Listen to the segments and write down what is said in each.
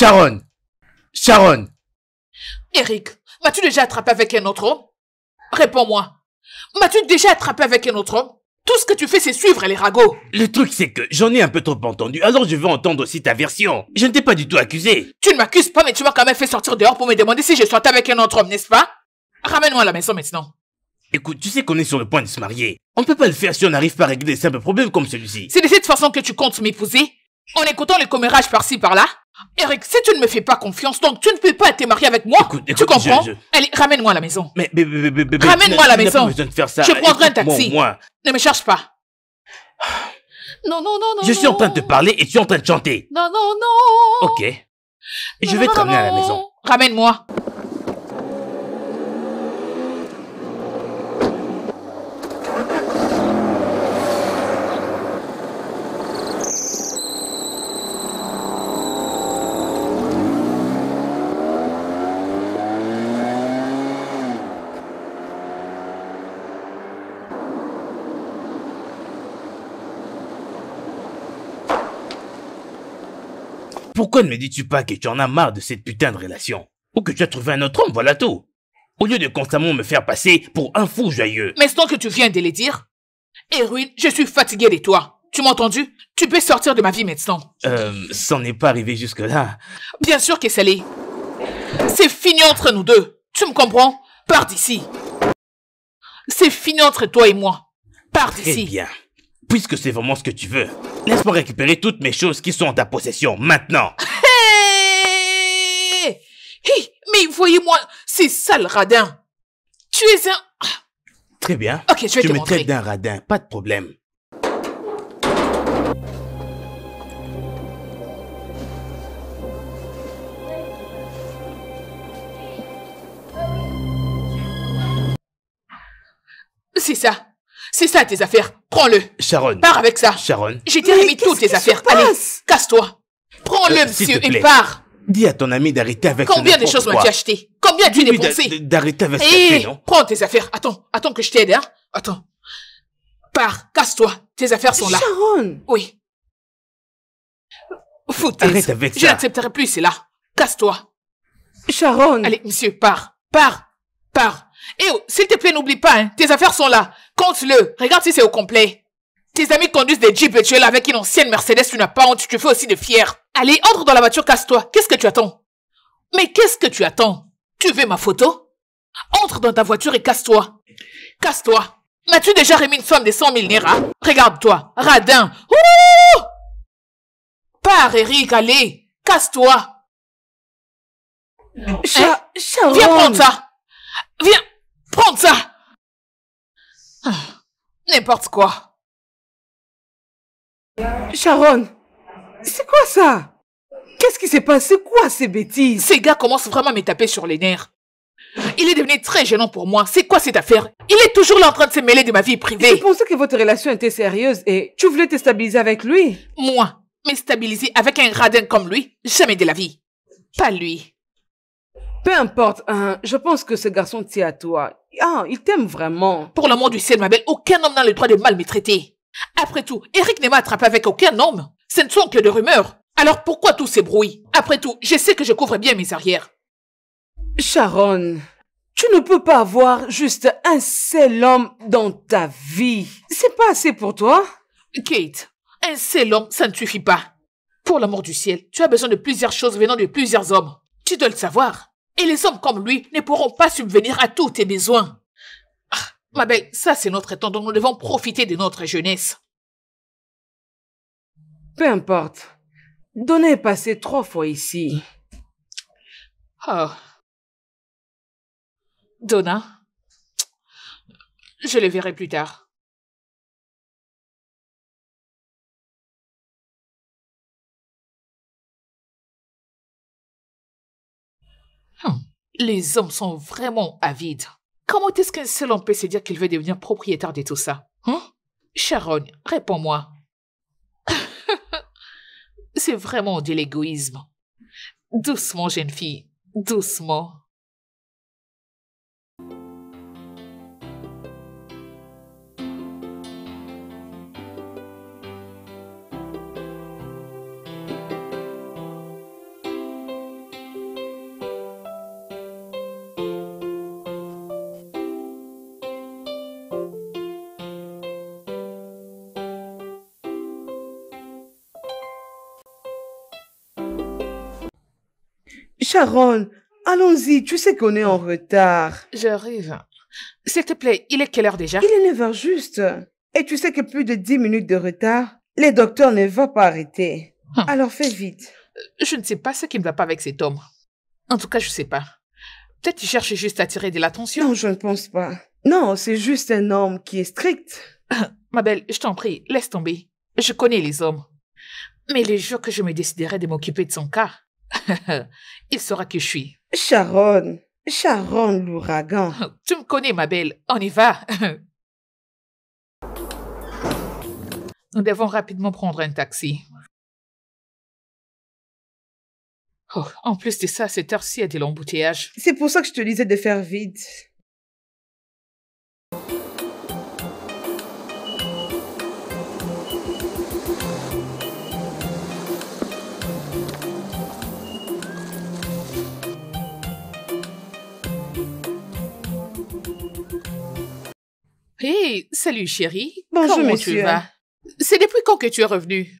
Sharon Sharon Eric, m'as-tu déjà attrapé avec un autre homme Réponds-moi. M'as-tu déjà attrapé avec un autre homme Tout ce que tu fais, c'est suivre les ragots. Le truc, c'est que j'en ai un peu trop entendu, alors je veux entendre aussi ta version. Je ne t'ai pas du tout accusé. Tu ne m'accuses pas, mais tu m'as quand même fait sortir dehors pour me demander si je suis avec un autre homme, n'est-ce pas Ramène-moi à la maison maintenant. Écoute, tu sais qu'on est sur le point de se marier. On ne peut pas le faire si on n'arrive pas à régler des simples problèmes comme celui-ci. C'est de cette façon que tu comptes m'épouser En écoutant les commérages par-ci par-là Eric, si tu ne me fais pas confiance, donc tu ne peux pas être marié avec moi. tu comprends Allez, ramène-moi à la maison. Mais, ramène-moi à la maison. faire ça. Je prendrai un taxi. Ne me cherche pas. Non, non, non, non. Je suis en train de te parler et tu es en train de chanter. Non, non, non. Ok. je vais te ramener à la maison. Ramène-moi. Pourquoi ne me dis-tu pas que tu en as marre de cette putain de relation Ou que tu as trouvé un autre homme, voilà tout. Au lieu de constamment me faire passer pour un fou joyeux. Mais tant que tu viens de les dire, Erwin, je suis fatigué de toi. Tu m'as entendu Tu peux sortir de ma vie maintenant. Euh, ça n'est pas arrivé jusque-là. Bien sûr que c'est l'est. C'est fini entre nous deux. Tu me comprends Pars d'ici. C'est fini entre toi et moi. Pars d'ici. bien puisque c'est vraiment ce que tu veux, laisse-moi récupérer toutes mes choses qui sont en ta possession maintenant. Hé mais voyez-moi, c'est sale radin. Tu es un... Très bien. Ok, je vais tu Je me d'un radin, pas de problème. C'est ça. C'est ça tes affaires. Prends-le. Sharon. Pars avec ça. Sharon. J'ai terminé toutes tes affaires. Allez, casse-toi. Prends-le, euh, monsieur, et pars. Dis à ton ami d'arrêter avec Combien de choses m'as-tu acheté Combien as-tu D'arrêter avec ça, Prends tes affaires. Attends, attends que je t'aide, hein. Attends. Pars, casse-toi. Tes affaires sont là. Sharon Oui. Foutez. Arrête avec ça. Je n'accepterai plus, c'est là. Casse-toi. Sharon Allez, monsieur, pars. Pars. Pars. Eh, oh, s'il te plaît, n'oublie pas, hein. Tes affaires sont là. Compte-le. Regarde si c'est au complet. Tes amis conduisent des jeeps et tu es là avec une ancienne Mercedes, tu n'as pas honte, tu fais aussi de fier. Allez, entre dans la voiture, casse-toi. Qu'est-ce que tu attends Mais qu'est-ce que tu attends Tu veux ma photo Entre dans ta voiture et casse-toi. Casse-toi. M'as-tu déjà remis une somme de 100 000 Nera Regarde-toi, radin. Ouh Pars, Eric, allez. Casse-toi. Eh, viens prendre ça. Viens prendre ça. N'importe quoi. Sharon, c'est quoi ça Qu'est-ce qui s'est passé quoi ces bêtises Ces gars commencent vraiment à me taper sur les nerfs. Il est devenu très gênant pour moi. C'est quoi cette affaire Il est toujours là en train de se mêler de ma vie privée. Je pensais que votre relation était sérieuse et tu voulais te stabiliser avec lui. Moi, me stabiliser avec un radin comme lui Jamais de la vie. Pas lui. Peu importe, hein. je pense que ce garçon tient à toi. Ah, il t'aime vraiment. Pour l'amour du ciel, ma belle, aucun homme n'a le droit de mal me traiter. Après tout, Eric ne m'a attrapé avec aucun homme. Ce ne sont que des rumeurs. Alors pourquoi tous ces bruits Après tout, je sais que je couvre bien mes arrières. Sharon, tu ne peux pas avoir juste un seul homme dans ta vie. C'est pas assez pour toi Kate, un seul homme, ça ne suffit pas. Pour l'amour du ciel, tu as besoin de plusieurs choses venant de plusieurs hommes. Tu dois le savoir. Et les hommes comme lui ne pourront pas subvenir à tous tes besoins. Ah, ma belle, ça c'est notre temps donc nous devons profiter de notre jeunesse. Peu importe. Donnez est passé trois fois ici. Ah. Donna, je le verrai plus tard. Hein. les hommes sont vraiment avides. Comment est-ce qu'un seul homme peut se dire qu'il veut devenir propriétaire de tout ça hein? Sharon, réponds-moi. C'est vraiment de l'égoïsme. Doucement, jeune fille, doucement. Sharon, allons-y, tu sais qu'on est en retard. J'arrive. S'il te plaît, il est quelle heure déjà Il est 9 heures juste. Et tu sais que plus de 10 minutes de retard, le docteur ne va pas arrêter. Hein. Alors fais vite. Euh, je ne sais pas ce qui ne va pas avec cet homme. En tout cas, je ne sais pas. Peut-être qu'il cherche juste à tirer de l'attention. Non, je ne pense pas. Non, c'est juste un homme qui est strict. Ah, ma belle, je t'en prie, laisse tomber. Je connais les hommes. Mais les jours que je me déciderai de m'occuper de son cas, il saura qui je suis. Sharon, Sharon l'ouragan. Tu me connais, ma belle. On y va. Nous devons rapidement prendre un taxi. Oh, en plus de ça, cette heure-ci a de l'embouteillage. C'est pour ça que je te disais de faire vite. hey, salut chérie. Bonjour, Comment tu vas C'est depuis quand que tu es revenu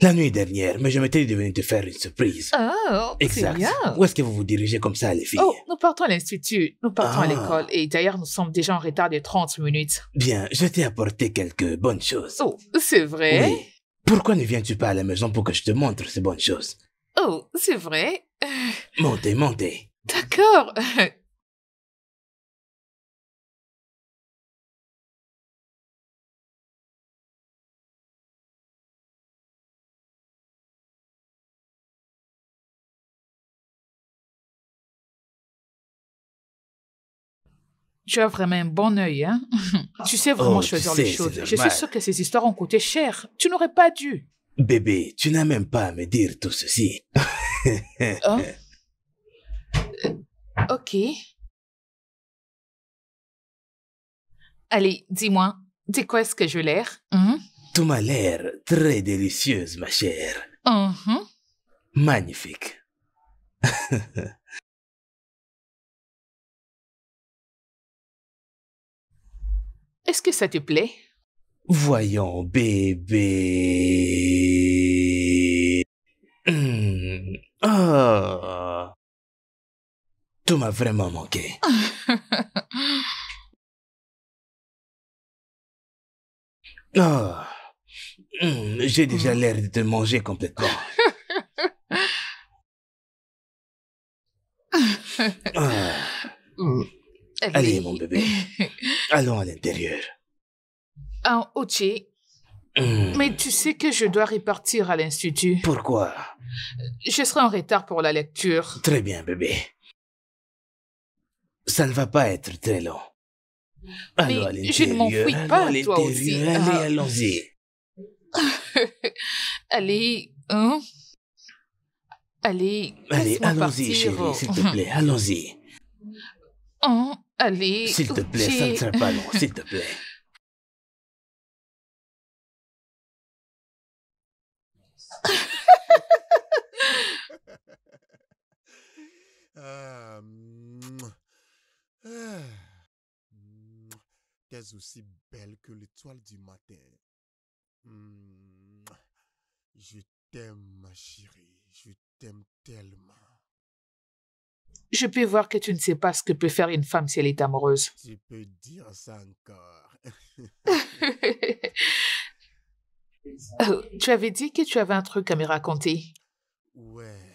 La nuit dernière, mais je m'étais devenu te faire une surprise. Oh, exact. Bien. Où est-ce que vous vous dirigez comme ça, les filles Oh, nous partons à l'institut, nous partons à ah. l'école, et d'ailleurs, nous sommes déjà en retard de 30 minutes. Bien, je t'ai apporté quelques bonnes choses. Oh, c'est vrai oui. Pourquoi ne viens-tu pas à la maison pour que je te montre ces bonnes choses Oh, c'est vrai. Montez, montez. D'accord. tu as vraiment un bon œil. Hein? Ah. tu sais vraiment oh, choisir les choses. Je suis sûre que ces histoires ont coûté cher. Tu n'aurais pas dû. Bébé, tu n'as même pas à me dire tout ceci. Oh. Euh, ok. Allez, dis-moi, dis quoi est-ce que je l'air hein? m'as Tout m'a l'air très délicieuse, ma chère. Uh-huh. Magnifique. Est-ce que ça te plaît Voyons, bébé. Hmm. Ah. Tout m'a Tu m'as vraiment manqué. Ah. Hmm, j'ai déjà hmm. l'air de te manger complètement. Ah. Allez, mon bébé. Allons à l'intérieur. Ah, ok. Hmm. Mais tu sais que je dois repartir à l'institut. Pourquoi Je serai en retard pour la lecture. Très bien, bébé. Ça ne va pas être très long. Allons Mais je ne m'en fous pas, toi aussi. Allez, ah. allons-y. allez, hein Allez, allez allons-y, chérie, s'il te plaît, allons-y. Oh, Allez. S'il te plaît, ça ne pas s'il te plaît. T'es aussi ah, ah, belle que l'étoile du matin. Je t'aime, ma chérie. Je t'aime tellement. Je peux voir que tu ne sais pas ce que peut faire une femme si elle est amoureuse. Tu peux dire ça encore. Oh, tu avais dit que tu avais un truc à me raconter. Ouais.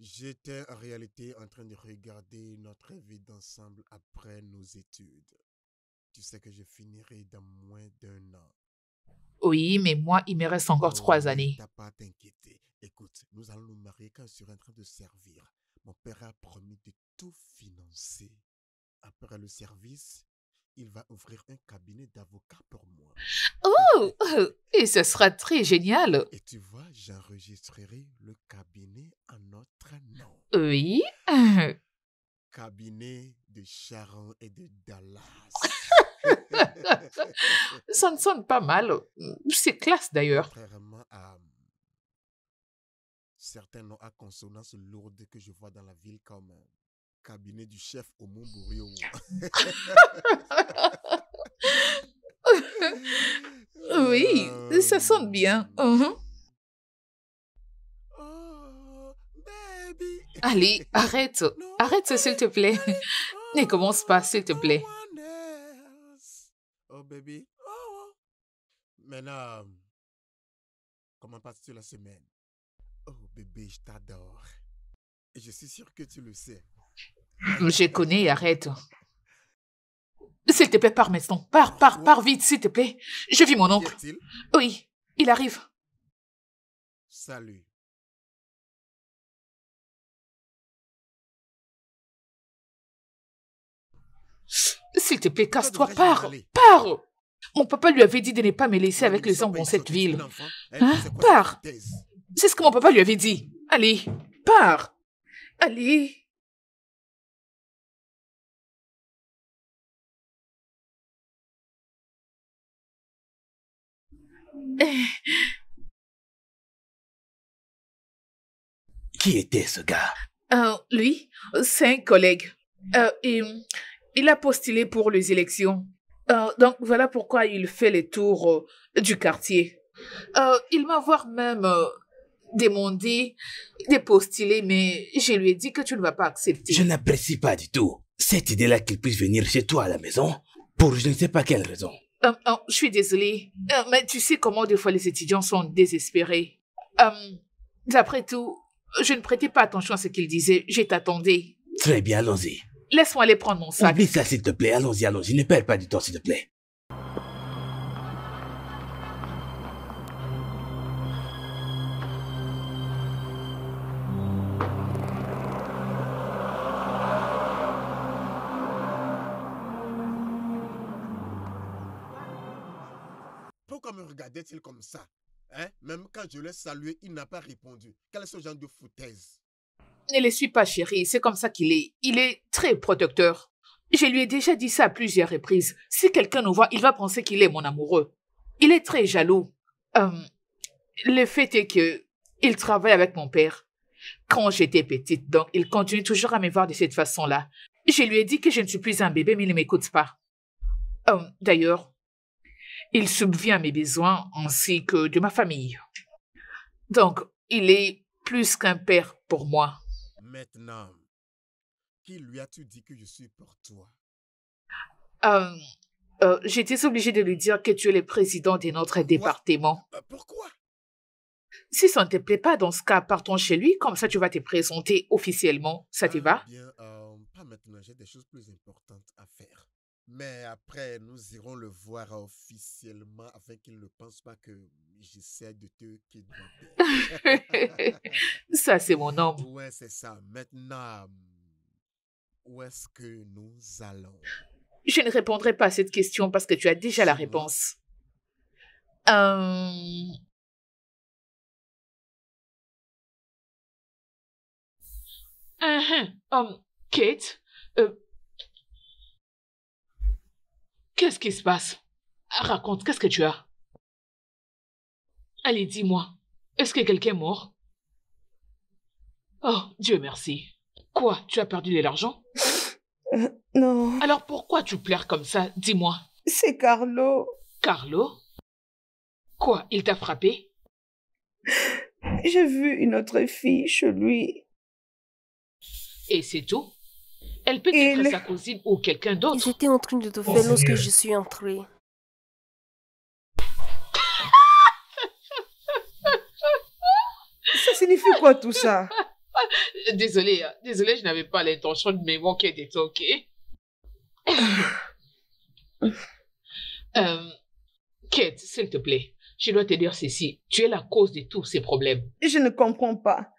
J'étais en réalité en train de regarder notre vie d'ensemble après nos études. Tu sais que je finirai dans moins d'un an. Oui, mais moi, il me reste encore trois oh, années. T'as pas à t'inquiéter. Écoute, nous allons nous marier quand je serai en train de servir. Mon père a promis de tout financer. Après le service, il va ouvrir un cabinet d'avocats pour moi. Oh, et ce sera très génial. Et tu vois, j'enregistrerai le cabinet en notre nom. Oui. Cabinet de Sharon et de Dallas. Ça ne sonne pas mal. C'est classe d'ailleurs. à certains noms à consonance lourde que je vois dans la ville comme euh, cabinet du chef au Mont oui, ça sent euh, bien. Uh-huh. Oh, Allez, arrête. Arrête, s'il te plaît. Ne commence pas, s'il te oh, plaît. Oh, baby. Oh, Maintenant, comment passe tu la semaine? Bébé, je t'adore. je suis sûr que tu le sais. Je connais, arrête. S'il te plaît, pars maintenant. Pars, pars, pars vite, s'il te plaît. Je vis mon oncle. Oui, il arrive. Salut. S'il te plaît, casse-toi, pars, pars. Mon papa lui avait dit de ne pas me laisser avec les hommes dans cette ville. Hein, pars. C'est ce que mon papa lui avait dit. Allez, pars. Allez. Eh. Qui était ce gars euh, Lui, c'est un collègue. Euh, et, il a postulé pour les élections. Euh, donc voilà pourquoi il fait les tours du quartier. il m'a voir même demandé de postuler, mais je lui ai dit que tu ne vas pas accepter. Je n'apprécie pas du tout cette idée-là qu'il puisse venir chez toi à la maison pour je ne sais pas quelle raison. Euh, euh, je suis désolée, euh, mais tu sais comment des fois les étudiants sont désespérés. D'après tout, je ne prêtais pas attention à ce qu'il disait, je t'attendais. Très bien, allons-y. Laisse-moi aller prendre mon sac. Oublie ça, s'il te plaît, allons-y, allons-y, ne perds pas du temps, s'il te plaît. comme ça hein? Même quand je l'ai salué, il n'a pas répondu. Quel genre de foutaise Ne le suis pas, chérie. C'est comme ça qu'il est. Il est très protecteur. Je lui ai déjà dit ça à plusieurs reprises. Si quelqu'un nous voit, il va penser qu'il est mon amoureux. Il est très jaloux. Euh, le fait est que il travaille avec mon père. Quand j'étais petite, donc il continue toujours à me voir de cette façon-là. Je lui ai dit que je ne suis plus un bébé, mais il ne m'écoute pas. Euh, d'ailleurs, il subvient à mes besoins ainsi que de ma famille. Donc, il est plus qu'un père pour moi. Maintenant, qui lui as-tu dit que je suis pour toi euh, euh, J'étais obligée de lui dire que tu es le président de notre département. Euh, pourquoi Si ça ne te plaît pas, dans ce cas, partons chez lui, comme ça tu vas te présenter officiellement. Ça te ah va bien, Pas maintenant, j'ai des choses plus importantes à faire. Mais après, nous irons le voir officiellement afin qu'il ne pense pas que j'essaie de te kidnapper. ça, c'est mon homme. Ouais, c'est ça. Maintenant, où est-ce que nous allons Je ne répondrai pas à cette question parce que tu as déjà la réponse. Euh... Uh-huh. Um, Kate, euh, Qu'est-ce qui se passe ah, Raconte, qu'est-ce que tu as Allez, dis-moi, est-ce que quelqu'un est mort Oh, Dieu merci. Quoi, tu as perdu de l'argent euh, Non. Alors pourquoi tu pleures comme ça Dis-moi. C'est Carlo. Carlo Quoi, il t'a frappé J'ai vu une autre fille chez lui. Et c'est tout elle peut être sa cousine ou quelqu'un d'autre. J'étais en train de te faire oh, lorsque je suis entrée. ça signifie quoi tout ça Désolée, hein. désolée, je n'avais pas l'intention de m'évoquer des toqués. euh, Kate, s'il te plaît, je dois te dire ceci. Tu es la cause de tous ces problèmes. Je ne comprends pas.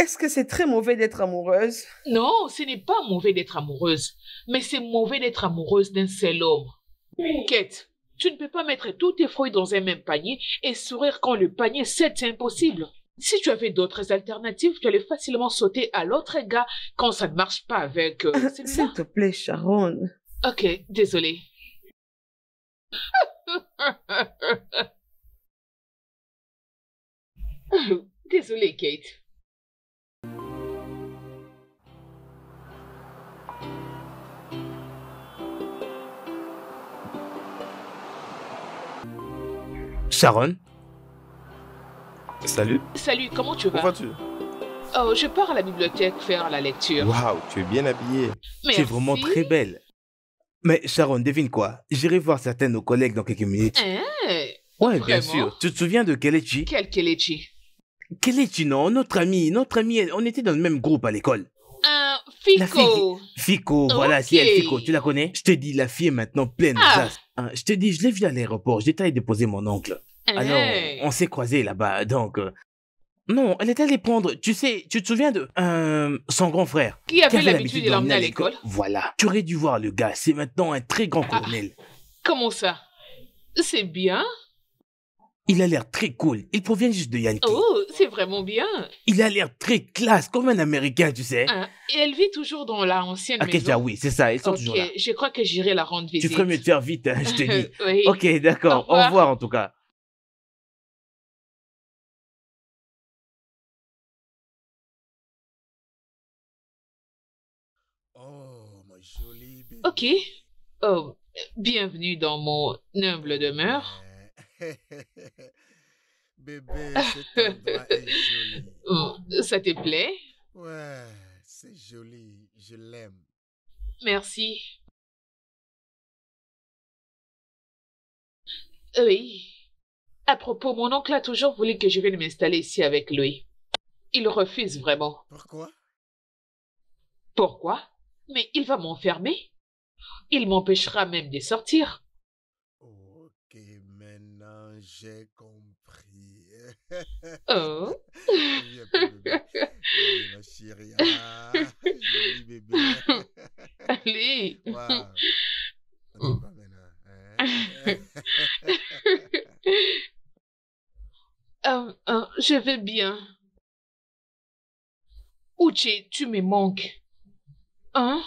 Est-ce que c'est très mauvais d'être amoureuse Non, ce n'est pas mauvais d'être amoureuse, mais c'est mauvais d'être amoureuse d'un seul homme. Kate, tu ne peux pas mettre tous tes fruits dans un même panier et sourire quand le panier c'est impossible. Si tu avais d'autres alternatives, tu allais facilement sauter à l'autre gars quand ça ne marche pas avec euh, S'il te plaît, Sharon. Ok, désolé désolé. Kate. Sharon. Salut. Salut, comment tu vas Oh, je pars à la bibliothèque faire la lecture. Waouh, tu es bien habillée. Tu es vraiment très belle. Mais Sharon, devine quoi J'irai voir certains de nos collègues dans quelques minutes. Hein? ouais, bien sûr. Tu te souviens de Kelechi Quel Kelechi Kelechi, non, notre ami, notre ami, on était dans le même groupe à l'école. Euh, Fico. Fico, voilà, c'est elle, Fico, tu la connais Je te dis, la fille est maintenant pleine de ah. hein, je te dis, je l'ai vue à l'aéroport, j'étais allé déposer mon oncle. Alors, ah ah on s'est croisés là-bas, donc... Euh, non, elle est allée prendre, tu sais, tu te souviens de euh, son grand frère Qui avait, l'habitude de l'emmener à l'école Voilà, tu aurais dû voir le gars, c'est maintenant un très grand ah, colonel. comment ça C'est bien il a l'air très cool. Il provient juste de Yankee. Oh, c'est vraiment bien. Il a l'air très classe, comme un Américain, tu sais. et elle vit toujours dans la ancienne okay, maison. oui, c'est ça. Ils sont toujours là. Je crois que j'irai la rendre visite. Tu ferais mieux de faire vite, hein, je te dis. Ok, d'accord. Au revoir en tout cas. Ok. Oh, bienvenue dans mon humble demeure. Bébé, c'est joli. Oh, ça te plaît? Ouais, c'est joli. Je l'aime. Merci. Oui. À propos, mon oncle a toujours voulu que je vienne m'installer ici avec lui. Il refuse vraiment. Pourquoi Pourquoi Mais il va m'enfermer. Il m'empêchera même de sortir. Ok, maintenant j'ai compris. Oh. ma chérie. je vais bien. Uche, tu me manques. Hein?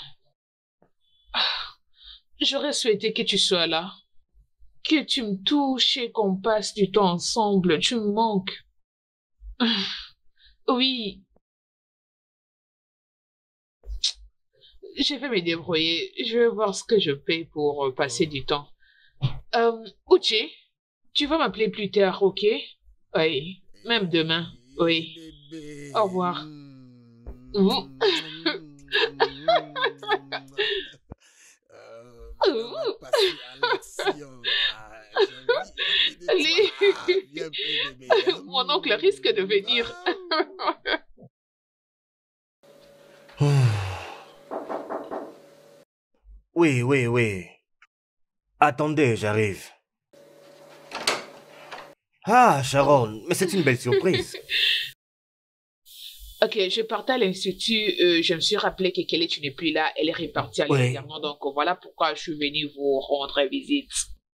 Ah. J'aurais souhaité que tu sois là. Que tu me touches et qu'on passe du temps ensemble. Tu me manques. oui. Je vais me débrouiller. Je vais voir ce que je fais pour euh, passer du temps. Euh, tu vas m'appeler plus tard, ok? Oui. Même demain. Oui. Au revoir. Mon oncle risque de venir. oui, oui, oui. Attendez, j'arrive. Ah, Sharon, mais c'est une belle surprise. Ok, je partais à l'institut, euh, je me suis rappelé que Kelly, tu n'es plus là, elle est répartie à donc voilà pourquoi je suis venu vous rendre visite.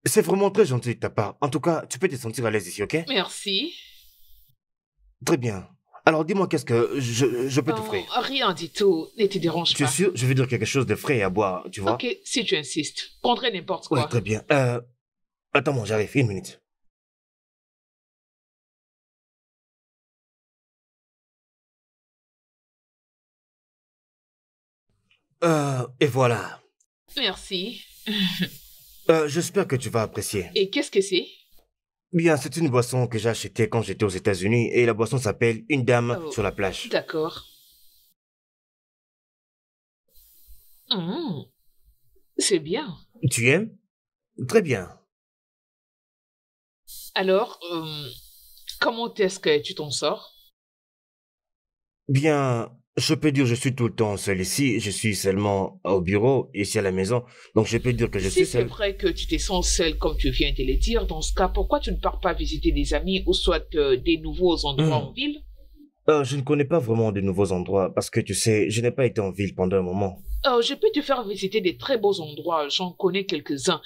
C'est vraiment très gentil de ta part. En tout cas, tu peux te sentir à l'aise ici, ok Merci. Très bien. Alors dis-moi, qu'est-ce que je, je peux t'offrir Rien du tout, ne te dérange pas. Tu es sûr Je veux dire quelque chose de frais à boire, tu vois Ok, si tu insistes. Prendrai n'importe quoi. très bien. Euh, attends-moi, j'arrive, une minute. Euh, et voilà. Merci. Euh, j'espère que tu vas apprécier. Et qu'est-ce que c'est Bien, c'est une boisson que j'ai achetée quand j'étais aux États-Unis et la boisson s'appelle Une dame ah sur la plage. D'accord. Mmh. C'est bien. Tu aimes Très bien. Alors, euh, comment est-ce que tu t'en sors Bien, je peux dire je suis tout le temps seul ici, je suis seulement au bureau, ici à la maison, donc je peux dire que je suis seul. c'est vrai que tu te sens seul comme tu viens de le dire, dans ce cas, pourquoi tu ne pars pas visiter des amis ou soit euh, des nouveaux endroits hmm. en ville euh, Je ne connais pas vraiment de nouveaux endroits parce que tu sais, je n'ai pas été en ville pendant un moment. Euh, je peux te faire visiter des très beaux endroits, j'en connais quelques-uns.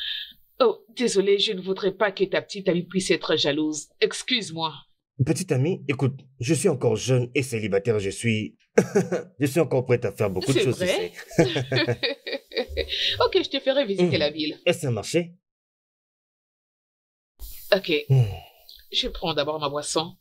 Oh, désolé, je ne voudrais pas que ta petite amie puisse être jalouse. Excuse-moi. Petite amie, écoute, je suis encore jeune et célibataire, je suis je suis encore prête à faire beaucoup de choses. Ici. ok, je te ferai visiter mmh. la ville. Est-ce Est-ce un marché Ok. Mmh. Je prends d'abord ma boisson.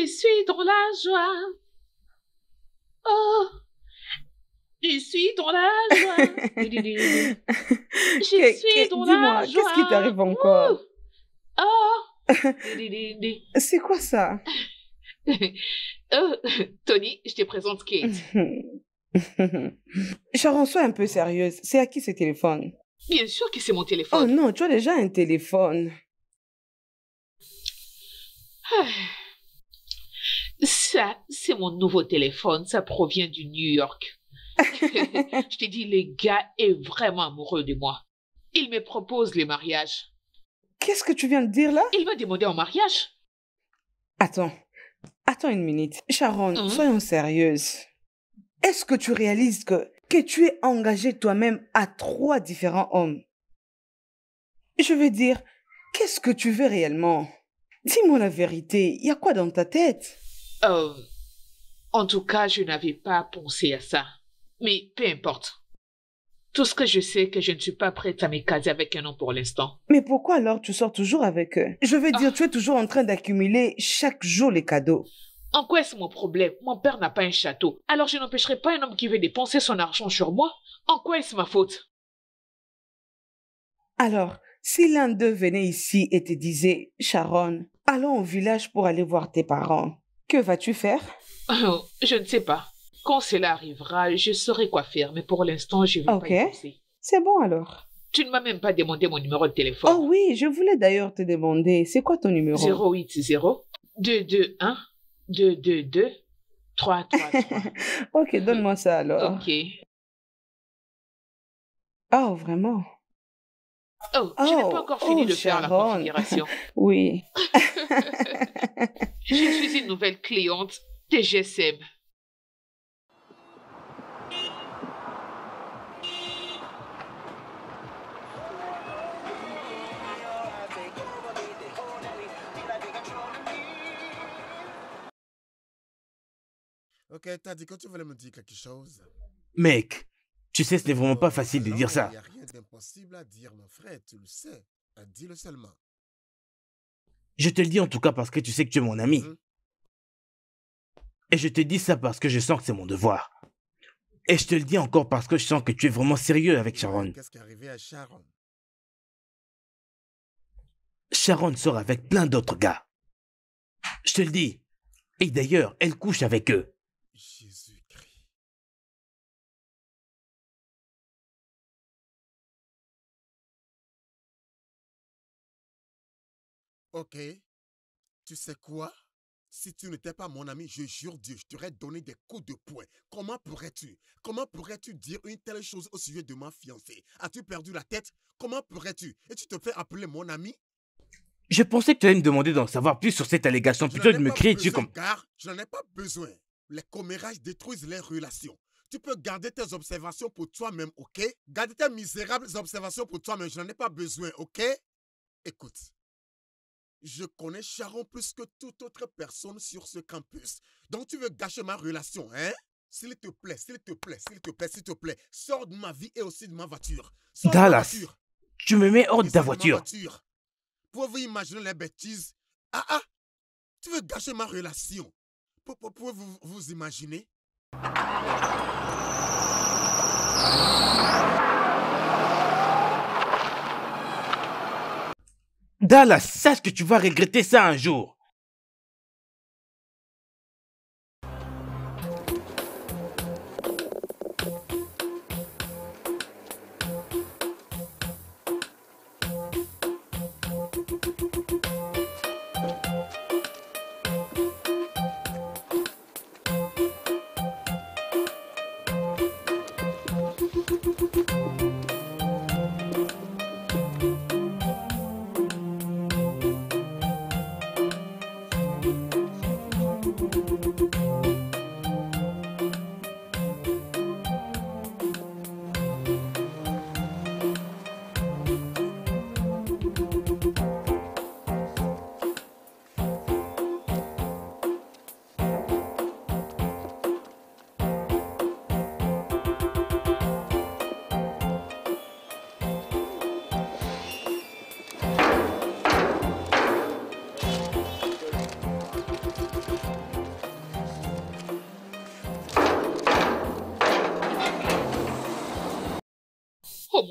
Je suis dans la joie. Oh, je suis dans la joie. je suis dans la joie. Qu'est-ce qui t'arrive encore Oh C'est quoi ça euh, Tony, je te présente Kate. Charon sois un peu sérieuse. C'est à qui ce téléphone Bien sûr que c'est mon oh téléphone. Oh non, tu as déjà un téléphone. Ah. Ça, c'est mon nouveau téléphone, ça provient du New York. je t'ai dit, le gars est vraiment amoureux de moi. Il me propose le mariage. Qu'est-ce que tu viens de dire là Il m'a demandé en mariage. Attends, attends une minute. Sharon, hein? soyons sérieuses. Est-ce que tu réalises que, que tu es engagée toi-même à trois différents hommes Je veux dire, qu'est-ce que tu veux réellement Dis-moi la vérité, il y a quoi dans ta tête euh, en tout cas, je n'avais pas pensé à ça. Mais peu importe. Tout ce que je sais, que je ne suis pas prête à me caser avec un homme pour l'instant. Mais pourquoi alors tu sors toujours avec eux Je veux dire, ah. tu es toujours en train d'accumuler chaque jour les cadeaux. En quoi est-ce mon problème Mon père n'a pas un château, alors je n'empêcherai pas un homme qui veut dépenser son argent sur moi. En quoi est-ce ma faute Alors, si l'un d'eux venait ici et te disait, Sharon, allons au village pour aller voir tes parents, que vas-tu faire oh, Je ne sais pas. Quand cela arrivera, je saurai quoi faire, mais pour l'instant, je ne vais pas y C'est bon alors. Tu ne m'as même pas demandé mon numéro de téléphone. Oh oui, je voulais d'ailleurs te demander, c'est quoi ton numéro 080 221 222 333. ok, donne-moi ça alors. Ok. Oh, vraiment Oh, je n'ai pas oh, encore fini oh, de faire la configuration. oui. Je suis une nouvelle cliente TGSM. Ok, t'as dit que tu voulais me dire quelque chose. Mec, tu sais, ce n'est vraiment pas facile de dire ça. Il n'y a rien d'impossible à dire, mon frère, tu le sais. Dis-le seulement. Je te le dis en tout cas parce que tu sais que tu es mon ami. Mhm. Et je te dis ça parce que je sens que c'est mon devoir. Et je te le dis encore parce que je sens que tu es vraiment sérieux avec Sharon. Qu'est-ce qui est arrivé à Sharon Sharon sort avec plein d'autres gars. Je te le dis. Et d'ailleurs, elle couche avec eux. Ok, tu sais quoi si tu n'étais pas mon ami, je jure Dieu, je t'aurais donné des coups de poing. Comment pourrais-tu Comment pourrais-tu dire une telle chose au sujet de ma fiancée As-tu perdu la tête Comment pourrais-tu Et tu te fais appeler mon ami Je pensais que tu allais me demander d'en savoir plus sur cette allégation plutôt que de me crier dessus comme. Car je n'en ai pas besoin. Les commérages détruisent les relations. Tu peux garder tes observations pour toi-même, ok Garder tes misérables observations pour toi-même, je n'en ai pas besoin, ok Écoute, je connais Sharon plus que toute autre personne sur ce campus. Donc tu veux gâcher ma relation, hein S'il te plaît, s'il te plaît, s'il te plaît, s'il te plaît, sors de ma vie et aussi de ma voiture. Sors Dallas, voiture. tu me mets hors de ta voiture. voiture. Pouvez-vous imaginer les bêtises Ah ah Tu veux gâcher ma relation Pouvez-vous vous imaginer Dallas, sache que tu vas regretter ça un jour.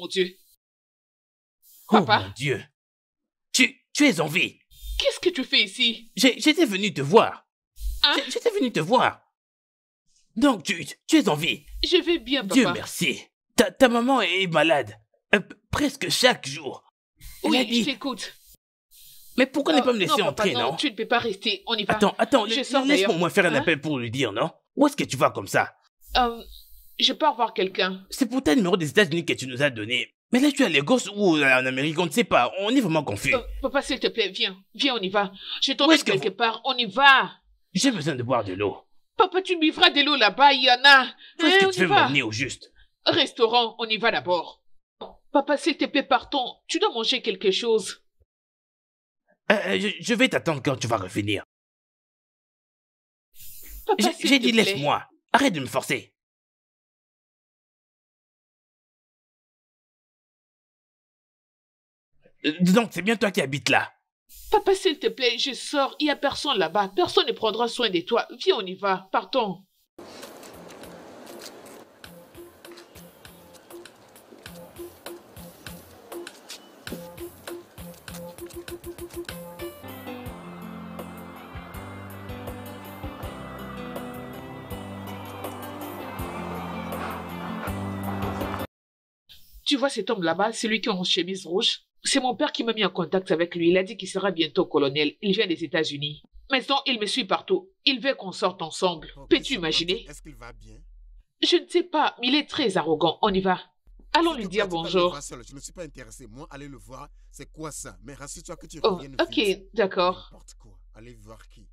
mon Dieu. Oh mon Dieu. Tu, tu es en vie. Qu'est-ce que tu fais ici J'étais venu te voir. Hein? J'étais venu te voir. Donc, tu, tu es en vie. Je vais bien, papa. Dieu merci. Ta, ta maman est malade. Euh, presque chaque jour. Eh oui, je t'écoute. Mais pourquoi ne pas me oh, laisser entrer, non, Tu ne peux pas rester, on y va. Attends, attends, laisse-moi faire un hein? appel pour lui dire, non Où est-ce que tu vas comme ça euh, je peux voir quelqu'un. C'est pour ta numéro des États-Unis que tu nous as donné. Mais là, tu es à Lagos ou euh, en Amérique, on ne sait pas. On est vraiment confus. Euh, papa, s'il te plaît, viens. Viens, on y va. Je t'emmène quelque part. On y va. J'ai besoin de boire de l'eau. Papa, tu buvras de l'eau là-bas, il y en a. ce que hein, tu veux m'emmener au juste Restaurant, on y va d'abord. Papa, s'il te plaît, partons. Tu dois manger quelque chose. Euh, je, je, vais t'attendre quand tu vas revenir. J'ai dit laisse-moi. Arrête de me forcer. Dis euh, donc, c'est bien toi qui habites là. Papa, s'il te plaît, je sors. Il n'y a personne là-bas. Personne ne prendra soin de toi. Viens, on y va. Partons. Tu vois cet homme là-bas, celui qui a une chemise rouge c'est mon père qui m'a mis en contact avec lui. Il a dit qu'il sera bientôt colonel. Il vient des États-Unis. Maintenant, il me suit partout. Il veut qu'on sorte ensemble. Peux-tu imaginer Est-ce qu'il va bien Je ne sais pas, mais il est très arrogant. On y va. Allons lui dire bonjour. Je ne suis pas intéressé. Moi, aller le voir, c'est quoi ça Mais rassure-toi que tu oh, Ok, d'accord. Allez voir qui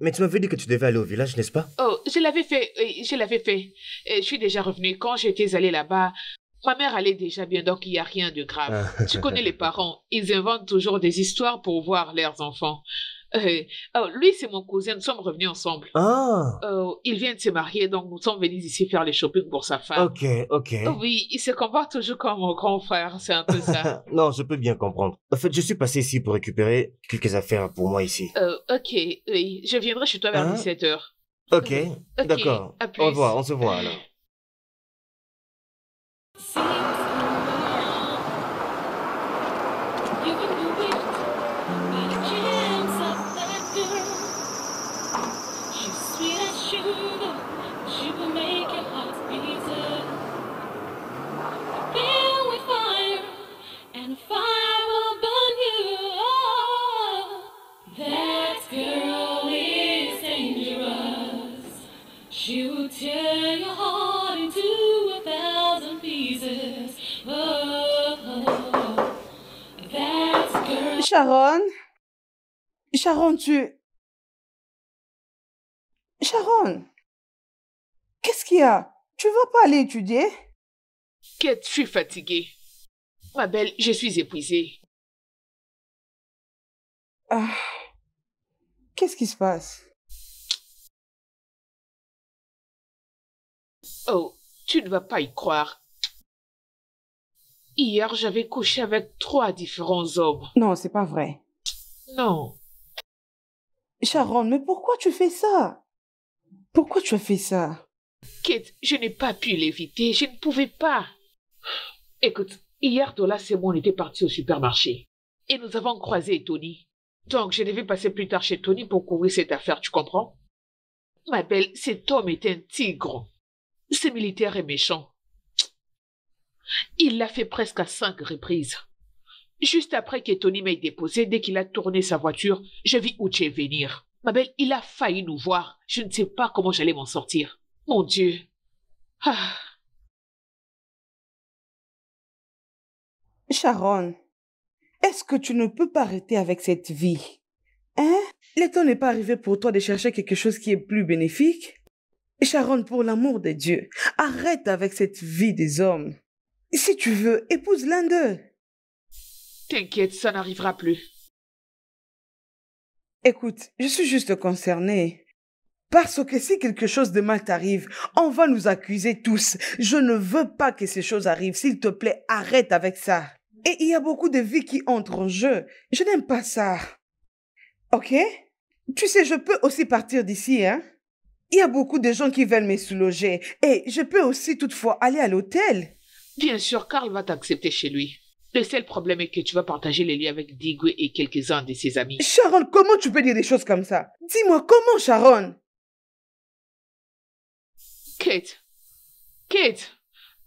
Mais tu m'avais dit que tu devais aller au village, n'est-ce pas Oh, je l'avais fait, je l'avais fait. Euh, je suis déjà revenue. Quand j'étais allée là-bas, ma mère allait déjà bien, donc il n'y a rien de grave. Ah. Tu connais les parents, ils inventent toujours des histoires pour voir leurs enfants. Oh, lui, c'est mon cousin, nous sommes revenus ensemble. Ah. Euh, il vient de se marier, donc nous sommes venus ici faire les shopping pour sa femme. Ok, ok. Oh oui, il se comporte toujours comme mon grand frère, c'est un peu ça. non, je peux bien comprendre. En fait, je suis passé ici pour récupérer quelques affaires pour moi ici. Euh, ok, oui, je viendrai chez toi vers 17h. Hein ok, d'accord. Au revoir, on se voit alors. Sharon. Sharon, tu... Sharon. Qu'est-ce qu'il y a Tu vas pas aller étudier Kate, je suis fatiguée. Ma belle, je suis épuisée. Ah. Qu'est-ce qui se passe Oh, tu ne vas pas y croire. Hier, j'avais couché avec trois différents hommes. Non, c'est pas vrai. Non. Sharon, mais pourquoi tu fais ça Pourquoi tu as fait ça Kate, je n'ai pas pu l'éviter, je ne pouvais pas. Écoute, hier, là, et moi, on était parti au supermarché. Et nous avons croisé Tony. Donc, je devais passer plus tard chez Tony pour couvrir cette affaire, tu comprends Ma belle, cet homme est un tigre. Ce militaire et méchant. Il l'a fait presque à cinq reprises. Juste après que Tony m'ait déposé, dès qu'il a tourné sa voiture, je vis Uche venir. Ma belle, il a failli nous voir. Je ne sais pas comment j'allais m'en sortir. Mon Dieu. Ah. Sharon, est-ce que tu ne peux pas arrêter avec cette vie Hein Le temps n'est pas arrivé pour toi de chercher quelque chose qui est plus bénéfique Sharon, pour l'amour de Dieu, arrête avec cette vie des hommes si tu veux, épouse l'un d'eux. T'inquiète, ça n'arrivera plus. Écoute, je suis juste concernée. Parce que si quelque chose de mal t'arrive, on va nous accuser tous. Je ne veux pas que ces choses arrivent. S'il te plaît, arrête avec ça. Et il y a beaucoup de vies qui entrent en jeu. Je n'aime pas ça. Ok Tu sais, je peux aussi partir d'ici, hein Il y a beaucoup de gens qui veulent me soulager. Et je peux aussi toutefois aller à l'hôtel. Bien sûr, Carl va t'accepter chez lui. Le seul problème est que tu vas partager les liens avec Digwe et quelques-uns de ses amis. Sharon, comment tu peux dire des choses comme ça Dis-moi, comment, Sharon Kate. Kate.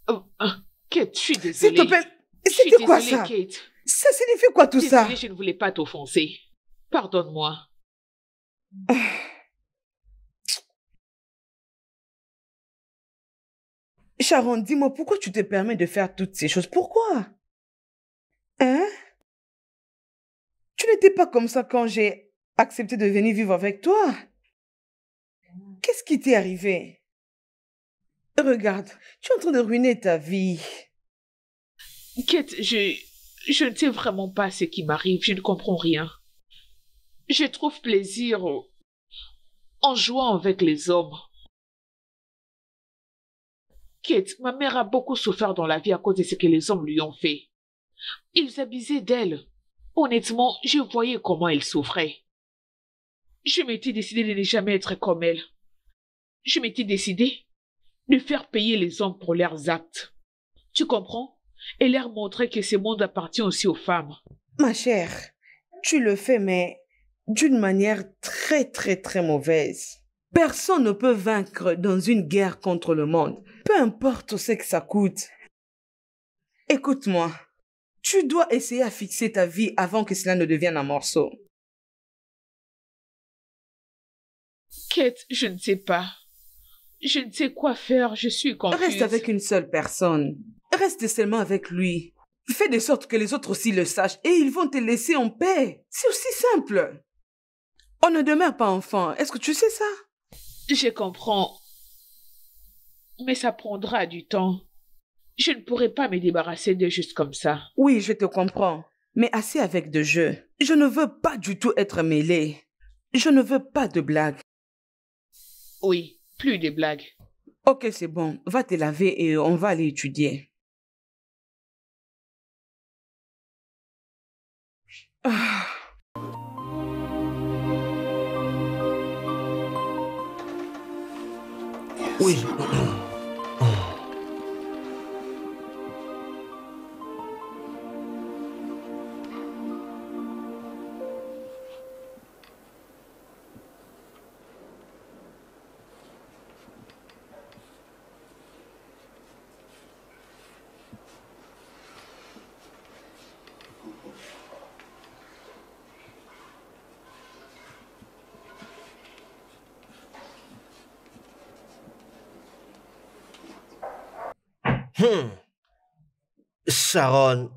Oh, hein, Kate, je suis désolée. S'il te plaît, c'était quoi désolée, Kate. Ça signifie quoi tout ça Je ne voulais pas t'offenser. Pardonne-moi. Sharon, dis-moi, pourquoi tu te permets de faire toutes ces choses Pourquoi Hein Tu n'étais pas comme ça quand j'ai accepté de venir vivre avec toi. Qu'est-ce qui t'est arrivé Regarde, tu es en train de ruiner ta vie. Kate, je, je ne sais vraiment pas ce qui m'arrive, je ne comprends rien. Je trouve plaisir en jouant avec les hommes. Kate, ma mère a beaucoup souffert dans la vie à cause de ce que les hommes lui ont fait. Ils abusaient d'elle. Honnêtement, je voyais comment elle souffrait. Je m'étais décidé de ne jamais être comme elle. Je m'étais décidé de faire payer les hommes pour leurs actes. Tu comprends Et leur montrer que ce monde appartient aussi aux femmes. Ma chère, tu le fais, mais d'une manière très, très, très mauvaise. Personne ne peut vaincre dans une guerre contre le monde, peu importe ce que ça coûte. Écoute-moi, tu dois essayer à fixer ta vie avant que cela ne devienne un morceau. Kate, je ne sais pas. Je ne sais quoi faire, je suis confuse. Reste avec une seule personne. Reste seulement avec lui. Fais de sorte que les autres aussi le sachent et ils vont te laisser en paix. C'est aussi simple. On ne demeure pas enfant. Est-ce que tu sais ça? Je comprends. Mais ça prendra du temps. Je ne pourrai pas me débarrasser de juste comme ça. Oui, je te comprends. Mais assez avec de jeu. Je ne veux pas du tout être mêlée. Je ne veux pas de blagues. Oui, plus de blagues. Ok, c'est bon. Va te laver et on va aller étudier. Ah. 为什么？Hmm. Sharon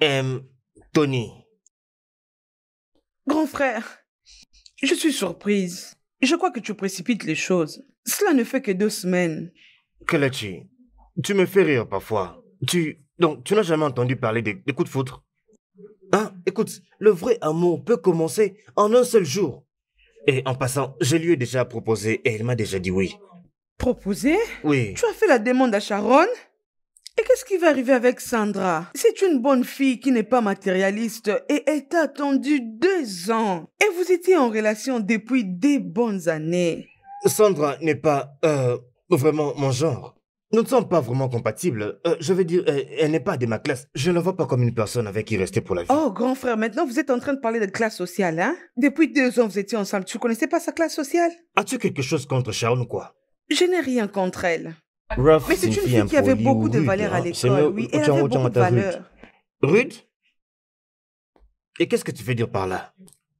aime Tony. Grand frère, je suis surprise. Je crois que tu précipites les choses. Cela ne fait que deux semaines. Kalachi, tu me fais rire parfois. Tu. Donc, tu n'as jamais entendu parler des, des coups de foudre Hein Écoute, le vrai amour peut commencer en un seul jour. Et en passant, je lui ai déjà proposé et il m'a déjà dit oui proposé. Oui. Tu as fait la demande à Sharon. Et qu'est-ce qui va arriver avec Sandra C'est une bonne fille qui n'est pas matérialiste et est attendu deux ans. Et vous étiez en relation depuis des bonnes années. Sandra n'est pas euh, vraiment mon genre. Nous ne sommes pas vraiment compatibles. Euh, je veux dire, euh, elle n'est pas de ma classe. Je ne la vois pas comme une personne avec qui rester pour la vie. Oh, grand frère, maintenant vous êtes en train de parler de classe sociale, hein Depuis deux ans, vous étiez ensemble. Tu connaissais pas sa classe sociale As-tu quelque chose contre Sharon ou quoi je n'ai rien contre elle. Mais c'est une fille qui avait beaucoup de valeur à hein. l'école, oui, elle avait beaucoup de valeur. Rude Et qu'est-ce que tu veux dire par là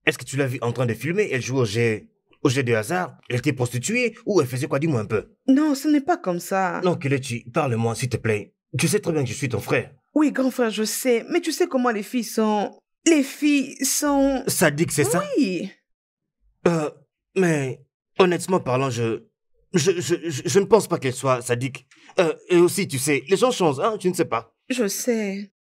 Est-ce que tu l'as vue en train de filmer Elle joue au jeu au de hasard Elle était prostituée Ou elle faisait quoi Dis-moi un peu. Non, ce n'est pas comme ça. Non, Kelechi, parle-moi, s'il te plaît. Tu sais très bien que je suis ton frère. Oui, grand frère, je sais. Mais tu sais comment les filles sont... Les filles sont... Ça dit que c'est ça Oui. Euh, mais honnêtement parlant, je... Je, je, je, ne pense pas qu'elle soit sadique. Euh, et aussi, tu sais, les gens changent, hein, tu ne sais pas. Je sais.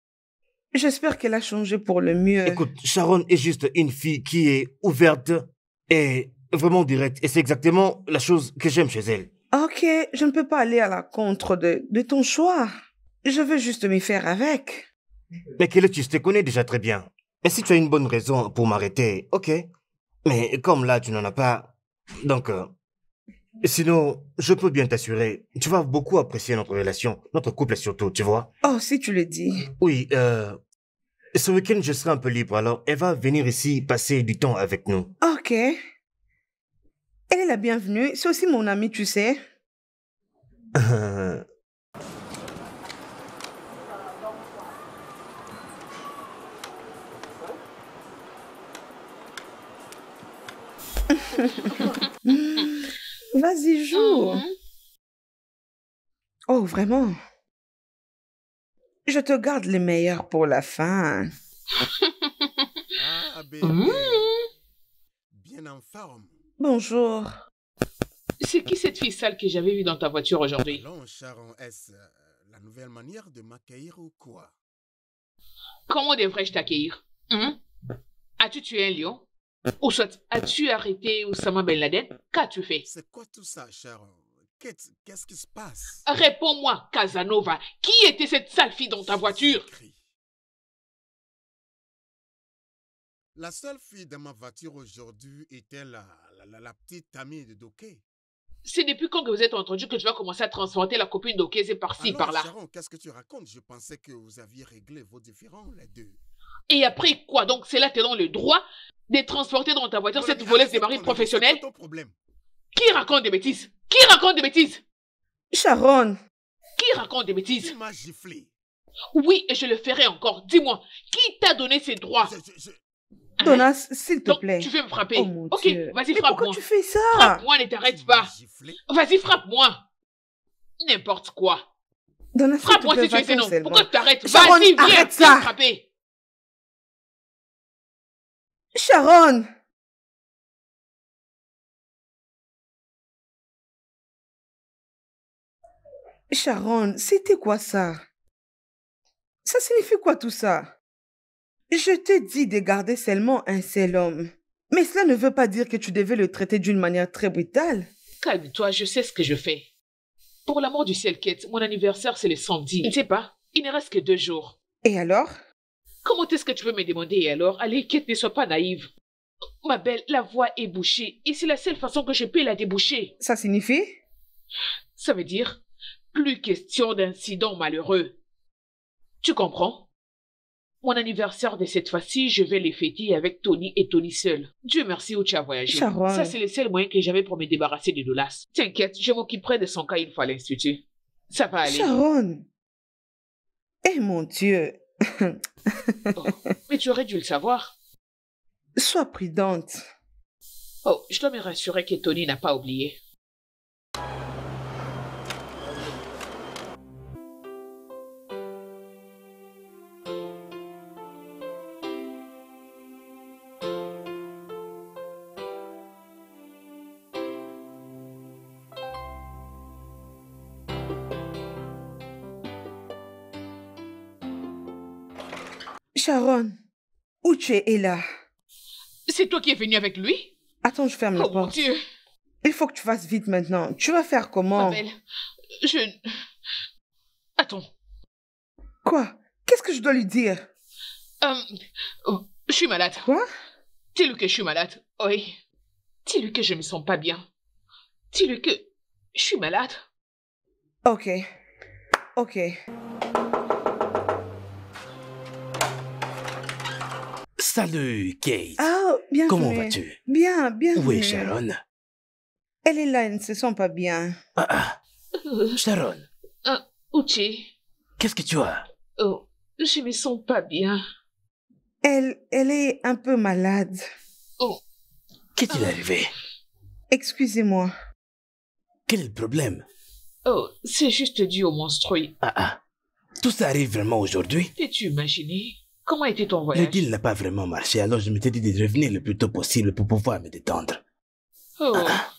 J'espère qu'elle a changé pour le mieux. Écoute, Sharon est juste une fille qui est ouverte et vraiment directe. Et c'est exactement la chose que j'aime chez elle. Ok, je ne peux pas aller à la contre de, de ton choix. Je veux juste m'y faire avec. Mais Kelly, tu te connais déjà très bien. Et si tu as une bonne raison pour m'arrêter, ok. Mais comme là, tu n'en as pas. Donc, euh, Sinon, je peux bien t'assurer, tu vas beaucoup apprécier notre relation, notre couple surtout, tu vois. Oh, si tu le dis. Oui, euh, ce week-end, je serai un peu libre, alors elle va venir ici passer du temps avec nous. Ok. Elle est la bienvenue, c'est aussi mon amie, tu sais. Vas-y, joue. Mhm. Oh, vraiment. Je te garde les meilleurs pour la fin. Ah, mhm. Bonjour. C'est qui cette fille sale que j'avais vue dans ta voiture aujourd'hui est-ce euh, la nouvelle manière de m'accueillir ou quoi Comment devrais-je t'accueillir hein? As-tu tué un lion ou soit as-tu arrêté Oussama Ben Laden Qu'as-tu fait C'est quoi tout ça, Sharon Qu'est-ce qui se passe Réponds-moi, Casanova, qui était cette sale fille dans ta voiture La seule fille dans ma voiture aujourd'hui était la, la, petite amie de Doké. C'est depuis quand que vous êtes entendu que tu vas commencer à transporter la copine de d'Oké par-ci, par-là Sharon, qu'est-ce que tu racontes Je pensais que vous aviez réglé vos différends, les deux. Et après quoi Donc, c'est là que tu as le droit de transporter dans ta voiture cette voleuse de mari professionnelle Qui raconte des bêtises Qui raconte des bêtises Sharon Qui raconte des bêtises Oui, et je le ferai encore. Dis-moi, qui t'a donné ces droits hein? Donnas, s'il te plaît. tu veux me frapper oh Ok, vas-y, frappe-moi. Pourquoi tu fais ça Frappe-moi, ne t'arrête pas. Vas-y, frappe-moi. N'importe quoi. Donna, frappe-moi si tu es Non, Pourquoi tu t'arrêtes Vas-y, viens, arrête ça. frapper. Sharon Sharon, c'était quoi ça Ça signifie quoi tout ça Je t'ai dit de garder seulement un seul homme. Mais cela ne veut pas dire que tu devais le traiter d'une manière très brutale. Calme-toi, je sais ce que je fais. Pour l'amour du ciel, Kate, mon anniversaire, c'est le samedi. Il ne sais pas, il ne reste que deux jours. Et alors Comment est-ce que tu veux me demander alors Allez, quitte, ne sois pas naïve. Ma belle, la voie est bouchée et c'est la seule façon que je peux la déboucher. Ça signifie Ça veut dire plus question d'incident malheureux. Tu comprends Mon anniversaire de cette fois-ci, je vais les fêter avec Tony et Tony seul. Dieu merci où tu as voyagé. Ça, c'est le seul moyen que j'avais pour me débarrasser de Dolas. T'inquiète, je m'occuperai de son cas une fois à l'institut. Ça va aller. Sharon Eh mon Dieu, mais tu aurais dû le savoir. Sois prudente. Oh, je dois me rassurer Tony n'a pas oublié. Sharon, où tu es, là C'est toi qui es venu avec lui Attends, je ferme la porte. Oh mon Dieu Il faut que tu fasses vite maintenant. Tu vas faire comment je... Attends. Quoi Qu'est-ce que je dois lui dire euh, oh, Je suis malade. Quoi dis lui que je suis malade, oui. dis lui que je ne me sens pas bien. dis lui que je suis malade. Ok. Ok. Salut, Kate. Ah, oh, bien. Comment vas-tu Bien, bien. Où est Sharon Elle est là, elle ne se sent pas bien. Ah, ah. Sharon. Ah, Qu'est-ce que tu as Oh, je me sens pas bien. Elle, elle est un peu malade. Oh. Qu'est-il ah. arrivé Excusez-moi. Quel est le problème Oh, c'est juste dû au monstrui. Ah ah. Tout ça arrive vraiment aujourd'hui Peux-tu imaginer Comment était ton voyage Le deal n'a pas vraiment marché, alors je suis dit de revenir le plus tôt possible pour pouvoir me détendre. Oh. Ah, ah.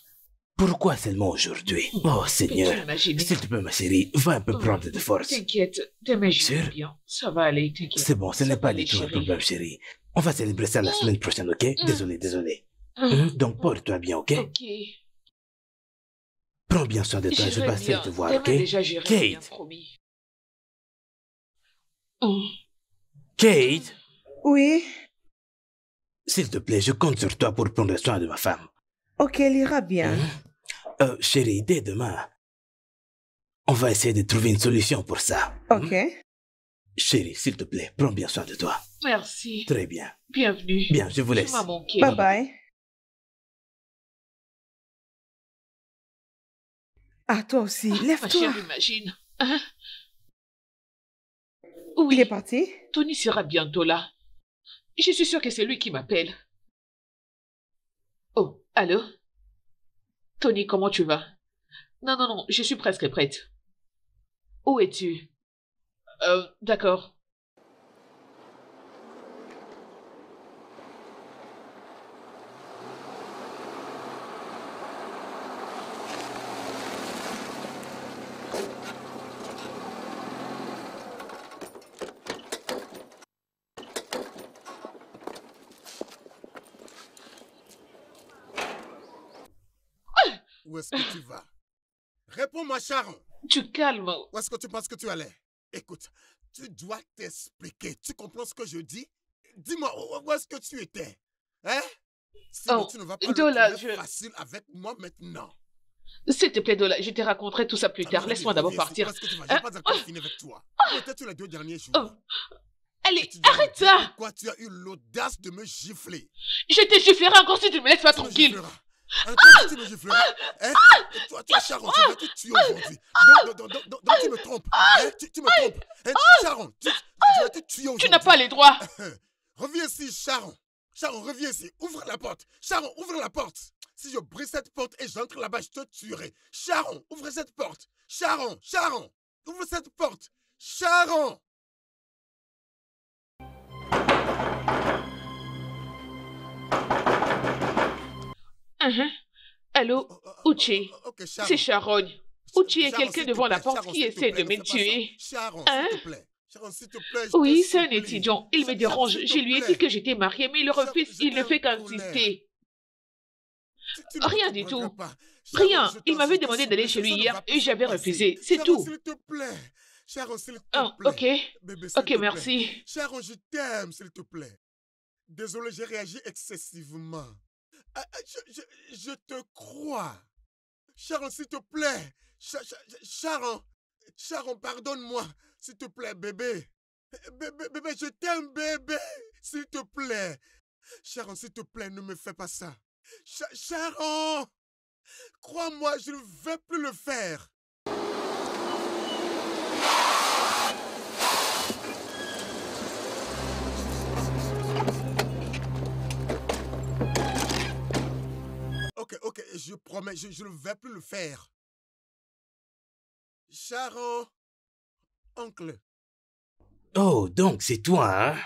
pourquoi seulement aujourd'hui mmh. Oh Seigneur, s'il te plaît ma chérie, va un peu oh, prendre de force. T'inquiète, T'imagines bien, ça va aller, t'inquiète. C'est bon, ce n'est pas du tout un problème chérie. On va célébrer ça la mmh. semaine prochaine, ok mmh. Désolé, désolé. Donc porte-toi bien, ok Ok. Prends bien soin de toi, je, vais passer te voir, ok déjà, Kate. Bien, promis. Kate Oui S'il te plaît, je compte sur toi pour prendre soin de ma femme. Ok, elle ira bien. Hein? Euh, chérie, dès demain, on va essayer de trouver une solution pour ça. Hein? Ok. Chérie, s'il te plaît, prends bien soin de toi. Merci. Très bien. Bienvenue. Bien, je vous laisse. bye bye. Ah, toi aussi, ah, lève-toi. Hein? Il est parti Tony sera bientôt là. Je suis sûre que c'est lui qui m'appelle. Oh, allô Tony, comment tu vas Non, non, non, je suis presque prête. Où es-tu euh, d'accord. moi Charon. Tu calmes. Où est-ce que tu penses que tu allais Écoute, tu dois t'expliquer. Tu comprends ce que je dis Dis-moi, où est-ce que tu étais Hein Sinon, oh, tu ne vas pas Dola, je... facile avec moi maintenant. S'il te plaît, Dola, je te raconterai tout ça plus ah, tard. Laisse-moi d'abord partir. Parce que tu vas pas ah, avec toi. Ah, Étais-tu les deux derniers jours oh. Allez, arrête ça Quoi tu as eu l'audace de me gifler Je te giflerai encore si tu ne me laisses pas tranquille. Un ah, toi, tu me gifles. Hein? Toi, toi, Sharon, tu ah, ah, vas te tuer aujourd'hui. Donc, donc, donc, donc, tu me trompes. Eh, tu, tu me trompes. Hein? Eh, Sharon, tu, vas te tuer aujourd'hui. Tu n'as pas les droits. reviens ici, Charon. Charon, reviens ici. Ouvre la porte. Charon. ouvre la porte. Si je brise cette porte et j'entre là-bas, je te tuerai. Charon, ouvre cette porte. Charon, Charon, ouvre cette porte. Charon. Uh Allô, oh, oh, oh, Uchi, c'est Sharon. Uchi est quelqu'un devant la porte qui essaie de me tuer. Hein? Oui, c'est un étudiant. Il me dérange. Je lui ai dit que j'étais mariée, mais il refuse. Il ne fait qu'insister. Rien du tout. Rien. Il m'avait demandé d'aller chez lui hier et j'avais refusé. C'est tout. s'il te plaît. Hein, ok. ok, merci. Sharon, je t'aime, s'il te plaît. Désolé, j'ai réagi excessivement. Ah, ah, je, te crois. Sharon, s'il te plaît. charon charon Sharon, pardonne-moi, s'il te plaît, bébé. Bébé, bébé, je t'aime, bébé. S'il te plaît. Sharon, s'il te plaît, ne me fais pas ça. Charon Sharon, crois-moi, je ne vais plus le faire. je promets, je, ne vais plus le faire. Charo, oncle. Oh, donc c'est toi, hein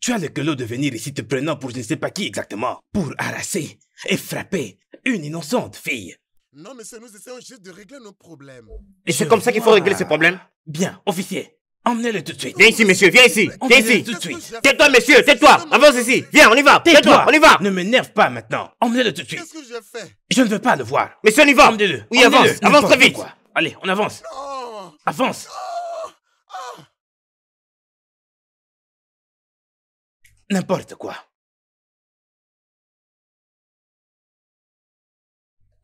Tu as le culot de venir ici te prenant pour je ne sais pas qui exactement, pour harasser et frapper une innocente fille. Non, monsieur, nous essayons juste de régler nos problèmes. Et c'est comme ça qu'il faut régler ces problèmes Bien, officier, Emmenez-le tout de suite. Viens ici, monsieur, viens ici. Viens ici. tout de suite. Tais-toi, monsieur, tais-toi. Avance ici. Viens, on y va. Tais-toi, on y va. Ne m'énerve pas maintenant. Emmenez-le tout de suite. Qu'est-ce que je fais Je ne veux pas le voir. Monsieur, on y va. Emmenez-le. Oui, avance. Avance très vite. Allez, on avance. Avance. N'importe quoi.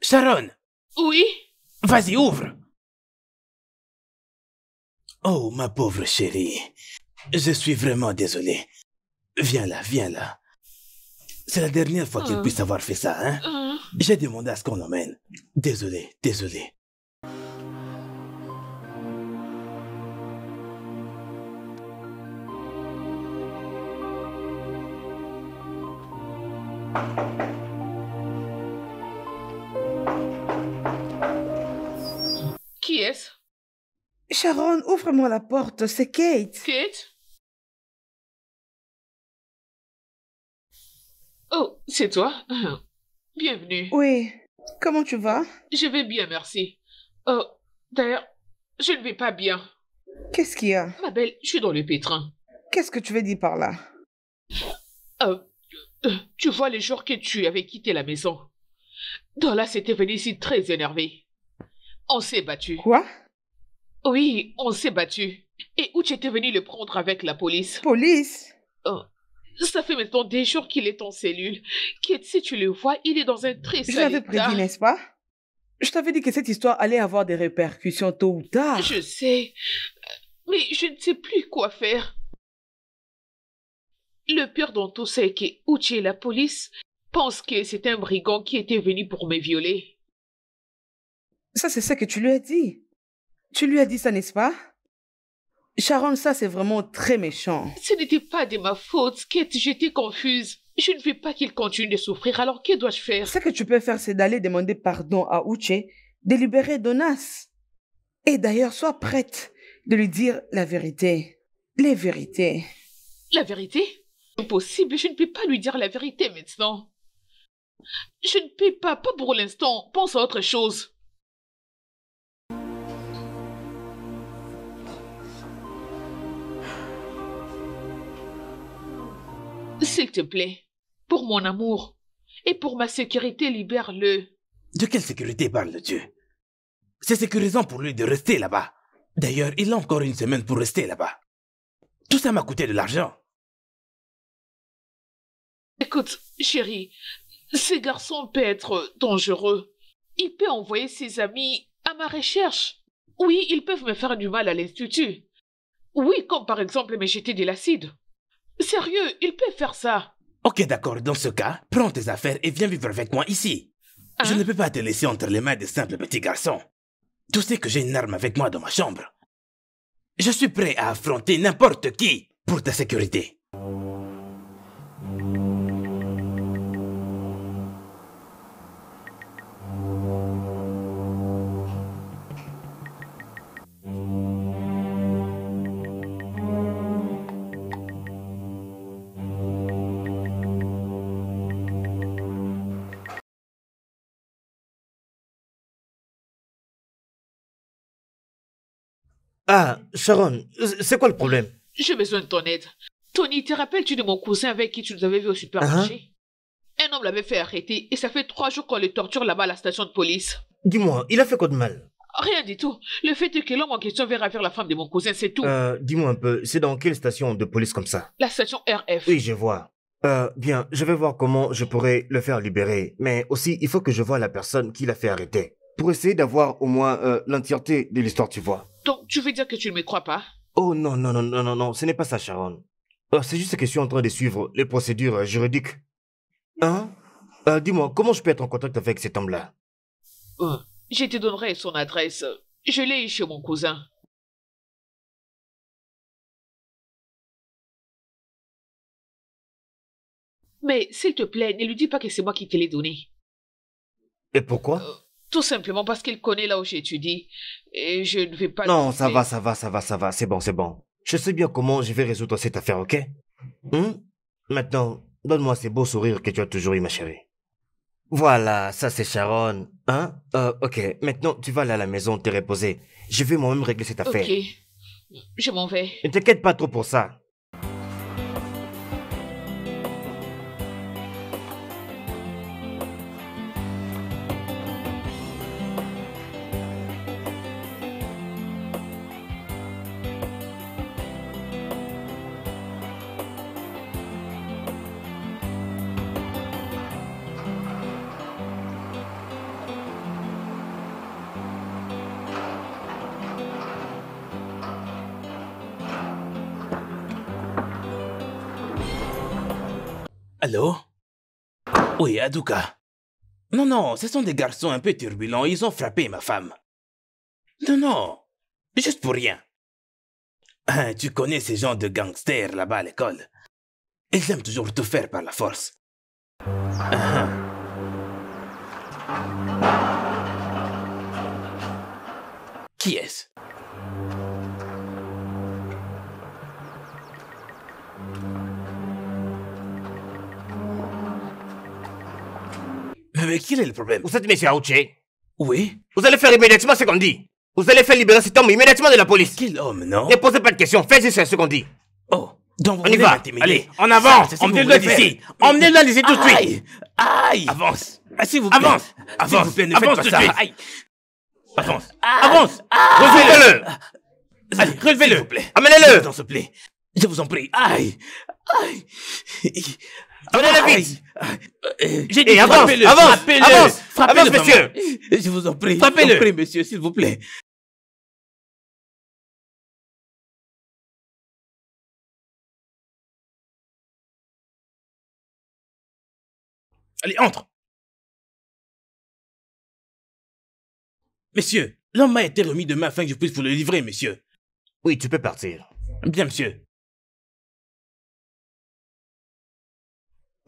Sharon. Oui. Vas-y, ouvre. Oh, ma pauvre chérie. Je suis vraiment désolé. Viens là, viens là. C'est la dernière fois qu'il euh. puisse avoir fait ça, hein euh. J'ai demandé à ce qu'on l'emmène. Désolé, désolé. Sharon, ouvre-moi la porte, c'est Kate. Kate Oh, c'est toi Bienvenue. Oui, comment tu vas Je vais bien, merci. Oh, d'ailleurs, je ne vais pas bien. Qu'est-ce qu'il y a Ma belle, je suis dans le pétrin. Qu'est-ce que tu veux dire par là oh, euh, Tu vois les jours que tu avais quitté la maison. Dans là, c'était ici très énervée. On s'est battu. Quoi oui, on s'est battu. Et Ouch était venu le prendre avec la police. Police euh, Ça fait maintenant des jours qu'il est en cellule. Qu'est-ce si tu le vois, il est dans un très Je l'avais prévu, n'est-ce pas Je t'avais dit que cette histoire allait avoir des répercussions tôt ou tard. Je sais, mais je ne sais plus quoi faire. Le pire dans tout c'est que Uchi et la police pensent que c'est un brigand qui était venu pour me violer. Ça, c'est ça que tu lui as dit. Tu lui as dit ça, n'est-ce pas Sharon, ça c'est vraiment très méchant. Ce n'était pas de ma faute, Kate, j'étais confuse. Je ne veux pas qu'il continue de souffrir, alors que dois-je faire Ce que tu peux faire, c'est d'aller demander pardon à Uche, de libérer Donas. Et d'ailleurs, sois prête de lui dire la vérité. Les vérités. La vérité Impossible, je ne peux pas lui dire la vérité maintenant. Je ne peux pas, pas pour l'instant. Pense à autre chose. S'il te plaît, pour mon amour et pour ma sécurité, libère-le. De quelle sécurité parle-tu C'est sécurisant pour lui de rester là-bas. D'ailleurs, il a encore une semaine pour rester là-bas. Tout ça m'a coûté de l'argent. Écoute, chérie, ce garçon peut être dangereux. Il peut envoyer ses amis à ma recherche. Oui, ils peuvent me faire du mal à l'institut. Oui, comme par exemple me jeter de l'acide. Sérieux, il peut faire ça. Ok, d'accord, dans ce cas, prends tes affaires et viens vivre avec moi ici. Je hein? ne peux pas te laisser entre les mains de simples petits garçons. Tu sais que j'ai une arme avec moi dans ma chambre. Je suis prêt à affronter n'importe qui pour ta sécurité. Ah, Sharon, c'est quoi le problème J'ai besoin de ton aide. Tony, te rappelles-tu de mon cousin avec qui tu nous avais vu au supermarché uh-huh. Un homme l'avait fait arrêter et ça fait trois jours qu'on le torture là-bas à la station de police. Dis-moi, il a fait quoi de mal Rien du tout. Le fait est que l'homme en question verra ravir la femme de mon cousin, c'est tout. Euh, dis-moi un peu, c'est dans quelle station de police comme ça La station RF. Oui, je vois. Euh, bien, je vais voir comment je pourrais le faire libérer. Mais aussi, il faut que je voie la personne qui l'a fait arrêter. Pour essayer d'avoir au moins euh, l'entièreté de l'histoire, tu vois. Donc, tu veux dire que tu ne me crois pas Oh non, non, non, non, non, non, ce n'est pas ça, Sharon. Euh, c'est juste que je suis en train de suivre les procédures euh, juridiques. Hein euh, Dis-moi, comment je peux être en contact avec cet homme-là Je te donnerai son adresse. Je l'ai chez mon cousin. Mais s'il te plaît, ne lui dis pas que c'est moi qui te l'ai donné. Et pourquoi tout simplement parce qu'il connaît là où j'étudie. Et je ne vais pas... Non, ça va, ça va, ça va, ça va. C'est bon, c'est bon. Je sais bien comment je vais résoudre cette affaire, ok hum? Maintenant, donne-moi ces beaux sourires que tu as toujours eu, ma chérie. Voilà, ça c'est Sharon. Hein euh, Ok, maintenant tu vas aller à la maison te reposer. Je vais moi-même régler cette affaire. Ok, je m'en vais. Ne t'inquiète pas trop pour ça. Non, non, ce sont des garçons un peu turbulents, ils ont frappé ma femme. Non, non, juste pour rien. Hein, tu connais ces gens de gangsters là-bas à l'école. Ils aiment toujours tout faire par la force. Uh-huh. Qui est-ce Mais quel est le problème Vous êtes monsieur Aouché Oui. Vous allez faire immédiatement ce qu'on dit. Vous allez faire libérer cet homme immédiatement de la police. quel homme, non Ne posez pas de questions, faites juste ce qu'on dit. Oh, donc vous on y va. Allez, on avance. Emmenez-le d'ici. Emmenez-le d'ici tout de suite. Aïe. Avance. Ah, vous plaît. Avance. Avance. Vous plaît, ne avance faites pas ça. Avance. Avance. Relevez-le. Allez, relevez-le. Amenez-le. S'il vous plaît. Je vous en prie. Aïe. Aïe donnez la ah, euh, J'ai dit, le Avance, avance, avance, monsieur Je vous en prie, frappez-le monsieur, s'il vous plaît. Allez, entre Monsieur, l'homme a été remis demain afin que je puisse vous le livrer, monsieur. Oui, tu peux partir. Bien, monsieur.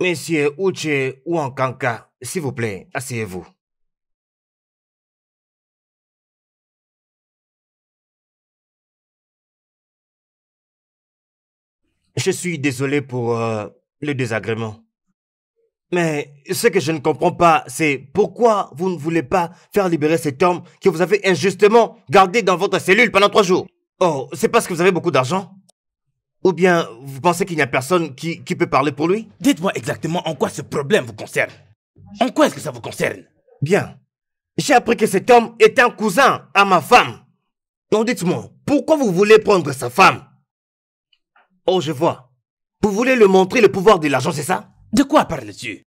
Monsieur Uche Wankanka, s'il vous plaît, asseyez-vous. Je suis désolé pour euh, le désagrément. Mais ce que je ne comprends pas, c'est pourquoi vous ne voulez pas faire libérer cet homme que vous avez injustement gardé dans votre cellule pendant trois jours. Oh, c'est parce que vous avez beaucoup d'argent ou bien vous pensez qu'il n'y a personne qui, qui peut parler pour lui Dites-moi exactement en quoi ce problème vous concerne. En quoi est-ce que ça vous concerne Bien. J'ai appris que cet homme est un cousin à ma femme. Donc dites-moi, pourquoi vous voulez prendre sa femme Oh, je vois. Vous voulez lui montrer le pouvoir de l'argent, c'est ça De quoi parles-tu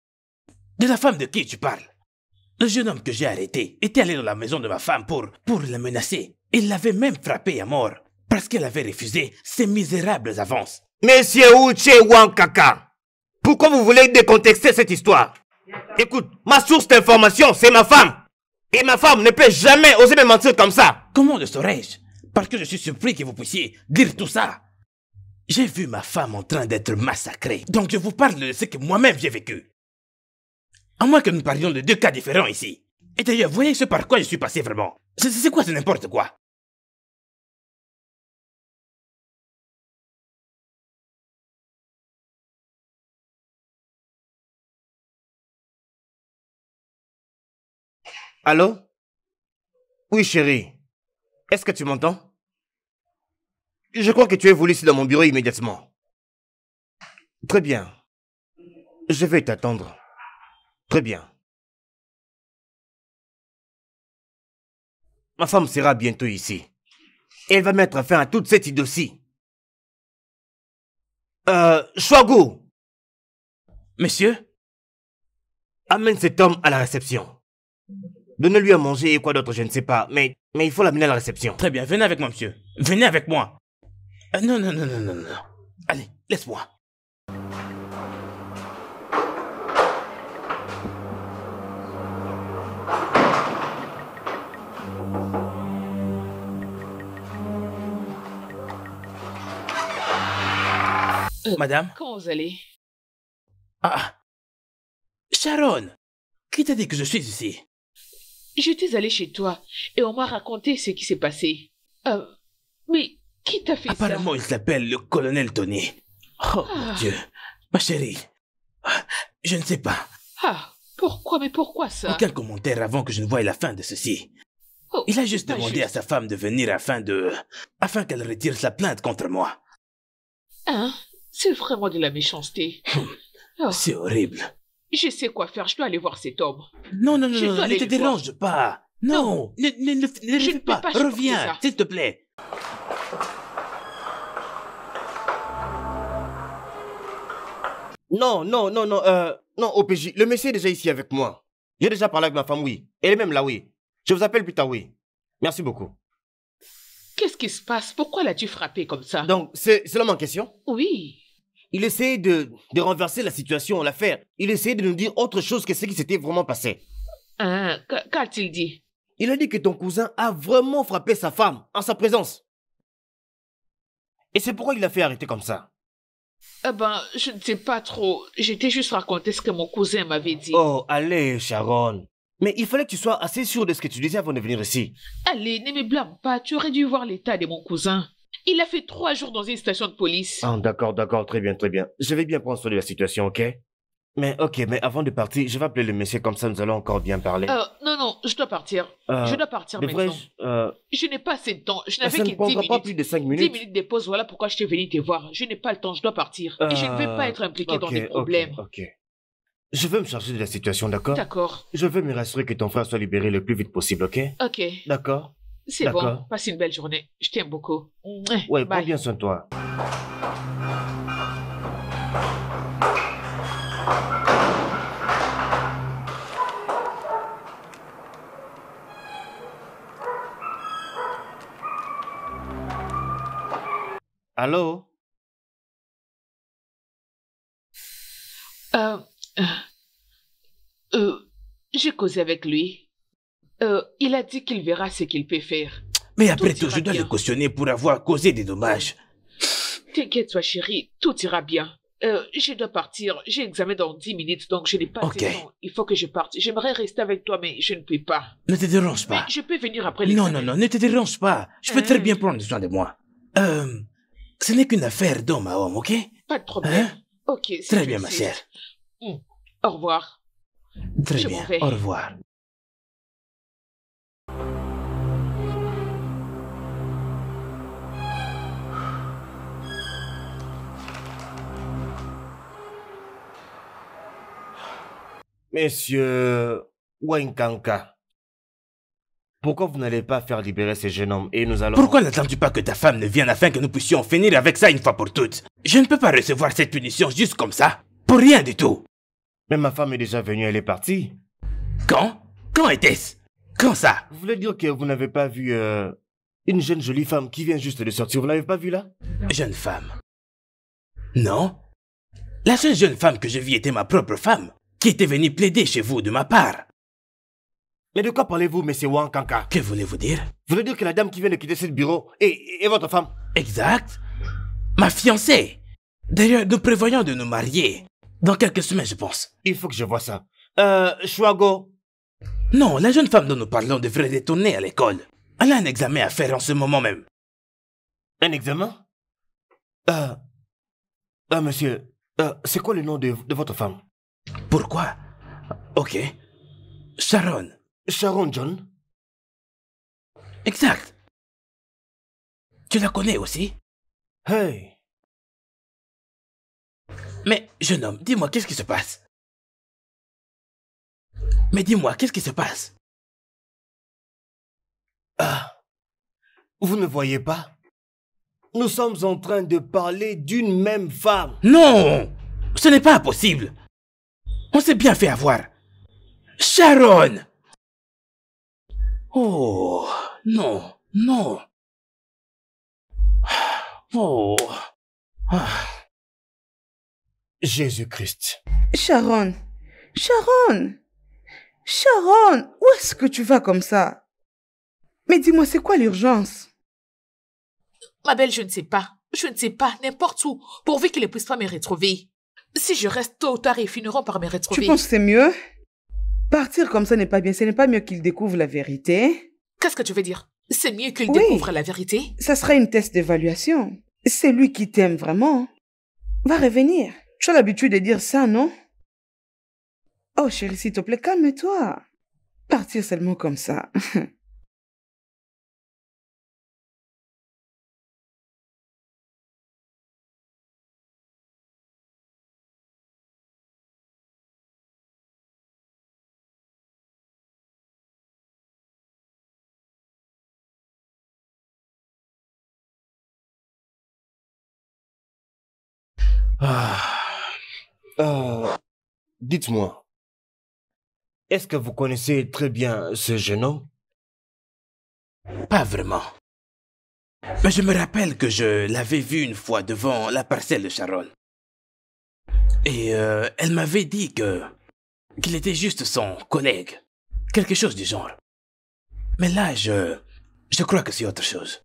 De la femme de qui tu parles Le jeune homme que j'ai arrêté était allé dans la maison de ma femme pour, pour la menacer. Il l'avait même frappée à mort parce qu'elle avait refusé ces misérables avances. Monsieur Uche Wankaka, pourquoi vous voulez décontexter cette histoire Écoute, ma source d'information, c'est ma femme. Et ma femme ne peut jamais oser me mentir comme ça. Comment le saurais-je Parce que je suis surpris que vous puissiez dire tout ça. J'ai vu ma femme en train d'être massacrée. Donc je vous parle de ce que moi-même j'ai vécu. À moins que nous parlions de deux cas différents ici. Et d'ailleurs, voyez ce par quoi je suis passé vraiment. C'est quoi, ce n'importe quoi. Allô Oui, chérie. Est-ce que tu m'entends Je crois que tu es voulu ici dans mon bureau immédiatement. Très bien. Je vais t'attendre. Très bien. Ma femme sera bientôt ici. Elle va mettre fin à toute cette idiotie. Euh, Chouagou Monsieur Amène cet homme à la réception. Donnez-lui à manger et quoi d'autre, je ne sais pas. Mais, mais il faut l'amener à la réception. Très bien, venez avec moi, monsieur. Venez avec moi. Euh, non, non, non, non, non, non. Allez, laisse-moi. Euh, madame Quand vous allez Ah Sharon Qui t'a dit que je suis ici je J'étais allée chez toi et on m'a raconté ce qui s'est passé. Euh, mais qui t'a fait Apparemment, ça Apparemment, il s'appelle le colonel Tony. Oh mon ah. Dieu, ma chérie, je ne sais pas. Ah, pourquoi, mais pourquoi ça Aucun commentaire avant que je ne voie la fin de ceci. Oh, il a juste demandé à sa femme de venir afin de... afin qu'elle retire sa plainte contre moi. Hein C'est vraiment de la méchanceté. Oh. C'est horrible. Je sais quoi faire, je dois aller voir cet homme. Non, non, non, ne te dérange pas. Non, ne, ne, pas. Reviens, s'il te plaît. Non, non, non, non, euh, non, OPJ, le monsieur est déjà ici avec moi. J'ai déjà parlé avec ma femme, oui. Elle est même là, oui. Je vous appelle plus tard, oui. Merci beaucoup. Qu'est-ce qui se passe Pourquoi l'as-tu frappé comme ça Donc, c'est seulement en question Oui. Il essayait de, renverser la situation, l'affaire. Il essayait de nous dire autre chose que ce qui s'était vraiment passé. Ah, qu'a-t-il dit Il a dit que ton cousin a vraiment frappé sa femme en sa présence. Et c'est pourquoi il l'a fait arrêter comme ça. Eh ben, je ne sais pas trop. J'étais juste raconté ce que mon cousin m'avait dit. Oh, allez, Sharon. Mais il fallait que tu sois assez sûr de ce que tu disais avant de venir ici. Allez, ne me blâme pas. Tu aurais dû voir l'état de mon cousin. Il a fait trois jours dans une station de police. Ah, d'accord, d'accord, très bien, très bien. Je vais bien prendre soin de la situation, ok Mais ok, mais avant de partir, je vais appeler le monsieur comme ça, nous allons encore bien parler. Euh, non, non, je dois partir. Euh, je dois partir maintenant. euh... je n'ai pas assez de temps. Je n'avais que pas plus de cinq minutes. Dix minutes de pause, voilà pourquoi je t'ai venu te voir. Je n'ai pas le temps, je dois partir. Et je ne vais pas euh, être impliqué dans des problèmes. Ok, ok. Je veux me charger de la situation, d'accord D'accord. Je veux me rassurer que ton frère soit libéré le plus vite possible, ok Ok. D'accord. C'est bon. Passe une belle journée. Je t'aime beaucoup. Ouais, prends bien soin toi. Allô? Euh, euh, euh, J'ai causé avec lui euh, il a dit qu'il verra ce qu'il peut faire. Mais après tout, je dois le cautionner pour avoir causé des dommages. T'inquiète-toi, chérie, tout ira bien. Euh, je dois partir. J'ai examen dans 10 minutes, donc je n'ai pas de temps. Il faut que je parte. J'aimerais rester avec toi, mais je ne peux pas. Ne te dérange pas. je peux venir après l'examen. Non, non, non, ne te dérange pas. Je peux très euh. bien prendre soin de moi. Euh, ce n'est qu'une affaire d'homme à homme, ok Pas de problème. Hein? Ok, Très bien, ma chère. Hmm. Au revoir. Très bien, au revoir. Monsieur Wankanka, pourquoi vous n'allez pas faire libérer ces jeunes hommes et nous allons... Pourquoi n'attends-tu pas que ta femme ne vienne afin que nous puissions finir avec ça une fois pour toutes Je ne peux pas recevoir cette punition juste comme ça, pour rien du tout. Mais ma femme est déjà venue, elle est partie. Quand Quand était-ce Quand ça Vous voulez dire que vous n'avez pas vu euh, une jeune jolie femme qui vient juste de sortir, vous l'avez pas vue là Jeune femme Non La seule jeune femme que je vis était ma propre femme qui était venu plaider chez vous de ma part. Mais de quoi parlez-vous, monsieur Wang Kanka Que voulez-vous dire Vous voulez dire que la dame qui vient de quitter ce bureau est, votre femme Exact. Ma fiancée. D'ailleurs, nous prévoyons de nous marier. Dans quelques semaines, je pense. Il faut que je vois ça. Euh, Chouago Non, la jeune femme dont nous parlons devrait retourner à l'école. Elle a un examen à faire en ce moment même. Un examen Euh... Ah, monsieur, euh, c'est quoi le nom de votre femme pourquoi Ok. Sharon. Sharon John Exact. Tu la connais aussi Hey. Mais, jeune homme, dis-moi, qu'est-ce qui se passe Mais dis-moi, qu'est-ce qui se passe Ah. Vous ne voyez pas Nous sommes en train de parler d'une même femme. Non Ce n'est pas possible on s'est bien fait avoir. Sharon Oh, non, non. Oh. Jésus-Christ. Sharon, Sharon, Sharon, où est-ce que tu vas comme ça Mais dis-moi, c'est quoi l'urgence Ma belle, je ne sais pas. Je ne sais pas, n'importe où, pourvu qu'il puisse pas me retrouver. Si je reste tôt ou tard, ils finiront par me retrouver. Tu penses que c'est mieux Partir comme ça n'est pas bien. Ce n'est pas mieux qu'il découvre la vérité. Qu'est-ce que tu veux dire C'est mieux qu'il découvre la vérité Ça sera une test d'évaluation. C'est lui qui t'aime vraiment. Va revenir. Tu as l'habitude de dire ça, non Oh chérie, s'il te plaît, calme-toi. Partir seulement comme ça. Ah. Euh, dites-moi, est-ce que vous connaissez très bien ce jeune homme Pas vraiment. Mais je me rappelle que je l'avais vu une fois devant la parcelle de Charol. Et euh, elle m'avait dit que qu'il était juste son collègue, quelque chose du genre. Mais là, je je crois que c'est autre chose.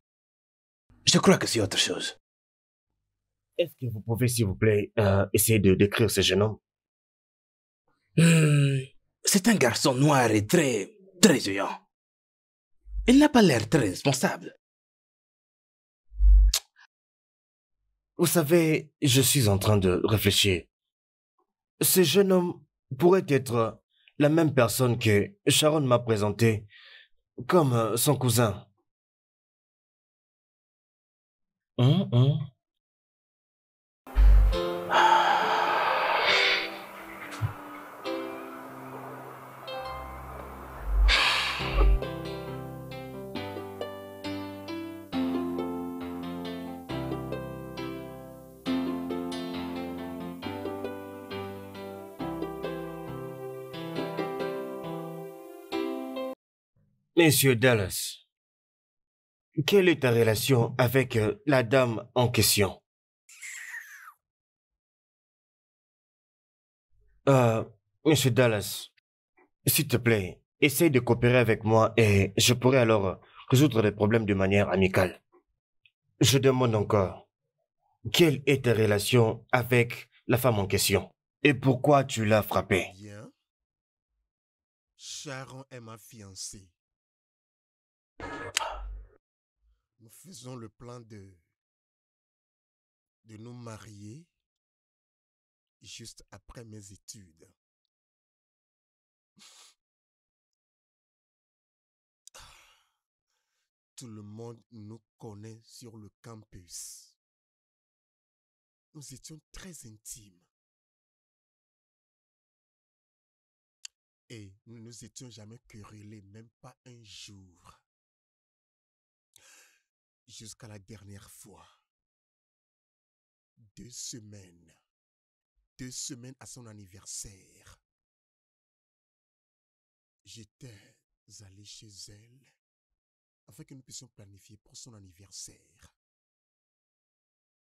Je crois que c'est autre chose. Est-ce que vous pouvez, s'il vous plaît, euh, essayer de décrire ce jeune homme euh, C'est un garçon noir et très, très géant. Il n'a pas l'air très responsable. Vous savez, je suis en train de réfléchir. Ce jeune homme pourrait être la même personne que Sharon m'a présentée comme euh, son cousin. Hein, hein? Monsieur Dallas, quelle est ta relation avec euh, la dame en question euh, Monsieur Dallas, s'il te plaît, essaye de coopérer avec moi et je pourrai alors résoudre les problèmes de manière amicale. Je demande encore, quelle est ta relation avec la femme en question et pourquoi tu l'as frappée Sharon est ma fiancée. Nous faisons le plan de, de nous marier juste après mes études. Tout le monde nous connaît sur le campus. Nous étions très intimes. Et nous ne nous étions jamais querellés, même pas un jour jusqu'à la dernière fois. Deux semaines. Deux semaines à son anniversaire. J'étais allé chez elle afin que nous puissions planifier pour son anniversaire.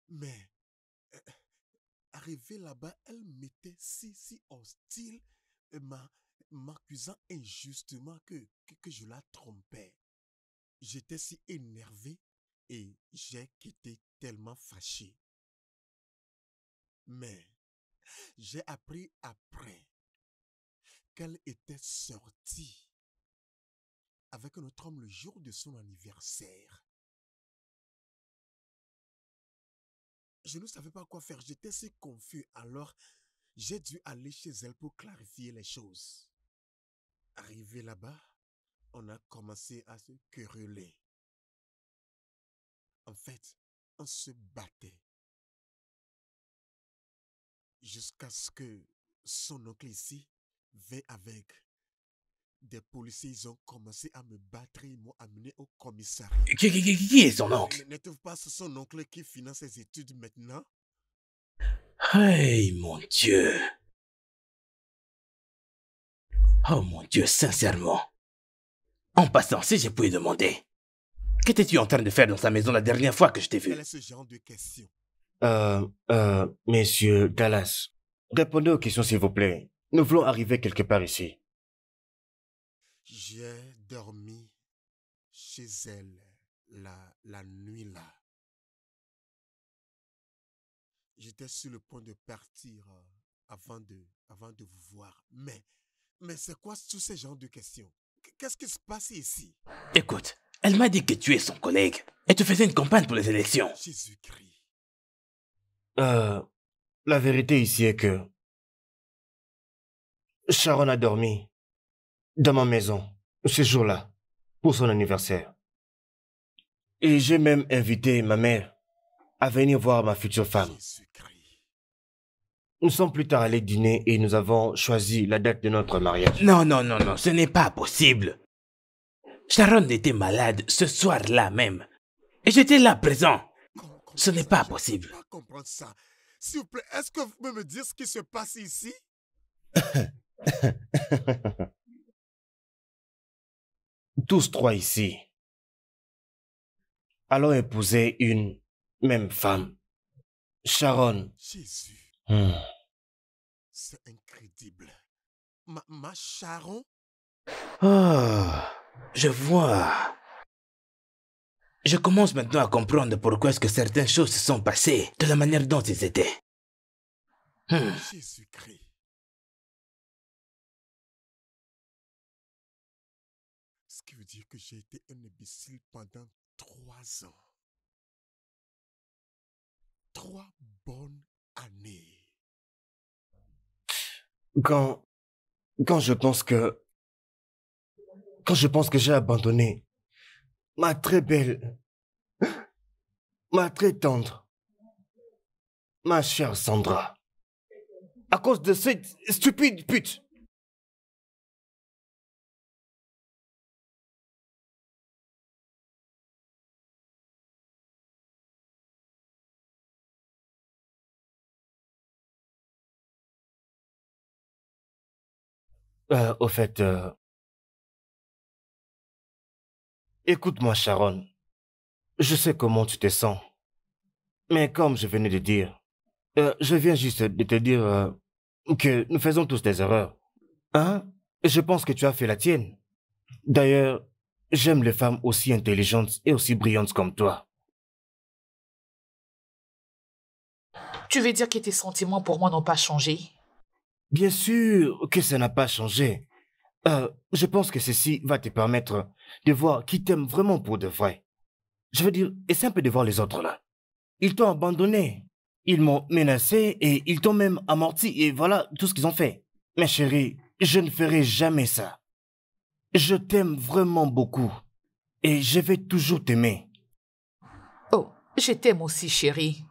Mais, euh, arrivée arrivé là-bas, elle m'était si, si hostile, euh, m'accusant injustement que, que, que je la trompais. J'étais si énervé et j'ai quitté tellement fâché. Mais j'ai appris après qu'elle était sortie avec notre homme le jour de son anniversaire. Je ne savais pas quoi faire, j'étais si confus, alors j'ai dû aller chez elle pour clarifier les choses. Arrivé là-bas, on a commencé à se quereller. En fait, on se battait jusqu'à ce que son oncle ici vienne avec. Des policiers, ils ont commencé à me battre, ils m'ont amené au commissariat. Qui, est son oncle Ne trouve pas son oncle qui finance ses études maintenant Hey, mon Dieu Oh mon Dieu, sincèrement. En passant, si je pouvais demander, Qu'étais-tu en train de faire dans sa maison la dernière fois que je t'ai vu Quel est ce genre de question Euh, euh, Monsieur Dallas, répondez aux questions s'il vous plaît. Nous voulons arriver quelque part ici. J'ai dormi chez elle la, la nuit là. J'étais sur le point de partir euh, avant de, avant de vous voir. Mais, mais c'est quoi tous ces genres de questions Qu'est-ce qui se passe ici Écoute, elle m'a dit que tu es son collègue et tu faisais une campagne pour les élections. Euh, la vérité ici est que Sharon a dormi dans ma maison ce jour-là pour son anniversaire. Et j'ai même invité ma mère à venir voir ma future femme. Nous sommes plus tard allés dîner et nous avons choisi la date de notre mariage. Non, non, non, non, ce n'est pas possible. Sharon était malade ce soir-là même. Et j'étais là présent. Ce n'est pas possible. Je ne pas comprendre ça. S'il vous plaît, est-ce que vous pouvez me dire ce qui se passe ici Tous trois ici. Allons épouser une même femme. Sharon. Jésus. Hmm. C'est incroyable. Ma, ma Sharon? Ah. Je vois. Je commence maintenant à comprendre pourquoi est-ce que certaines choses se sont passées de la manière dont ils étaient. Hmm. Jésus-Christ. Ce qui veut dire que j'ai été un imbécile pendant trois ans. Trois bonnes années. Quand... Quand je pense que quand je pense que j'ai abandonné ma très belle, ma très tendre, ma chère Sandra, à cause de cette stupide pute. Euh, au fait, euh, Écoute-moi, Sharon. Je sais comment tu te sens. Mais comme je venais de dire, euh, je viens juste de te dire euh, que nous faisons tous des erreurs. Hein Je pense que tu as fait la tienne. D'ailleurs, j'aime les femmes aussi intelligentes et aussi brillantes comme toi. Tu veux dire que tes sentiments pour moi n'ont pas changé Bien sûr que ça n'a pas changé. Euh, je pense que ceci va te permettre de voir qui t'aime vraiment pour de vrai. Je veux dire, c'est un peu de voir les autres là. Ils t'ont abandonné. Ils m'ont menacé et ils t'ont même amorti et voilà tout ce qu'ils ont fait. Mais chérie, je ne ferai jamais ça. Je t'aime vraiment beaucoup et je vais toujours t'aimer. Oh, je t'aime aussi, chérie.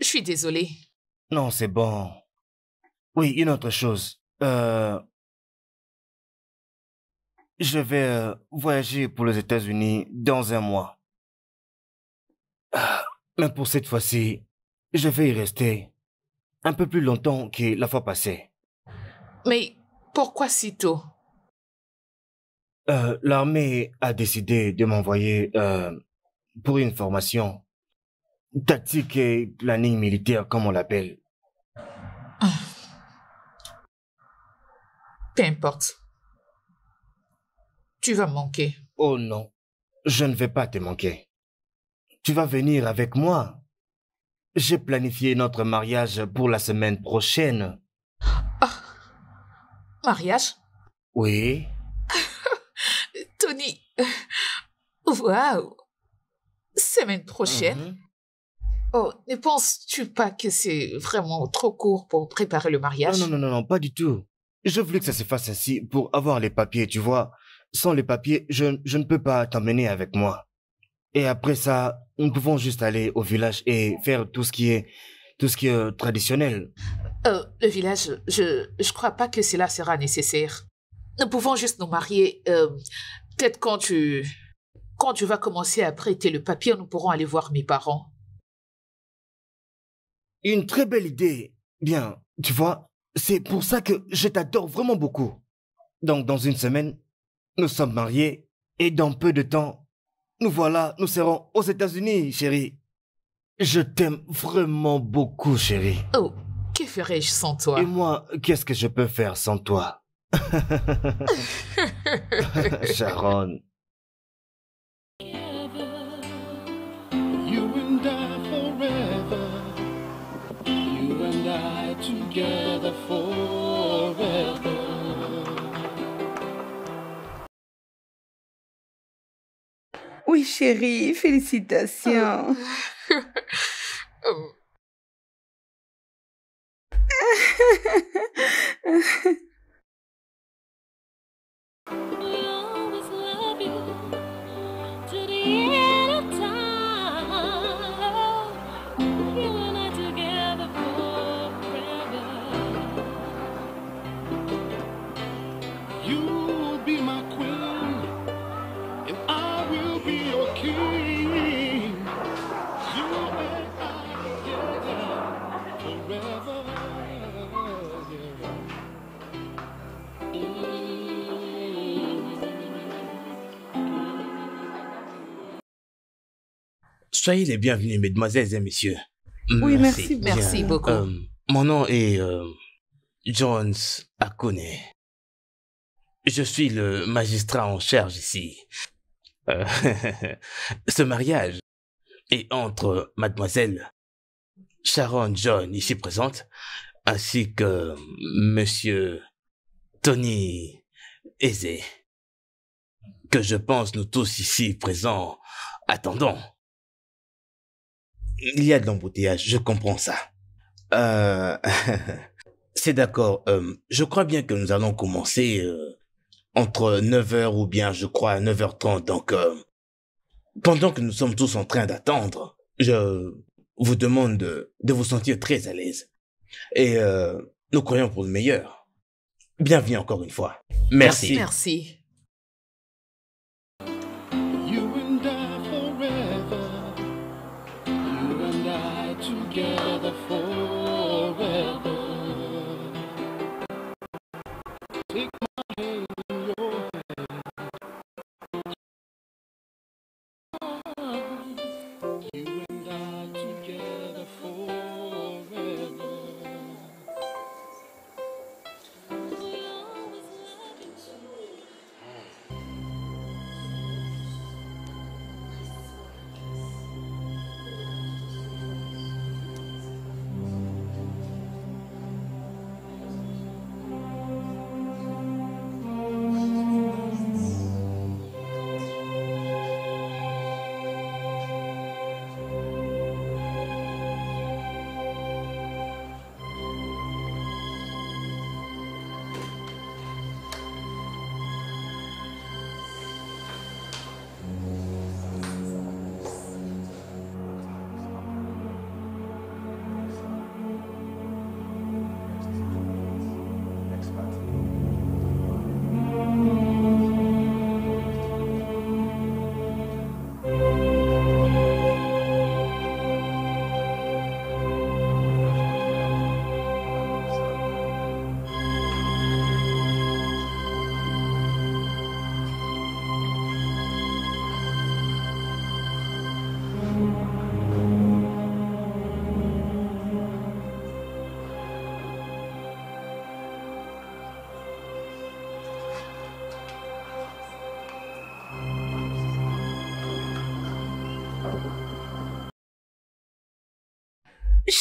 Je suis désolée. Non, c'est bon. Oui, une autre chose. Euh, je vais euh, voyager pour les États-Unis dans un mois. Ah, mais pour cette fois-ci, je vais y rester un peu plus longtemps que la fois passée. Mais pourquoi si tôt euh, L'armée a décidé de m'envoyer euh, pour une formation tactique et planning militaire, comme on l'appelle. Ah. Peu importe. Tu vas manquer. Oh non, je ne vais pas te manquer. Tu vas venir avec moi. J'ai planifié notre mariage pour la semaine prochaine. Ah, mariage Oui. Tony, waouh Semaine prochaine mhm. Oh, ne penses-tu pas que c'est vraiment trop court pour préparer le mariage Non, non, non, non, pas du tout. Je voulais que ça se fasse ainsi pour avoir les papiers, tu vois sans les papiers, je, je ne peux pas t'emmener avec moi. Et après ça, nous pouvons juste aller au village et faire tout ce qui est, tout ce qui est euh, traditionnel. Euh, le village, je ne crois pas que cela sera nécessaire. Nous pouvons juste nous marier. Euh, peut-être quand tu, quand tu vas commencer à prêter le papier, nous pourrons aller voir mes parents. Une très belle idée. Bien, tu vois, c'est pour ça que je t'adore vraiment beaucoup. Donc, dans une semaine, nous sommes mariés et dans peu de temps, nous voilà, nous serons aux États-Unis, chérie. Je t'aime vraiment beaucoup, chérie. Oh, que ferais-je sans toi Et moi, qu'est-ce que je peux faire sans toi Sharon, Oui, chérie, félicitations. Oh. Soyez les bienvenus, mesdemoiselles et messieurs. Oui, merci. Merci, beaucoup. Euh, mon nom est euh, Jones Akone. Je suis le magistrat en charge ici. Euh, ce mariage est entre mademoiselle Sharon John, ici présente, ainsi que monsieur Tony Eze, que je pense nous tous ici présents attendons il y a de l'embouteillage, je comprends ça. Euh, c'est d'accord. Euh, je crois bien que nous allons commencer euh, entre 9h ou bien, je crois, 9h30. Donc, pendant que nous sommes tous en train d'attendre, je vous demande de, vous sentir très à l'aise. Et nous croyons pour le meilleur. Bienvenue encore une fois. Merci. Merci.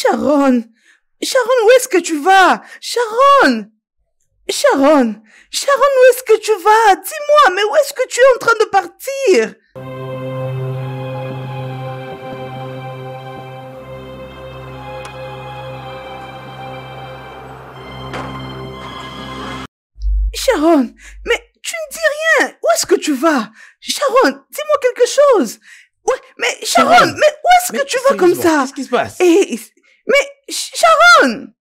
Sharon! Sharon, où est-ce que tu vas? Sharon! Sharon! Sharon, où est-ce que tu vas? Dis-moi, mais où est-ce que tu es en train de partir? Sharon, mais tu ne dis rien. Où est-ce que tu vas Sharon, dis-moi quelque chose. Ouais, mais Sharon, mais où est-ce que tu vas comme ça ce qui se passe Mais Sharon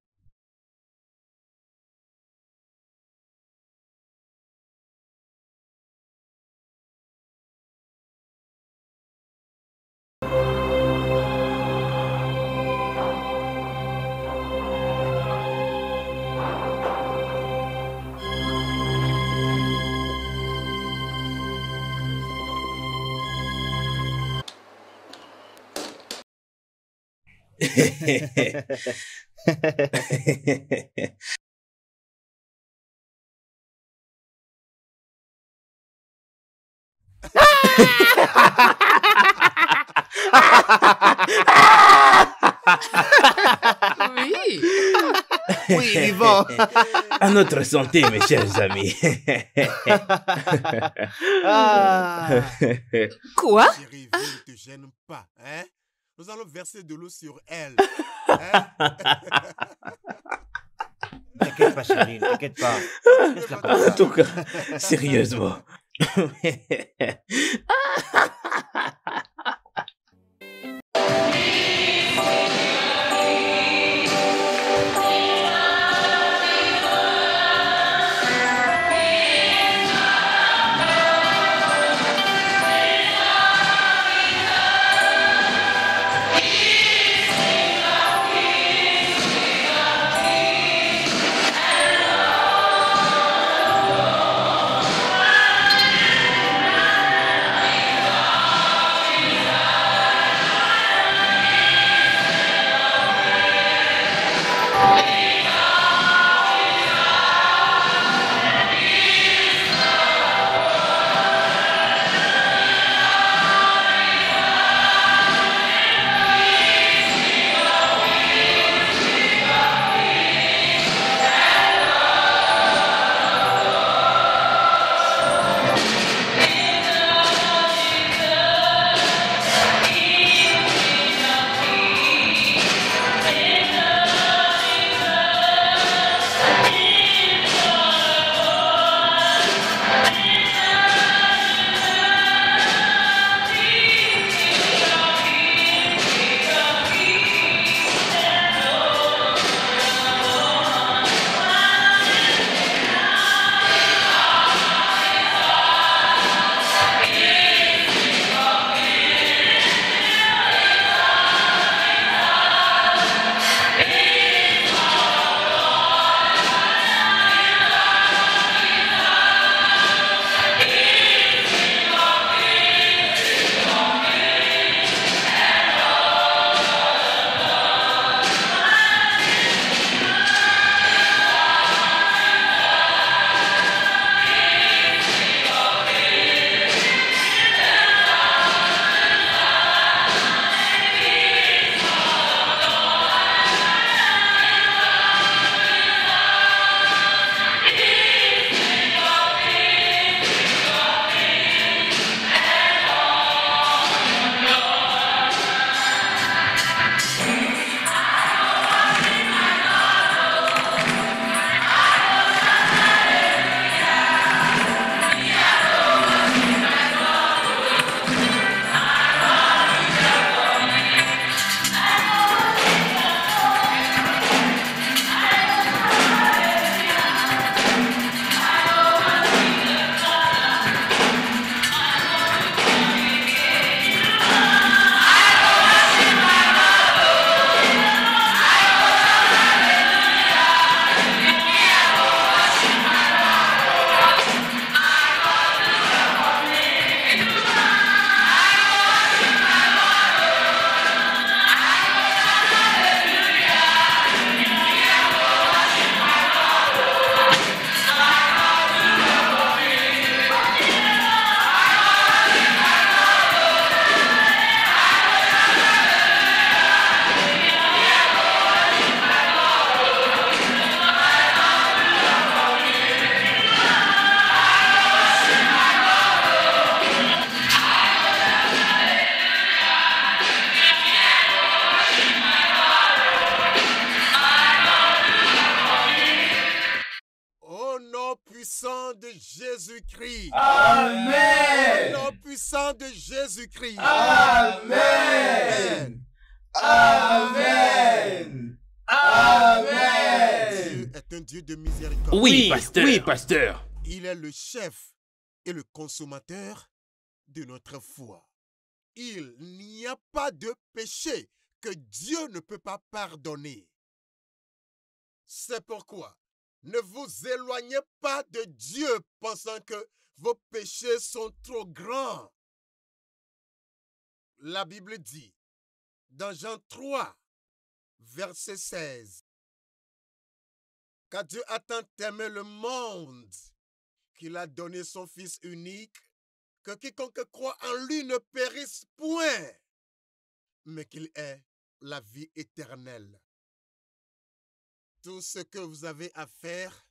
oui. Oui, À notre santé, mes chers amis. ah. Quoi? Cyril, ne tu gêne pas, hein? nous allons verser de l'eau sur elle. Hein? t'inquiète pas, chérie, t'inquiète pas. En tout cas, sérieusement. il n'y a pas de péché que Dieu ne peut pas pardonner. C'est pourquoi ne vous éloignez pas de Dieu pensant que vos péchés sont trop grands. La Bible dit dans Jean 3, verset 16, Car Dieu a tant aimé le monde qu'il a donné son Fils unique que quiconque croit en lui ne périsse point, mais qu'il ait la vie éternelle. Tout ce que vous avez à faire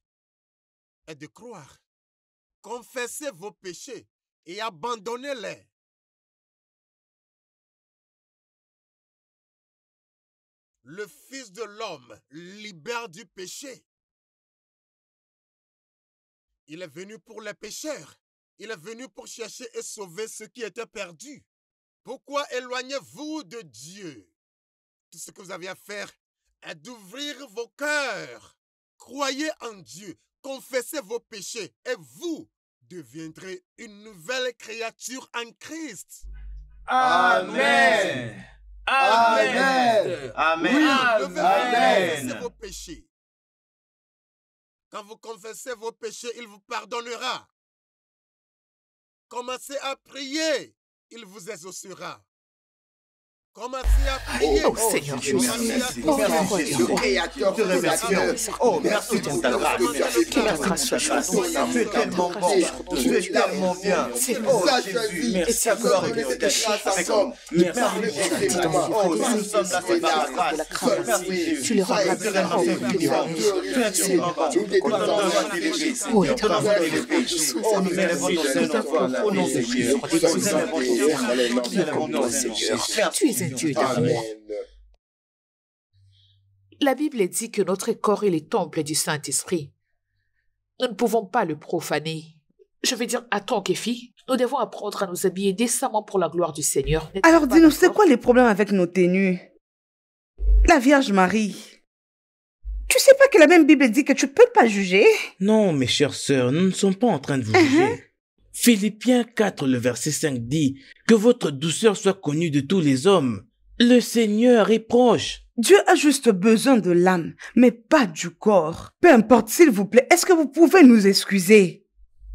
est de croire. Confessez vos péchés et abandonnez-les. Le Fils de l'homme libère du péché. Il est venu pour les pécheurs il est venu pour chercher et sauver ceux qui étaient perdus. Pourquoi éloignez-vous de Dieu Tout ce que vous avez à faire est d'ouvrir vos cœurs. Croyez en Dieu, confessez vos péchés et vous deviendrez une nouvelle créature en Christ. Amen. Amen. Amen. Amen. vos péchés. Quand vous confessez vos péchés, il vous pardonnera. Commencez à prier, il vous exaucera. Oh, oh Seigneur Dieu, merci. Oh, Oh, merci pour grâce. grâce tu es tellement bon. Tu es tellement bien. Oh, Jésus, merci à gloire et ta grâce Merci Oh, nous sommes là, c'est la grâce. Merci Tu Oh, Oh, nous nos que Oh, Nous élevons nos Tu es la Bible dit que notre corps est le temple du Saint-Esprit. Nous ne pouvons pas le profaner. Je veux dire, à tant que nous devons apprendre à nous habiller décemment pour la gloire du Seigneur. Alors dis-nous, c'est quoi les problèmes avec nos tenues La Vierge Marie. Tu sais pas que la même Bible dit que tu ne peux pas juger Non, mes chères sœurs, nous ne sommes pas en train de vous juger. Uh-huh. Philippiens 4, le verset 5 dit, Que votre douceur soit connue de tous les hommes. Le Seigneur est proche. Dieu a juste besoin de l'âme, mais pas du corps. Peu importe, s'il vous plaît, est-ce que vous pouvez nous excuser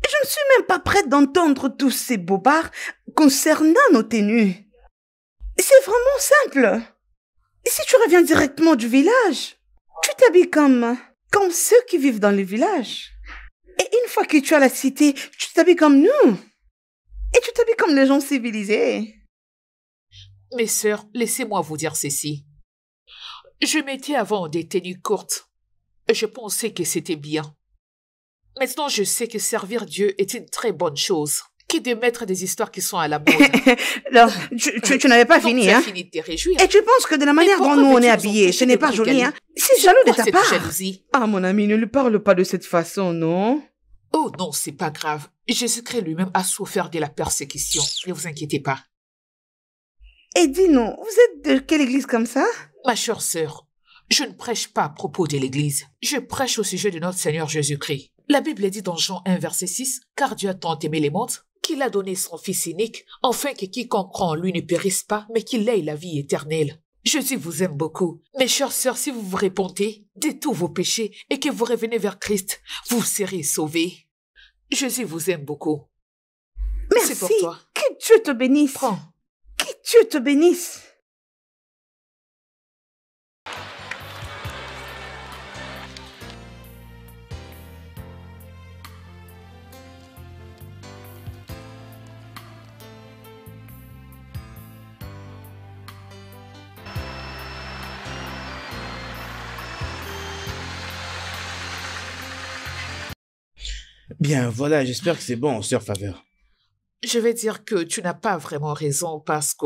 Je ne suis même pas prête d'entendre tous ces bobards concernant nos tenues. C'est vraiment simple. Si tu reviens directement du village, tu t'habilles comme, comme ceux qui vivent dans le village et une fois que tu as la cité, tu t'habilles comme nous. Et tu t'habilles comme les gens civilisés. Mes sœurs, laissez-moi vous dire ceci. Je m'étais avant des tenues courtes. Je pensais que c'était bien. Maintenant, je sais que servir Dieu est une très bonne chose de mettre des histoires qui sont à la mode. Alors, tu, n'avais pas fini, hein. Fini de te réjouir. Et tu penses que de la manière dont nous on est habillés, ce n'est pas joli, hein. C'est jaloux de ta part. Ah, mon ami, ne lui parle pas de cette façon, non? Oh non, c'est pas grave. Jésus-Christ lui-même a souffert de la persécution. Ne vous inquiétez pas. Et dis-nous, vous êtes de quelle église comme ça? Ma chère sœur, je ne prêche pas à propos de l'église. Je prêche au sujet de notre Seigneur Jésus-Christ. La Bible dit dans Jean 1, verset 6, car Dieu a tant aimé les mondes qu'il a donné son Fils unique, afin que quiconque croit en lui ne périsse pas, mais qu'il ait la vie éternelle. Jésus vous aime beaucoup. Mes chers sœurs, si vous vous répondez de tous vos péchés et que vous revenez vers Christ, vous serez sauvés. Jésus vous aime beaucoup. Merci. Pour toi. Que Dieu te bénisse. Prends. Que Dieu te bénisse. Bien, voilà, j'espère que c'est bon, sœur Faveur. Je vais dire que tu n'as pas vraiment raison parce que,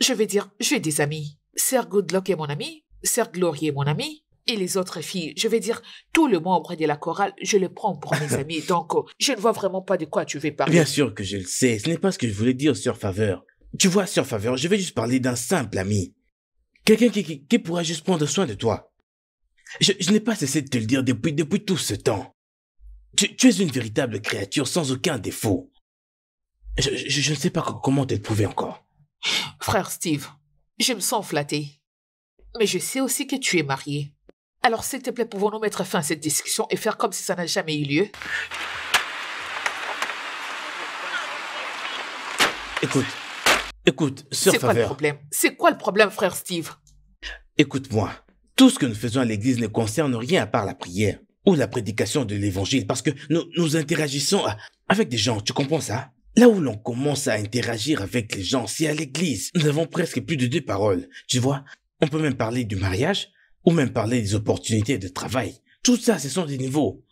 je vais dire, j'ai des amis. Sœur Goodlock est mon ami, Sœur Glory est mon ami, et les autres filles, je vais dire, tout le membre de la chorale, je le prends pour mes amis, donc je ne vois vraiment pas de quoi tu veux parler. Bien sûr que je le sais, ce n'est pas ce que je voulais dire, Sœur Faveur. Tu vois, Sœur Faveur, je vais juste parler d'un simple ami. Quelqu'un qui, qui, qui, pourra juste prendre soin de toi. Je, je n'ai pas cessé de te le dire depuis, depuis tout ce temps. Tu, es une véritable créature sans aucun défaut. Je, ne sais pas comment te prouver encore. Frère Steve, je me sens flatté. Mais je sais aussi que tu es marié. Alors s'il te plaît, pouvons-nous mettre fin à cette discussion et faire comme si ça n'a jamais eu lieu Écoute, écoute, sœur C'est quoi le problème C'est quoi le problème, frère Steve Écoute-moi, tout ce que nous faisons à l'église ne concerne rien à part la prière ou la prédication de l'évangile parce que nous, nous interagissons avec des gens, tu comprends ça Là où l'on commence à interagir avec les gens, c'est à l'église. Nous avons presque plus de deux paroles, tu vois. On peut même parler du mariage ou même parler des opportunités de travail. Tout ça, ce sont des niveaux.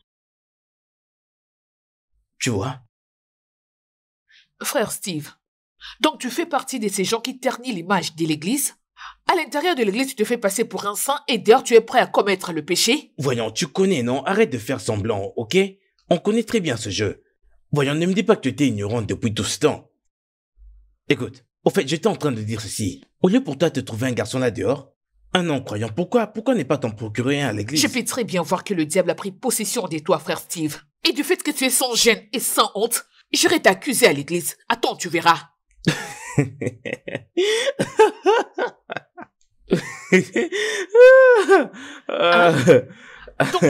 Tu vois Frère Steve, donc tu fais partie de ces gens qui ternissent l'image de l'église à l'intérieur de l'église, tu te fais passer pour un saint et dehors, tu es prêt à commettre le péché Voyons, tu connais, non Arrête de faire semblant, ok On connaît très bien ce jeu. Voyons, ne me dis pas que tu étais ignorante depuis tout ce temps. Écoute, au fait, j'étais en train de dire ceci. Au lieu pour toi de trouver un garçon là dehors, un non-croyant, pourquoi, pourquoi n'est pas ton procurer à l'église Je fais très bien voir que le diable a pris possession de toi, frère Steve. Et du fait que tu es sans gêne et sans honte, j'irai t'accuser à l'église. Attends, tu verras. donc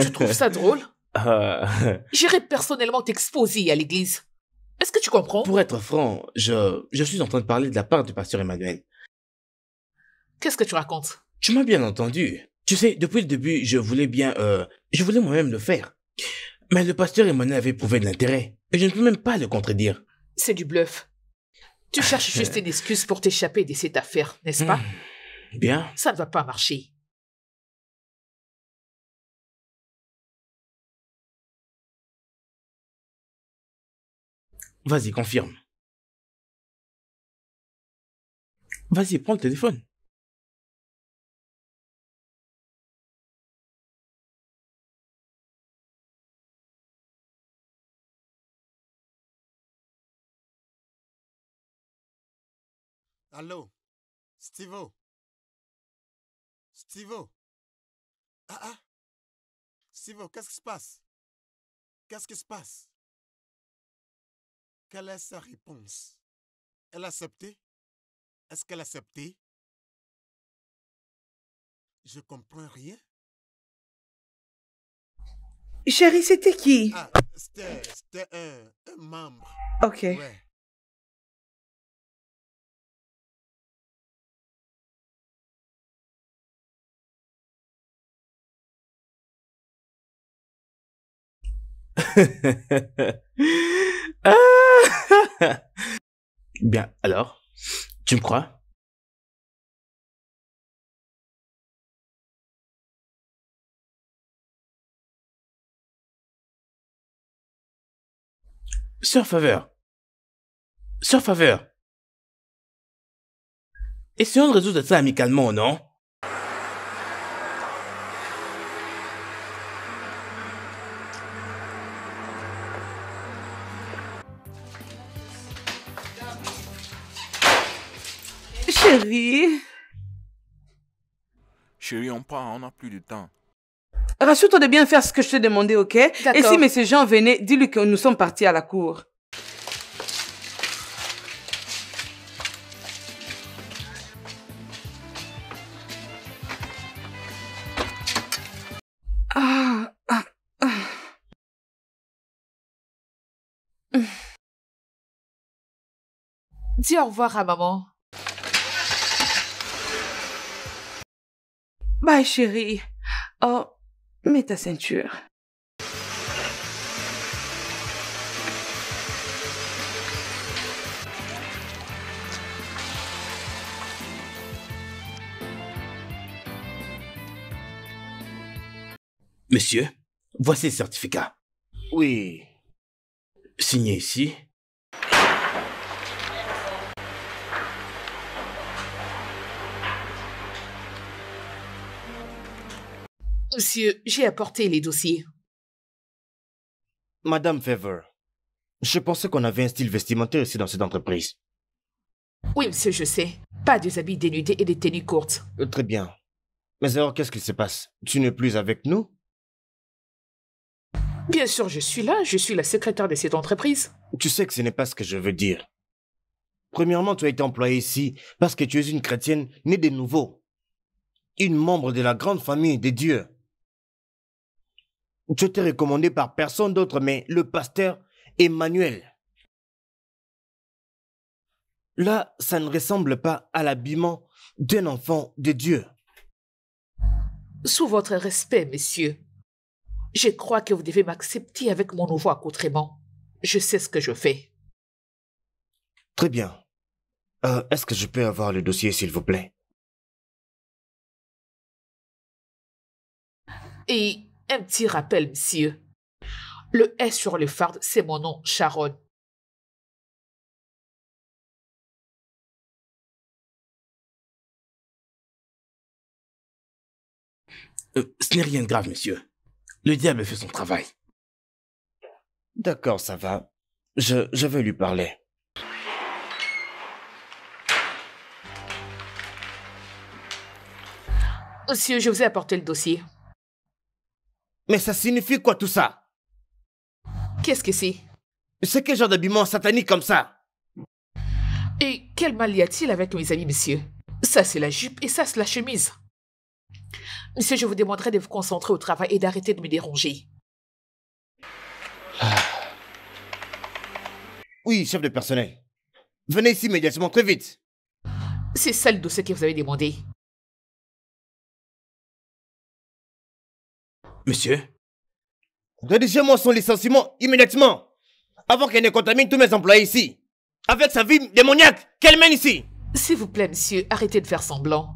tu trouves ça drôle euh, J'irai personnellement t'exposer à l'église. Est-ce que tu comprends Pour être franc, je, je suis en train de parler de la part du pasteur Emmanuel. Qu'est-ce que tu racontes Tu m'as bien entendu. Tu sais, depuis le début, je voulais bien... Euh, je voulais moi-même le faire. Mais le pasteur Emmanuel avait prouvé de l'intérêt. Et je ne peux même pas le contredire. C'est du bluff. Tu cherches juste une excuse pour t'échapper de cette affaire, n'est-ce pas hmm. Bien. Ça ne va pas marcher. Vas-y, confirme. Vas-y, prends le téléphone. Allô? Stivo? Stivo? Ah ah! Stivo, qu'est-ce qui se passe? Qu'est-ce qui se passe? Quelle est sa réponse? Elle a accepté? Est-ce qu'elle a accepté? Je comprends rien. Chérie, c'était qui? Ah, c'était un, membre. Ok. Bien, alors, tu me crois Sur Faveur. Sur Faveur. Essayons de résoudre ça amicalement, non chérie. Chérie, on part, on n'a plus de temps. Rassure-toi de bien faire ce que je t'ai demandé, ok Et si mes gens venaient, dis-lui que nous sommes partis à la cour. Dis au revoir à maman. Bye chérie. Oh, mets ta ceinture. Monsieur, voici le certificat. Oui. Signé ici, Monsieur, j'ai apporté les dossiers. Madame Fever, je pensais qu'on avait un style vestimentaire ici dans cette entreprise. Oui, monsieur, je sais. Pas des habits dénudés et des tenues courtes. Euh, très bien. Mais alors, qu'est-ce qui se passe Tu n'es plus avec nous Bien sûr, je suis là. Je suis la secrétaire de cette entreprise. Tu sais que ce n'est pas ce que je veux dire. Premièrement, tu as été employée ici parce que tu es une chrétienne née de nouveau. Une membre de la grande famille des dieux. Je t'ai recommandé par personne d'autre, mais le pasteur Emmanuel. Là, ça ne ressemble pas à l'habillement d'un enfant de Dieu. Sous votre respect, messieurs, je crois que vous devez m'accepter avec mon nouveau accoutrement. Je sais ce que je fais. Très bien. Euh, est-ce que je peux avoir le dossier, s'il vous plaît Et un petit rappel, monsieur. Le S sur le fard, c'est mon nom, Sharon. Euh, ce n'est rien de grave, monsieur. Le diable fait son travail. D'accord, ça va. Je, je vais lui parler. Monsieur, je vous ai apporté le dossier. Mais ça signifie quoi tout ça Qu'est-ce que c'est C'est quel genre d'habillement satanique comme ça Et quel mal y a-t-il avec mes amis, monsieur Ça, c'est la jupe et ça, c'est la chemise. Monsieur, je vous demanderai de vous concentrer au travail et d'arrêter de me déranger. Ah. Oui, chef de personnel. Venez ici immédiatement, très vite. C'est celle de ce que vous avez demandé. Monsieur Rédigez-moi son licenciement immédiatement, avant qu'elle ne contamine tous mes employés ici, avec sa vie démoniaque qu'elle mène ici. S'il vous plaît, monsieur, arrêtez de faire semblant.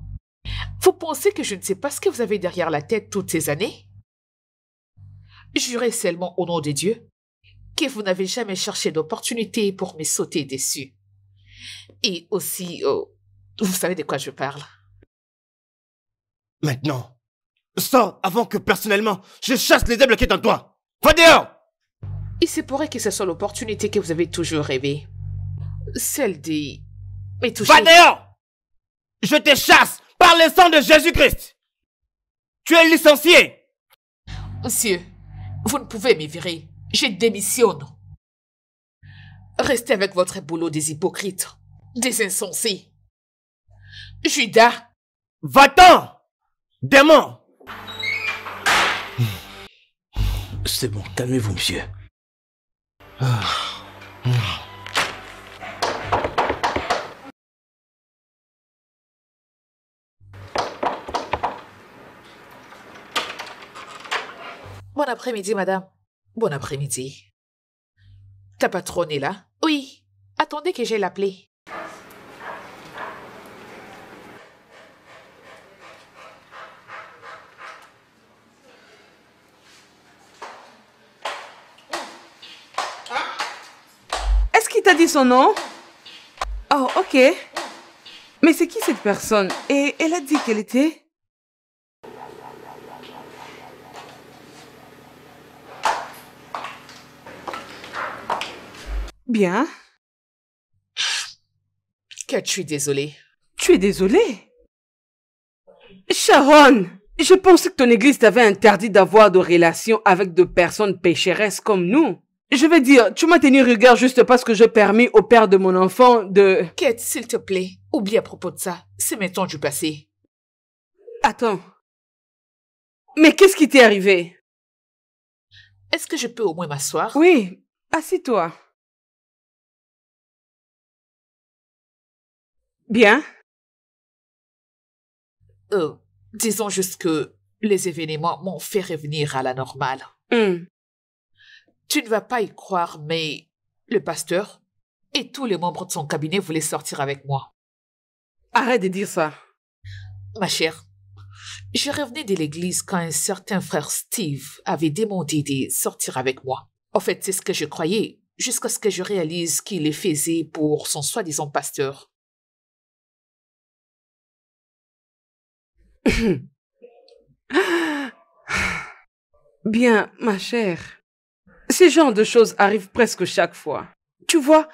Vous pensez que je ne sais pas ce que vous avez derrière la tête toutes ces années Jurez seulement au nom de Dieu que vous n'avez jamais cherché d'opportunité pour me sauter dessus. Et aussi, oh, vous savez de quoi je parle. Maintenant, Sors avant que personnellement, je chasse les diables qui est en toi. Va dehors Il se pourrait que ce soit l'opportunité que vous avez toujours rêvé. Celle des... Mais Va dehors Je te chasse par le sang de Jésus-Christ Tu es licencié Monsieur, vous ne pouvez me virer. Je démissionne. Restez avec votre boulot des hypocrites, des insensés. Judas Va-t'en Démon C'est bon, calmez-vous, monsieur. Bon après-midi, madame. Bon après-midi. Ta patronne est là? Oui. Attendez que j'ai l'appelé. dit son nom Oh, ok. Mais c'est qui cette personne Et elle a dit qu'elle était Bien. Que tu es désolée. Tu es désolée Sharon, je pensais que ton église t'avait interdit d'avoir de relations avec de personnes pécheresses comme nous. Je veux dire, tu m'as tenu regard juste parce que je permis au père de mon enfant de... Kate, s'il te plaît, oublie à propos de ça. C'est maintenant du passé. Attends. Mais qu'est-ce qui t'est arrivé Est-ce que je peux au moins m'asseoir Oui, assis-toi. Bien. Euh, disons juste que les événements m'ont fait revenir à la normale. Hmm. Tu ne vas pas y croire, mais le pasteur et tous les membres de son cabinet voulaient sortir avec moi. Arrête de dire ça. Ma chère, je revenais de l'église quand un certain frère Steve avait demandé de sortir avec moi. En fait, c'est ce que je croyais, jusqu'à ce que je réalise qu'il les faisait pour son soi-disant pasteur. Bien, ma chère. Ce genre de choses arrivent presque chaque fois. Tu vois,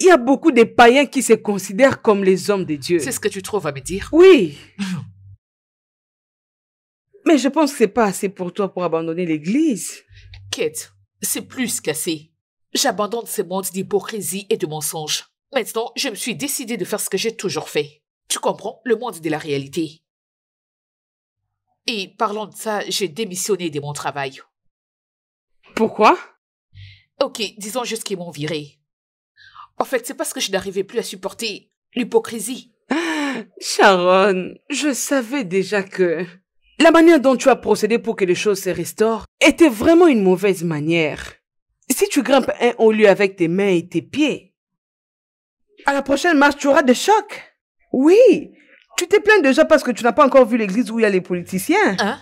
il y a beaucoup de païens qui se considèrent comme les hommes de Dieu. C'est ce que tu trouves à me dire Oui. Mhm. Mais je pense que c'est pas assez pour toi pour abandonner l'église. Kate, c'est plus qu'assez. J'abandonne ce monde d'hypocrisie et de mensonges. Maintenant, je me suis décidé de faire ce que j'ai toujours fait. Tu comprends le monde de la réalité. Et parlant de ça, j'ai démissionné de mon travail. Pourquoi Ok, disons juste qu'ils m'ont viré. En fait, c'est parce que je n'arrivais plus à supporter l'hypocrisie. Sharon, je savais déjà que la manière dont tu as procédé pour que les choses se restaurent était vraiment une mauvaise manière. Si tu grimpes un haut lieu avec tes mains et tes pieds, à la prochaine marche, tu auras des chocs. Oui, tu t'es plaint déjà parce que tu n'as pas encore vu l'église où il y a les politiciens. Hein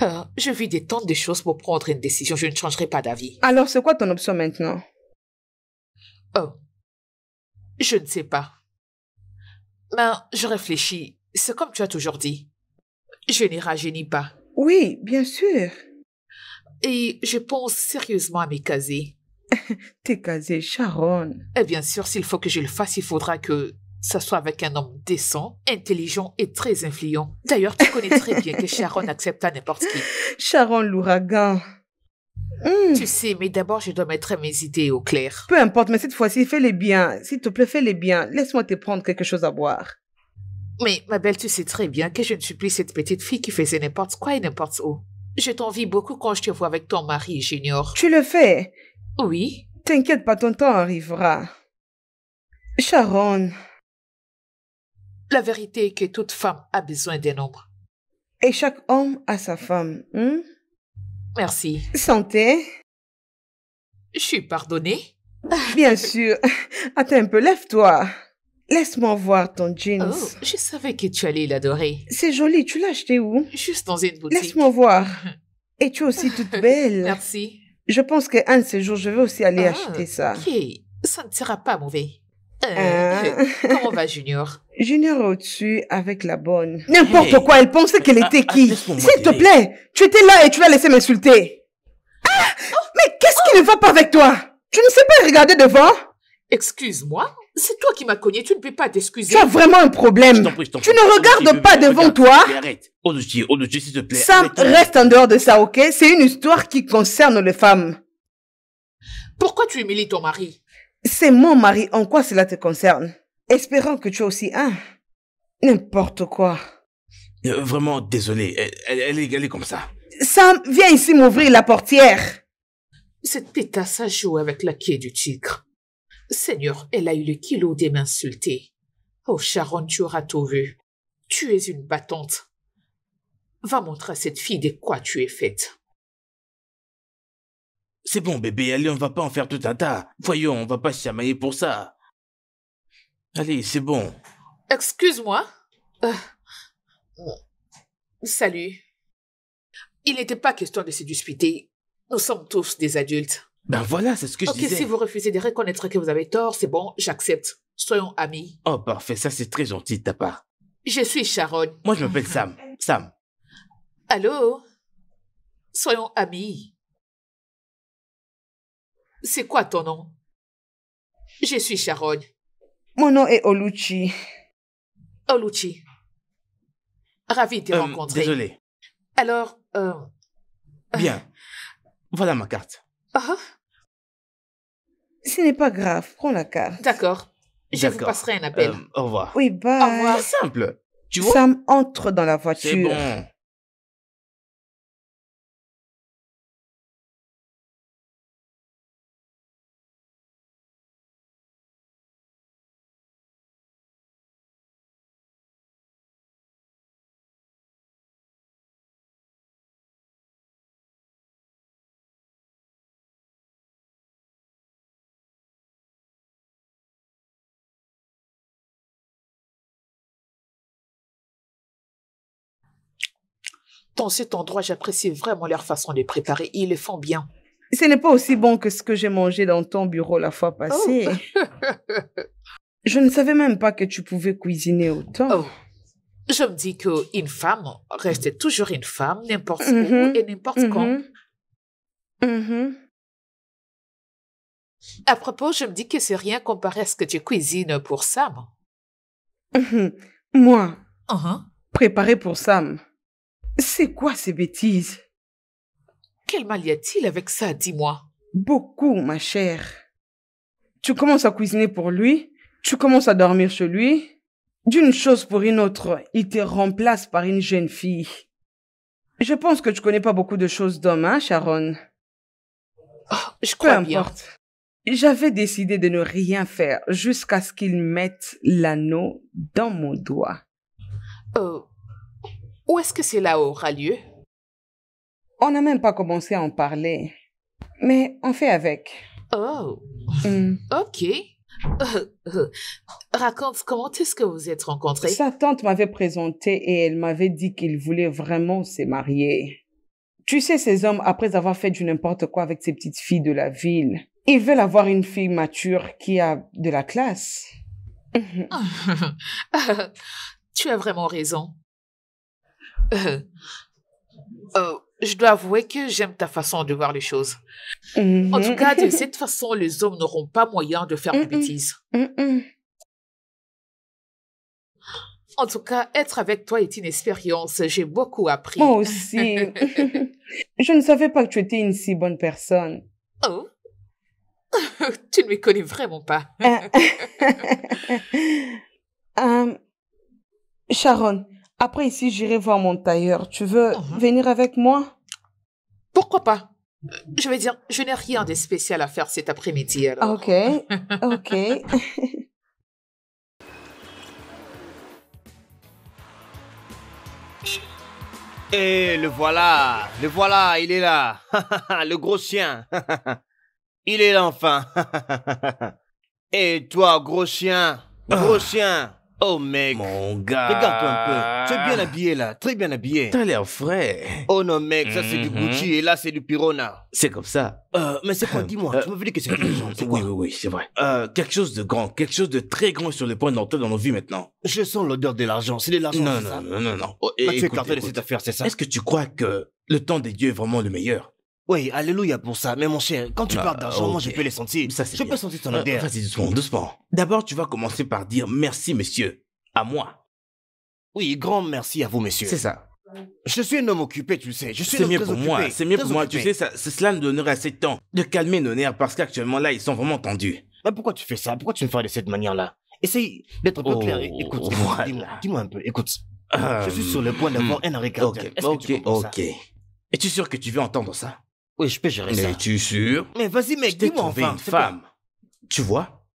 ah, je vis des tonnes de choses pour prendre une décision. Je ne changerai pas d'avis. Alors, c'est quoi ton option maintenant Oh, je ne sais pas. Mais ben, je réfléchis. C'est comme tu as toujours dit. Je n'y rajeunis pas. Oui, bien sûr. Et je pense sérieusement à mes casés. T'es casés, Sharon. Et eh bien sûr, s'il faut que je le fasse, il faudra que ça soit avec un homme décent, intelligent et très influent. D'ailleurs, tu connais très bien que Sharon accepte à n'importe qui. Sharon l'ouragan. Hmm. Tu sais, mais d'abord, je dois mettre mes idées au clair. Peu importe, mais cette fois-ci, fais-les bien. S'il te plaît, fais-les bien. Laisse-moi te prendre quelque chose à boire. Mais, ma belle, tu sais très bien que je ne suis plus cette petite fille qui faisait n'importe quoi et n'importe où. Je t'envie beaucoup quand je te vois avec ton mari, Junior. Tu le fais Oui. T'inquiète pas, ton temps arrivera. Sharon. La vérité est que toute femme a besoin d'un homme. Et chaque homme a sa femme. Hmm? Merci. Santé. Je suis pardonnée. Bien sûr. Attends un peu, lève-toi. Laisse-moi voir ton jeans. Oh, je savais que tu allais l'adorer. C'est joli, tu l'as acheté où Juste dans une boutique. Laisse-moi voir. Et tu es aussi toute belle. Merci. Je pense qu'un de ces jours, je vais aussi aller ah, acheter ça. Ok, ça ne sera pas mauvais. Euh, euh. Comment va Junior Junior au-dessus avec la bonne. N'importe quoi, elle pensait qu'elle ah, était ah, qui S'il te plaît, tu étais là et tu l'as laissé m'insulter. Ah Mais qu'est-ce qui ne va pas avec toi Tu ne sais pas regarder devant Excuse-moi, c'est toi qui m'as cogné, tu ne peux pas t'excuser. Tu as vraiment un problème. tu ne regardes pas devant toi. Arrête. Ça, reste en dehors de ça, ok C'est une histoire qui concerne les femmes. Pourquoi tu humilies ton mari c'est mon mari, en quoi cela te concerne Espérant que tu as aussi un. N'importe quoi. Euh, vraiment désolé, elle, est elle, comme ça. Sam, viens ici m'ouvrir la portière. Cette pétasse a joué avec la quai du tigre. Seigneur, elle a eu le kilo de m'insulter. Oh Sharon, tu auras tout vu. Tu es une battante. Va montrer à cette fille de quoi tu es faite. C'est bon, bébé, allez, on va pas en faire tout un tas. Voyons, on va pas se chamailler pour ça. Allez, c'est bon. Excuse-moi. Euh, salut. Il n'était pas question de se disputer. Nous sommes tous des adultes. Ben voilà, c'est ce que je disais. Ok, si vous refusez de reconnaître que vous avez tort, c'est bon, j'accepte. Soyons amis. Oh, parfait, ça c'est très gentil de ta part. Je suis Sharon. Moi, je m'appelle Sam. Sam. Allô Soyons amis. C'est quoi ton nom Je suis Charogne. Mon nom est Oluchi. Oluchi. Ravi de te euh, rencontrer. Désolé. Alors, euh, euh, Bien. Voilà ma carte. Ah, ah. Ce n'est pas grave. Prends la carte. D'accord. Je vous passerai un appel. Euh, au revoir. Oui, bye. Au Simple. Tu vois? Sam entre dans la voiture. C'est bon. Dans cet endroit, j'apprécie vraiment leur façon de préparer. Ils le font bien. Ce n'est pas aussi bon que ce que j'ai mangé dans ton bureau la fois oh. passée. je ne savais même pas que tu pouvais cuisiner autant. Oh. Je me dis qu'une femme reste toujours une femme, n'importe où mm-hmm. et n'importe quand. Mm-hmm. Mm-hmm. À propos, je me dis que c'est rien comparé à ce que tu cuisines pour Sam. Moi, uh-huh. préparer pour Sam. C'est quoi ces bêtises Quel mal y a-t-il avec ça, dis-moi Beaucoup, ma chère. Tu commences à cuisiner pour lui, tu commences à dormir chez lui. D'une chose pour une autre, il te remplace par une jeune fille. Je pense que tu connais pas beaucoup de choses d'homme, hein, Sharon ah, Je crois Peu importe. J'avais décidé de ne rien faire jusqu'à ce qu'il mette l'anneau dans mon doigt. Euh, où est-ce que cela aura lieu On n'a même pas commencé à en parler, mais on fait avec. Oh, hmm. ok. raconte, comment est-ce que vous êtes rencontrés Sa tante m'avait présenté et elle m'avait dit qu'il voulait vraiment se marier. Tu sais, ces hommes, après avoir fait du n'importe quoi avec ces petites filles de la ville, ils veulent avoir une fille mature qui a de la classe. tu as vraiment raison. Euh, euh, je dois avouer que j'aime ta façon de voir les choses. Mm-hmm. En tout cas, de cette façon, les hommes n'auront pas moyen de faire des bêtises. En tout cas, être avec toi est une expérience. J'ai beaucoup appris. Moi aussi. je ne savais pas que tu étais une si bonne personne. Oh. tu ne me connais vraiment pas. Euh. Sharon, après ici, j'irai voir mon tailleur. Tu veux uh-huh. venir avec moi Pourquoi pas Je veux dire, je n'ai rien de spécial à faire cet après-midi. Ok, ok. Et eh, le voilà, le voilà, il est là, le gros chien. il est là enfin. Et eh, toi, gros chien, gros ah. chien, Oh mec, mon gars, regarde-toi un peu. Tu es bien habillé là, très bien habillé. T'as l'air frais. Oh non mec, ça c'est du mhm. Gucci et là c'est du Pirona. C'est comme ça. Euh, mais c'est quoi euh, Dis-moi, tu m'avais dit que c'est euh, quelque Oui, oui, oui, c'est vrai. Euh, euh, quelque chose de grand, quelque chose de très grand sur le point d'entrer dans nos vies maintenant. Je sens l'odeur de l'argent. C'est de l'argent. Non, non, non, non, non, bah, tu es de cette affaire, c'est ça Est-ce que tu crois que le temps des dieux est vraiment le meilleur oui, alléluia pour ça. Mais mon cher, quand tu bah, parles d'argent, moi je peux les sentir. je peux sentir ton odeur. Vas-y, doucement, doucement. D'abord, tu vas commencer par dire merci, monsieur. À moi. Oui, grand merci à vous, monsieur. C'est ça. Je suis un homme occupé, tu le sais. Je suis C'est mieux pour moi. C'est mieux pour moi. Tu sais, ça, cela nous donnerait assez de temps de calmer nos nerfs parce qu'actuellement là, ils sont vraiment tendus. Mais pourquoi tu fais ça Pourquoi tu me fais de cette manière-là Essaye d'être un peu clair. Oh, écoute, dis-moi, un peu. Écoute, je suis euh, sur le point d'avoir hmm. un regard. Ok, ok, ok. Es-tu sûr que tu veux entendre ça oui, je peux gérer ça. Es-tu sûr Mais vas-y, mec, dis-moi enfin. une femme. Tu vois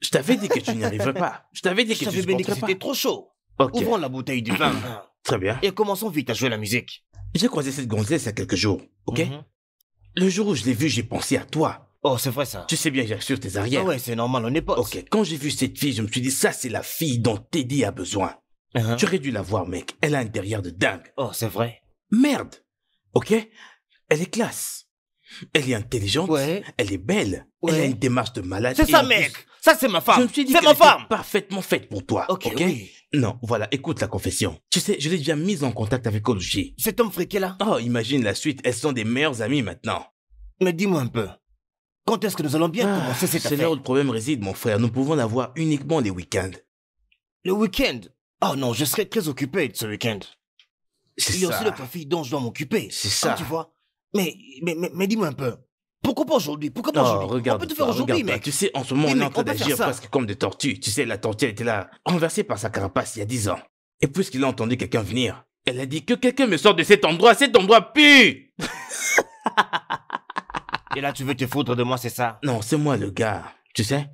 Je t'avais dit que tu n'y arriverais pas. Je t'avais dit que tu ne pas. C'était trop chaud. Ok. Ouvrons la bouteille du vin. Très bien. Et commençons vite à jouer la musique. J'ai croisé cette gonzesse il y a quelques jours, ok mhm. Le jour où je l'ai vue, j'ai pensé à toi. Oh, c'est vrai ça. Tu sais bien, j'assure tes arrières. Ah ouais, c'est normal, on est pas. Ok, quand j'ai vu cette fille, je me suis dit, ça, c'est la fille dont Teddy a besoin. Uh-huh. Tu aurais dû la voir, mec. Elle a un derrière de dingue. Oh, c'est vrai. Merde. Ok elle est classe. Elle est intelligente. Ouais. Elle est belle. Elle a une démarche de malade. C'est ça, mec. Ça, c'est ma femme. c'est ma femme. Parfaitement faite pour toi. Ok. Non, voilà. Écoute la confession. Tu sais, je l'ai déjà mise en contact avec Oluchi. Cet homme friqué là. Oh, imagine la suite. Elles sont des meilleures amies maintenant. Mais dis-moi un peu. Quand est-ce que nous allons bien ah, commencer cette affaire C'est là où le problème réside, mon frère. Nous pouvons l'avoir uniquement les week-ends. Le week-end Oh non, je serai très occupé ce week-end. Il y a aussi le profil dont je dois m'occuper. C'est ça. Hein, tu vois, mais, mais, mais, dis-moi un peu. Pourquoi pas aujourd'hui Pourquoi pas aujourd'hui regarde On peut te faire aujourd'hui, mec. Tu sais, en ce moment, on est en train d'agir presque comme des tortues. Tu sais, la tortue, elle était là, renversée par sa carapace il y a dix ans. Et puisqu'il a entendu quelqu'un venir, elle a dit que quelqu'un me sort de cet endroit, cet endroit pue Et là, tu veux te foutre de moi, c'est ça Non, c'est moi le gars, tu sais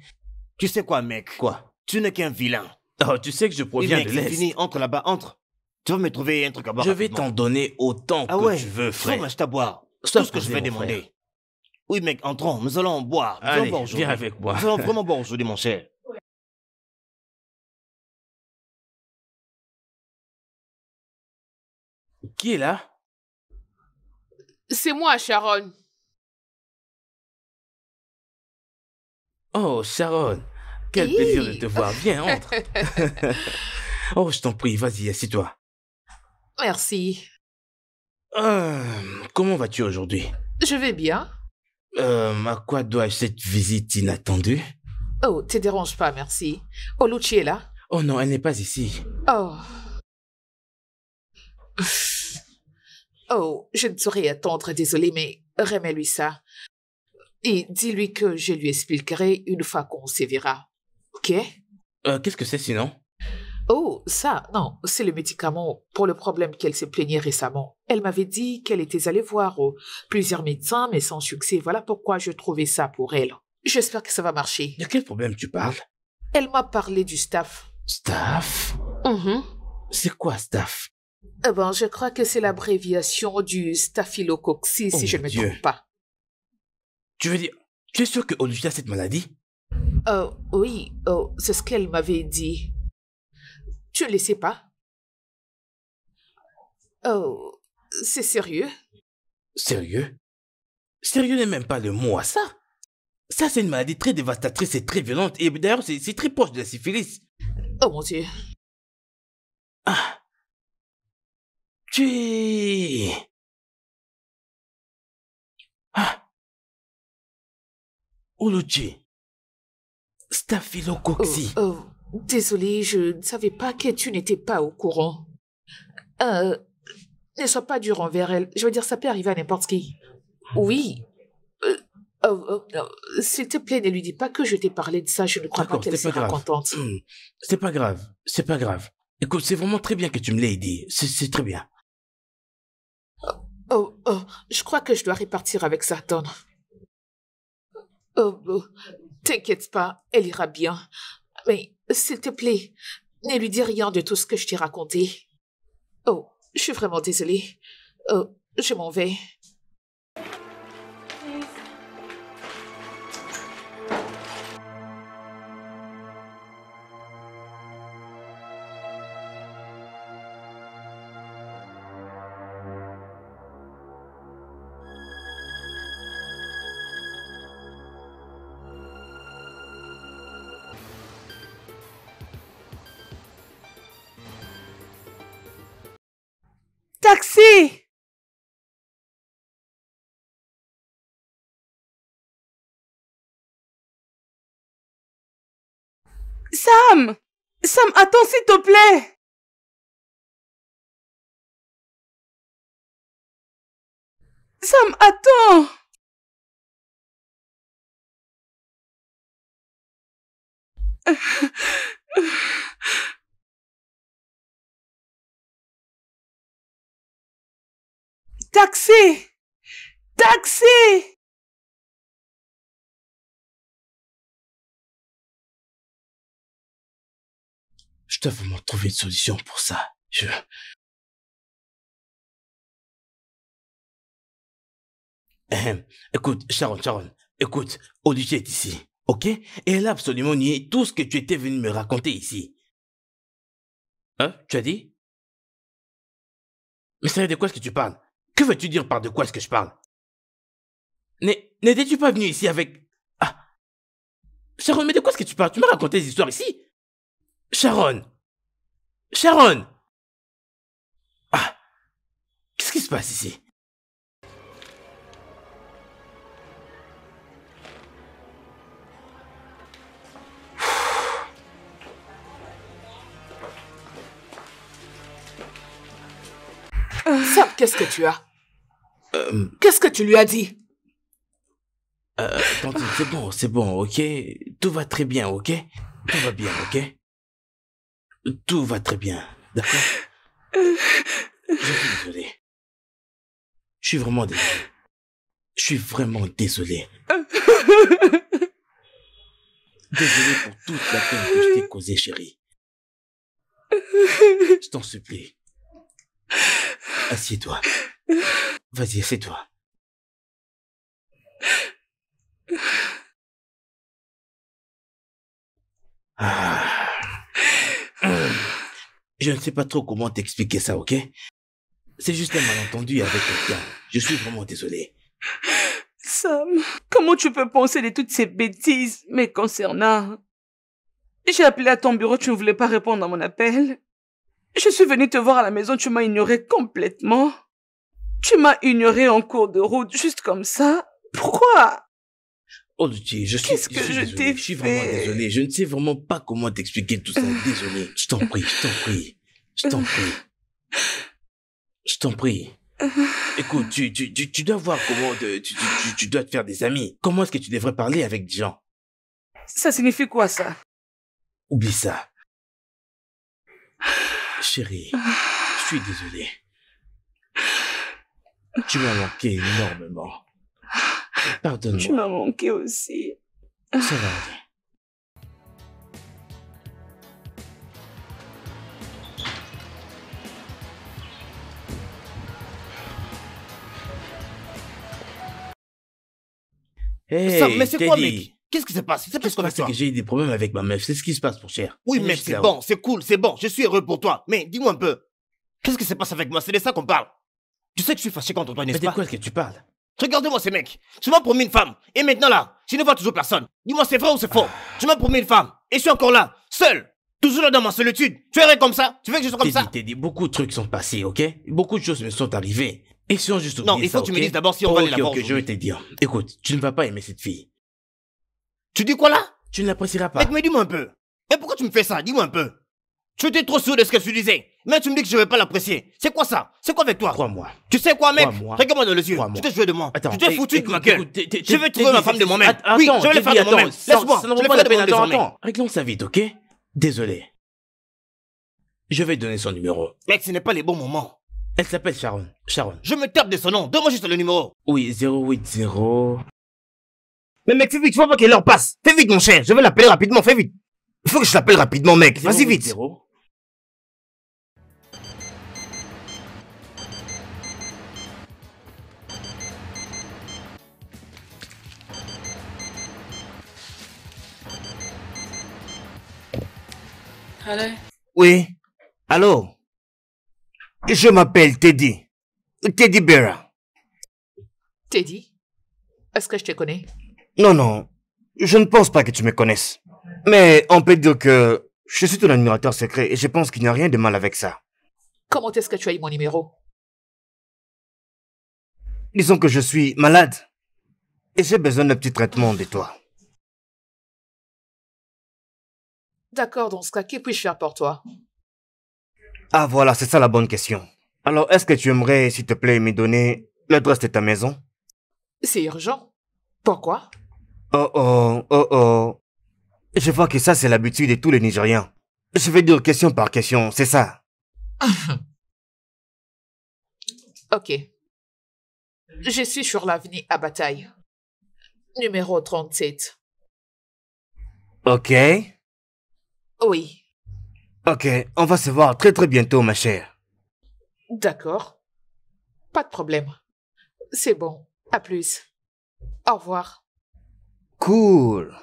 Tu sais quoi, mec Quoi Tu n'es qu'un vilain. Oh, tu sais que je proviens de l'Est. fini, entre là-bas, entre. Tu vas me trouver un truc à Je vais t'en donner autant ah que tu veux, frère. m'acheter à boire. C'est ce que je vais demander. Oui, mec, entrons, nous allons boire. Allez, viens avec moi. Nous allons vraiment boire aujourd'hui, mon cher. Qui est là C'est moi, Sharon. Oh, Sharon, quel plaisir de te voir. Viens, entre. oh, je t'en prie, vas-y, assieds-toi. Merci. Euh, comment vas-tu aujourd'hui Je vais bien. Euh, à quoi dois-je cette visite inattendue Oh, te dérange pas, merci. Oluchi oh, est là Oh non, elle n'est pas ici. Oh. Oh, je ne saurais attendre, désolé, mais remets-lui ça. Et dis-lui que je lui expliquerai une fois qu'on se verra. Ok euh, Qu'est-ce que c'est sinon Oh, ça, non, c'est le médicament pour le problème qu'elle s'est plaignée récemment. Elle m'avait dit qu'elle était allée voir oh, plusieurs médecins, mais sans succès. Voilà pourquoi je trouvais ça pour elle. J'espère que ça va marcher. De quel problème tu parles Elle m'a parlé du staff. Staff Mm-hmm. C'est quoi staff eh ben, je crois que c'est l'abréviation du staphylococci, si oh je ne me trompe pas. Tu veux dire, tu es sûr que on a cette maladie Oh oui, oh, c'est ce qu'elle m'avait dit. Je ne sais pas Oh, c'est sérieux Sérieux Sérieux n'est même pas le mot à ça. Ça, c'est une maladie très dévastatrice et très violente. Et d'ailleurs, c'est très proche de la syphilis. Oh mon Dieu. Ah. Tu Ah. Uluchi. Staphylococci. Oh, oh. Désolée, je ne savais pas que tu n'étais pas au courant. Euh, ne sois pas dur envers elle. Je veux dire, ça peut arriver à n'importe qui. Oui. Euh, oh, oh, oh, s'il te plaît, ne lui dis pas que je t'ai parlé de ça. Je ne crois pas qu'elle sera contente. Hmm, c'est pas grave. C'est pas grave. Écoute, c'est vraiment très bien que tu me l'aies dit. C'est très bien. Oh, oh, je crois que je dois repartir avec Satan. Oh, oh T'inquiète pas, elle ira bien. Mais s'il te plaît, ne lui dis rien de tout ce que je t'ai raconté. Oh, je suis vraiment désolée. Oh, je m'en vais. Sam Sam, attends s'il te plaît Sam, attends Taxi Taxi Je dois vraiment trouver une solution pour ça. Je... écoute, Sharon, Sharon, écoute, Olivier est ici, ok Et elle a absolument nié tout ce que tu étais venu me raconter ici. Hein Tu as dit Mais c'est de quoi est-ce que tu parles Que veux-tu dire par de quoi est-ce que je parle N'étais-tu pas venu ici avec... Ah Sharon, mais de quoi est-ce que tu parles Tu m'as raconté des histoires ici Sharon Sharon Ah Qu'est-ce qui se passe ici Sam, qu'est-ce que tu as Qu'est-ce que tu lui as dit euh, c'est bon, c'est bon, ok Tout va très bien, ok Tout va bien, ok tout va très bien, d'accord Je suis désolé. Je suis vraiment désolé. Je suis vraiment désolé. Désolé pour toute la peine que je t'ai causée, chérie. Je t'en supplie. Assieds-toi. Vas-y, assieds-toi. Ah. Je ne sais pas trop comment t'expliquer ça, ok C'est juste un malentendu avec quelqu'un. Je suis vraiment désolé. Sam, comment tu peux penser de toutes ces bêtises me concernant J'ai appelé à ton bureau, tu ne voulais pas répondre à mon appel. Je suis venue te voir à la maison, tu m'as ignoré complètement. Tu m'as ignoré en cours de route, juste comme ça. Pourquoi Oh je suis, je, suis vraiment désolé. Je ne sais vraiment pas comment t'expliquer tout ça. Désolé. Je t'en prie, je t'en prie. Je t'en prie. Je t'en prie. Écoute, tu, tu, tu, dois voir comment tu, tu, tu, dois te faire des amis. Comment est-ce que tu devrais parler avec des gens Ça signifie quoi ça Oublie ça. Chérie, je suis désolé. Tu m'as manqué énormément. Pardonne-moi. Tu m'as manqué aussi. Ça va Hey, mais c'est quoi, mec Qu'est-ce qui se passe C'est parce qui que j'ai eu des problèmes avec ma meuf. C'est ce qui se passe, pour cher. Oui, mais c'est bon, c'est cool, c'est bon. Je suis heureux pour toi. Mais dis-moi un peu. Qu'est-ce qui se passe avec moi C'est de ça qu'on parle. Tu sais que je suis fâché contre toi, n'est-ce pas Mais de quoi est-ce que tu parles Regardez-moi ces mecs. Tu m'as promis une femme. Et maintenant là, je ne vois toujours personne. Dis-moi, c'est vrai ou c'est faux ah. Tu m'as promis une femme. Et je suis encore là, seul. Toujours là dans ma solitude. Tu es comme ça Tu veux que je sois comme ça dit, beaucoup de trucs sont passés, ok Beaucoup de choses me sont arrivées. Et si on juste Non, il faut que tu me dises d'abord si on va aller la ok, je vais te dire. Écoute, tu ne vas pas aimer cette fille. Tu dis quoi là Tu ne l'apprécieras pas. mais dis-moi un peu. Et pourquoi tu me fais ça Dis-moi un peu. Tu étais trop sûr de ce que tu disais. Mais tu me dis que je vais pas l'apprécier. C'est quoi ça C'est quoi avec toi Crois-moi. Tu sais quoi, mec Regarde-moi dans les yeux. Tu te joué de moi. Attends, je foutu de ma gueule. Je vais trouver ma femme de moi-même. Oui, je vais le faire de moi-même. Laisse-moi. Je vais faire de moi-même. réglons ça vite, ok Désolé. Je vais donner son numéro. Mec, ce n'est pas les bons moments. Elle s'appelle Sharon. Sharon. Je me tape de son nom. Donne-moi juste le numéro. Oui, 080. Mais mec, fais vite, Tu vois pas quelle heure passe. Fais vite, mon cher. Je vais l'appeler rapidement, fais vite. Il faut que je l'appelle rapidement, mec. Vas-y vite. 0 Oui. Allô Je m'appelle Teddy. Teddy Bera. Teddy Est-ce que je te connais Non, non. Je ne pense pas que tu me connaisses. Mais on peut dire que je suis ton admirateur secret et je pense qu'il n'y a rien de mal avec ça. Comment est-ce que tu as eu mon numéro Disons que je suis malade et j'ai besoin d'un petit traitement de toi. D'accord, dans ce cas, que puis-je faire pour toi Ah voilà, c'est ça la bonne question. Alors, est-ce que tu aimerais, s'il te plaît, me donner l'adresse de ta maison C'est urgent. Pourquoi Oh oh, oh oh. Je vois que ça, c'est l'habitude de tous les Nigériens. Je vais dire question par question, c'est ça. ok. Je suis sur l'avenir à Bataille. Numéro 37. Ok. Oui. Ok, on va se voir très très bientôt, ma chère. D'accord. Pas de problème. C'est bon. À plus. Au revoir. Cool.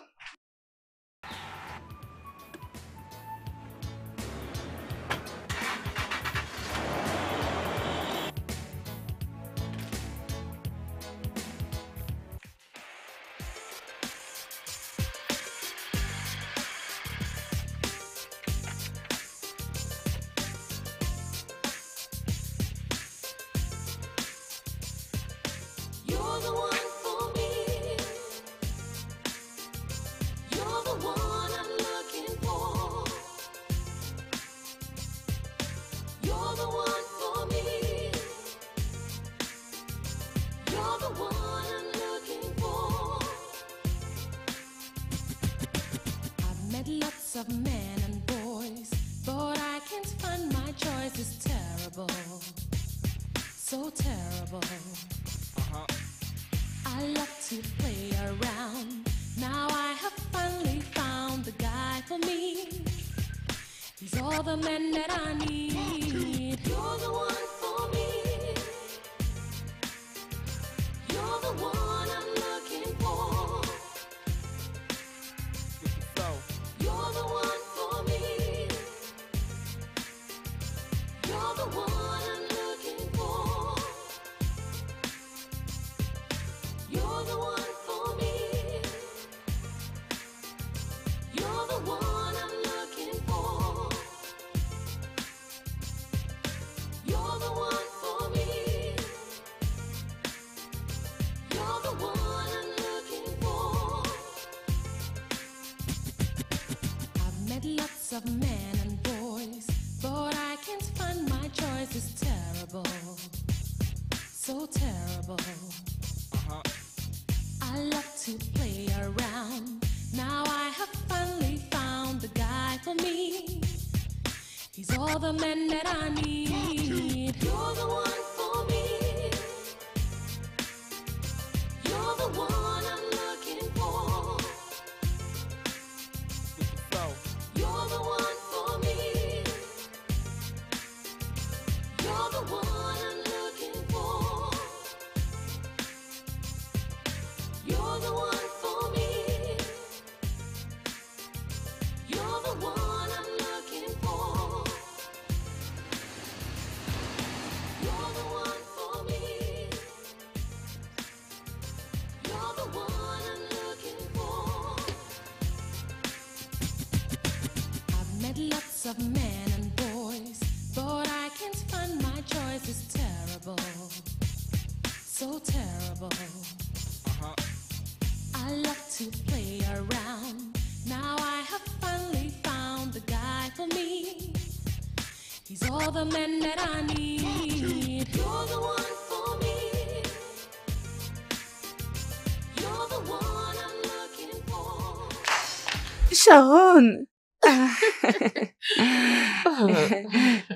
Sharon ah.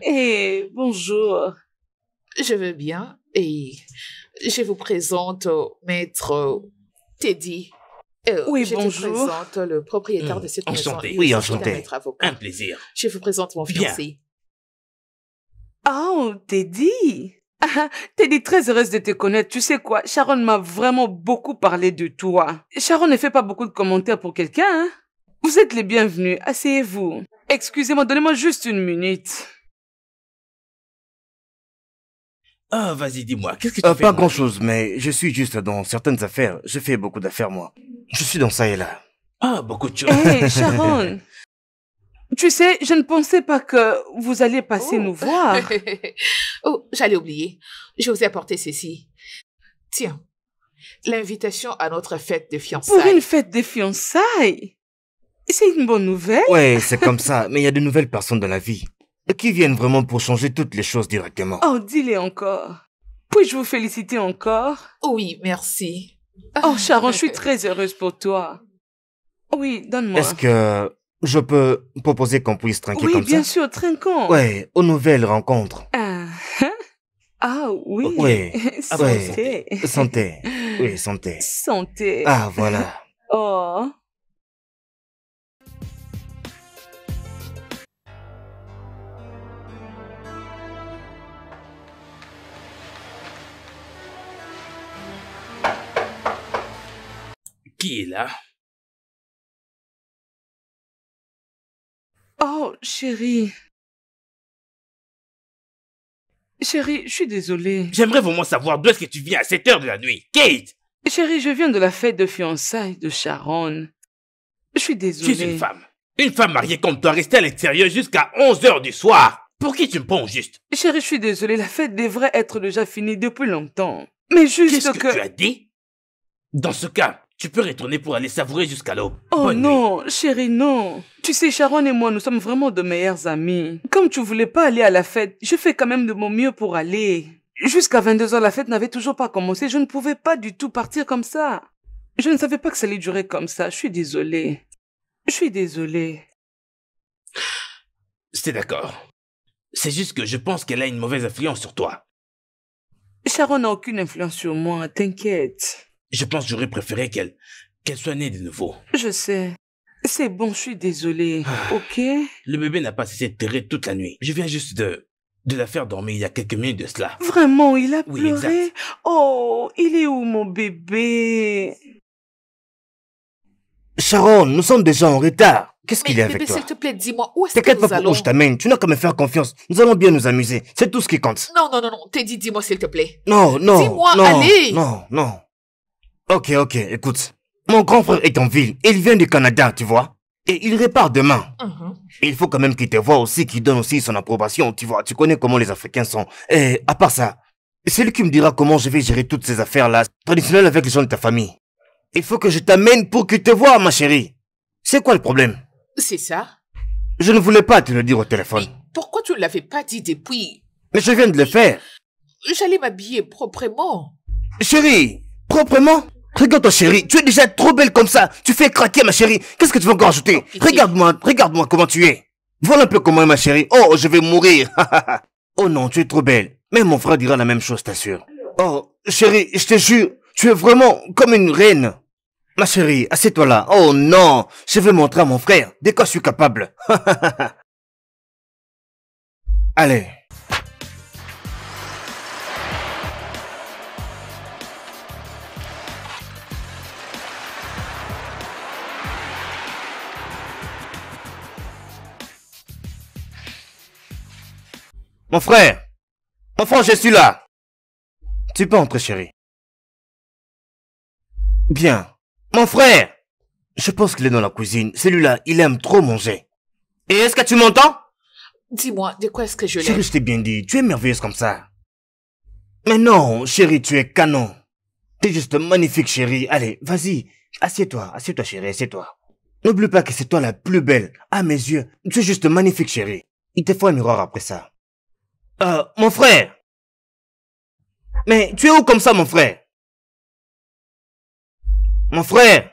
Et bonjour. Je vais bien et je vous présente Maître Teddy. Oui, euh, oui, je bonjour. vous présente le propriétaire de hmm, cette maison. Enchanté, oui, enchanté. Un plaisir. Je vous présente mon fiancé. Oh, Teddy ah, Teddy, très heureuse de te connaître. Tu sais quoi, Sharon m'a vraiment beaucoup parlé de toi. Sharon ne fait pas beaucoup de commentaires pour quelqu'un. Hein? Vous êtes les bienvenus. Asseyez-vous. Excusez-moi, donnez-moi juste une minute. Ah, vas-y, dis-moi, qu'est-ce que tu euh, fais Pas grand-chose, mais je suis juste dans certaines affaires. Je fais beaucoup d'affaires, moi. Je suis dans ça et là. Ah, beaucoup de choses. Hé, eh, Sharon Tu sais, je ne pensais pas que vous alliez passer nous oh. voir. oh, j'allais oublier. Je vous ai apporté ceci. Tiens, l'invitation à notre fête de fiançailles. Pour une fête de fiançailles c'est une bonne nouvelle. Ouais, c'est comme ça. Mais il y a de nouvelles personnes dans la vie qui viennent vraiment pour changer toutes les choses directement. Oh, dis-les encore. Puis-je vous féliciter encore Oui, merci. Oh, Sharon, je suis très heureuse pour toi. Oui, donne-moi. Est-ce que je peux proposer qu'on puisse trinquer comme ça Oui, bien sûr, trinquons. Ouais, aux nouvelles rencontres. Ah, hein? ah oui. Oh, oui. santé. Santé. Oui, santé. Santé. Ah, voilà. Oh. qui est là Oh, chérie. Chérie, je suis désolée. J'aimerais vraiment savoir d'où est-ce que tu viens à cette heure de la nuit. Kate Chérie, je viens de la fête de fiançailles de Sharon. Je suis désolée. Tu es une femme. Une femme mariée comme toi, restée à l'extérieur jusqu'à 11 heures du soir. Pour qui tu me prends juste Chérie, je suis désolée. La fête devrait être déjà finie depuis longtemps. Mais juste que... Qu'est-ce que tu as dit Dans ce cas, tu peux retourner pour aller savourer jusqu'à l'aube. Oh non, chérie, non. Tu sais, Sharon et moi, nous sommes vraiment de meilleurs amis. Comme tu voulais pas aller à la fête, je fais quand même de mon mieux pour aller. Jusqu'à 22h, la fête n'avait toujours pas commencé. Je ne pouvais pas du tout partir comme ça. Je ne savais pas que ça allait durer comme ça. Je suis désolée. Je suis désolée. C'est d'accord. C'est juste que je pense qu'elle a une mauvaise influence sur toi. Sharon n'a aucune influence sur moi, t'inquiète. Je pense que j'aurais préféré qu'elle qu'elle soit née de nouveau. Je sais. C'est bon, je suis désolée. Ah. ok Le bébé n'a pas cessé de terrer toute la nuit. Je viens juste de de la faire dormir il y a quelques minutes de cela. Vraiment, il a pleuré. Oh, il est où mon bébé Sharon, nous sommes déjà en retard. Qu'est-ce qu'il y a avec toi s'il te plaît, dis-moi où est-ce que nous pas allons. je t'amène. Tu n'as qu'à me faire confiance. Nous allons bien nous amuser. C'est tout ce qui compte. Non, non, non, non. Teddy, dis-moi s'il te plaît. Non, non. Dis-moi, allez. Non, non. Ok, ok, écoute. Mon grand frère est en ville. Il vient du Canada, tu vois. Et il repart demain. Uh-huh. Il faut quand même qu'il te voie aussi, qu'il donne aussi son approbation, tu vois. Tu connais comment les Africains sont. Et à part ça, c'est lui qui me dira comment je vais gérer toutes ces affaires-là, traditionnelles avec les gens de ta famille. Il faut que je t'amène pour qu'il te voie, ma chérie. C'est quoi le problème C'est ça. Je ne voulais pas te le dire au téléphone. pourquoi tu ne l'avais pas dit depuis Mais je viens de le faire. J'allais m'habiller proprement. Chérie, proprement Regarde toi chérie, tu es déjà trop belle comme ça. Tu fais craquer ma chérie. Qu'est-ce que tu veux encore ajouter Regarde-moi, regarde-moi comment tu es. Voilà un peu comment est ma chérie. Oh, je vais mourir. oh non, tu es trop belle. Même mon frère dira la même chose, t'assure. Oh, chérie, je te jure, tu es vraiment comme une reine. Ma chérie, assieds-toi là. Oh non, je vais montrer à mon frère de quoi je suis capable. Allez. Mon frère Mon frère, je suis là Tu peux entrer, chérie. Bien. Mon frère Je pense qu'il est dans la cuisine. Celui-là, il aime trop manger. Et est-ce que tu m'entends Dis-moi, de quoi est-ce que je l'aime Chérie, je t'ai bien dit, tu es merveilleuse comme ça. Mais non, chérie, tu es canon. es juste magnifique, chérie. Allez, vas-y, assieds-toi, assieds-toi, chérie, assieds-toi. N'oublie pas que c'est toi la plus belle, à mes yeux. Tu es juste magnifique, chérie. Il te faut un miroir après ça. Euh, mon frère Mais tu es où comme ça, mon frère Mon frère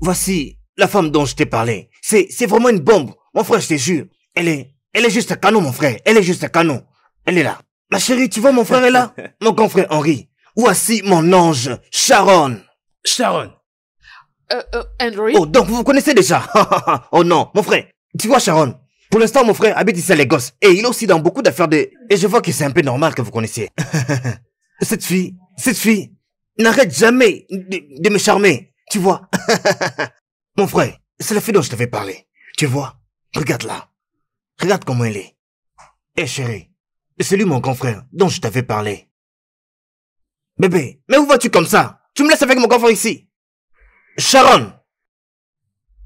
Voici la femme dont je t'ai parlé. C'est, c'est vraiment une bombe. Mon frère, je te jure. Elle est, elle est juste un canon, mon frère. Elle est juste un canon. Elle est là. Ma chérie, tu vois, mon frère est là. Mon grand frère Henri. Voici mon ange, Sharon. Sharon. Euh, euh Oh, donc vous vous connaissez déjà. oh non, mon frère. Tu vois, Sharon, pour l'instant, mon frère habite ici les gosses et il est aussi dans beaucoup d'affaires de... Et je vois que c'est un peu normal que vous connaissiez. cette fille, cette fille, n'arrête jamais de, me charmer, tu vois. mon frère, c'est la fille dont je t'avais parlé. Tu vois, regarde là. Regarde comment elle est. Eh chérie, c'est lui mon grand frère dont je t'avais parlé. Bébé, mais où vas-tu comme ça Tu me laisses avec mon grand frère ici Sharon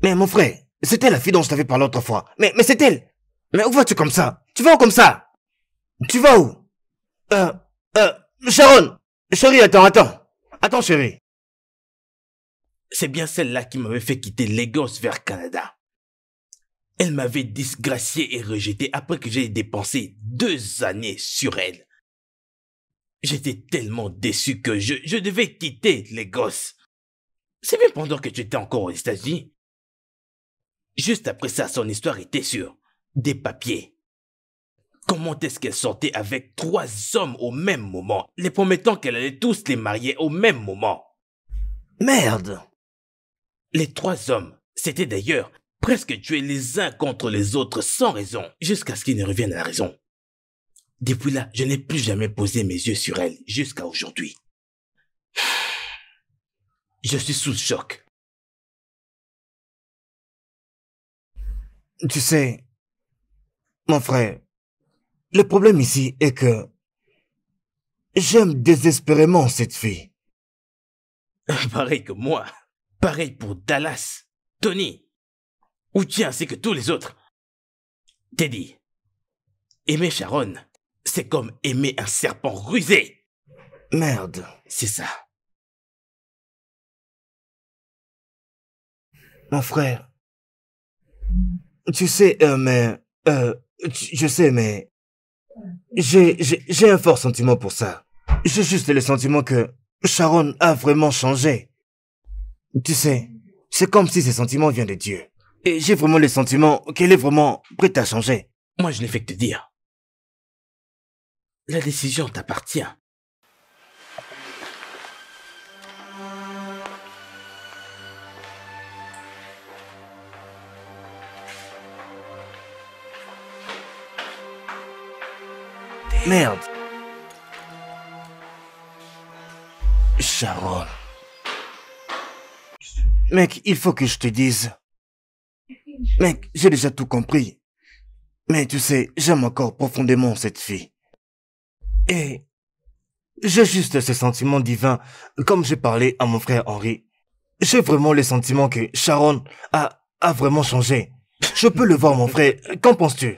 Mais mon frère, c'était la fille dont je t'avais parlé autrefois. Mais, mais c'est elle. Mais où vas-tu comme ça Tu vas où comme ça Tu vas où Euh, euh, Sharon Chérie, attends, attends. Attends, chérie. C'est bien celle-là qui m'avait fait quitter Lagos vers Canada. Elle m'avait disgracié et rejeté après que j'ai dépensé deux années sur elle. J'étais tellement déçu que je, je devais quitter Lagos. C'est bien pendant que tu étais encore aux États-Unis Juste après ça, son histoire était sur des papiers. Comment est-ce qu'elle sortait avec trois hommes au même moment, les promettant qu'elle allait tous les marier au même moment Merde Les trois hommes c'était d'ailleurs presque tués les uns contre les autres sans raison, jusqu'à ce qu'ils ne reviennent à la raison. Depuis là, je n'ai plus jamais posé mes yeux sur elle jusqu'à aujourd'hui. Je suis sous choc. Tu sais, mon frère, le problème ici est que j'aime désespérément cette fille. Pareil que moi. Pareil pour Dallas, Tony, ou tiens, c'est que tous les autres. Teddy, aimer Sharon, c'est comme aimer un serpent rusé. Merde. C'est ça. Mon frère, tu sais, euh, mais... Euh, je sais, mais... J'ai, j'ai un fort sentiment pour ça. J'ai juste le sentiment que Sharon a vraiment changé. Tu sais, c'est comme si ce sentiment viennent de Dieu. Et j'ai vraiment le sentiment qu'elle est vraiment prête à changer. Moi, je n'ai fait que te dire. La décision t'appartient. Merde. Sharon. Mec, il faut que je te dise. Mec, j'ai déjà tout compris. Mais tu sais, j'aime encore profondément cette fille. Et j'ai juste ce sentiment divin, comme j'ai parlé à mon frère Henri. J'ai vraiment le sentiment que Sharon a, a vraiment changé. Je peux le voir, mon frère. Qu'en penses-tu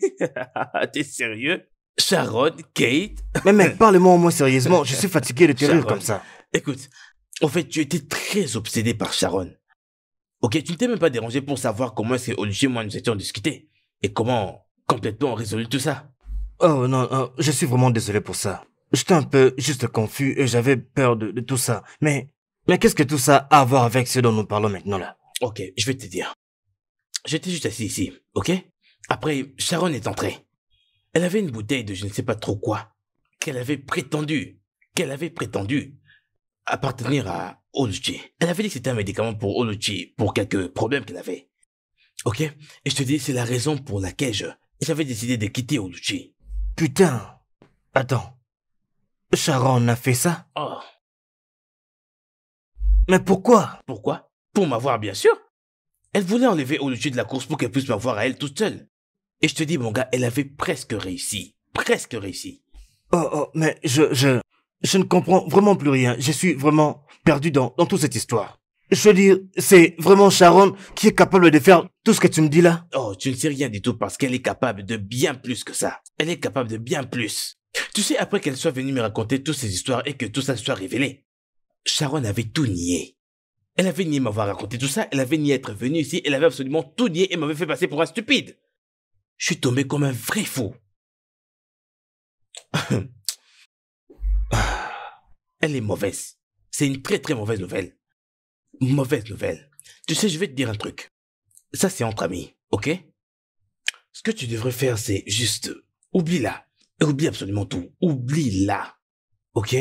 T'es sérieux Sharon, Kate. Mais mec, parle-moi au moins sérieusement, je suis fatigué de te rire comme ça. Écoute, en fait, tu étais très obsédé par Sharon. Ok, tu ne t'es même pas dérangé pour savoir comment est-ce que et moi nous étions discutés et comment complètement résolu tout ça. Oh non, oh, je suis vraiment désolé pour ça. J'étais un peu juste confus et j'avais peur de, de, tout ça. Mais, mais qu'est-ce que tout ça a à voir avec ce dont nous parlons maintenant là Ok, je vais te dire. J'étais juste assis ici, ok Après, Sharon est entrée. Elle avait une bouteille de je ne sais pas trop quoi, qu'elle avait prétendu, qu'elle avait prétendu appartenir à Oluchi. Elle avait dit que c'était un médicament pour Oluchi, pour quelques problèmes qu'elle avait. Ok Et je te dis, c'est la raison pour laquelle j'avais décidé de quitter Oluchi. Putain Attends. Sharon a fait ça Oh. Mais pourquoi Pourquoi Pour m'avoir, bien sûr. Elle voulait enlever Oluchi de la course pour qu'elle puisse m'avoir à elle toute seule. Et je te dis, mon gars, elle avait presque réussi. Presque réussi. Oh, oh, mais je, je, je ne comprends vraiment plus rien. Je suis vraiment perdu dans, dans toute cette histoire. Je veux dire, c'est vraiment Sharon qui est capable de faire tout ce que tu me dis là Oh, tu ne sais rien du tout parce qu'elle est capable de bien plus que ça. Elle est capable de bien plus. Tu sais, après qu'elle soit venue me raconter toutes ces histoires et que tout ça soit révélé, Sharon avait tout nié. Elle avait nié m'avoir raconté tout ça, elle avait nié être venue ici, elle avait absolument tout nié et m'avait fait passer pour un stupide. Je suis tombé comme un vrai fou. Ah. Elle est mauvaise. C'est une très très mauvaise nouvelle. Mauvaise nouvelle. Tu sais, je vais te dire un truc. Ça, c'est entre amis, ok Ce que tu devrais faire, c'est juste... Oublie-la. Oublie absolument tout. Oublie-la. Ok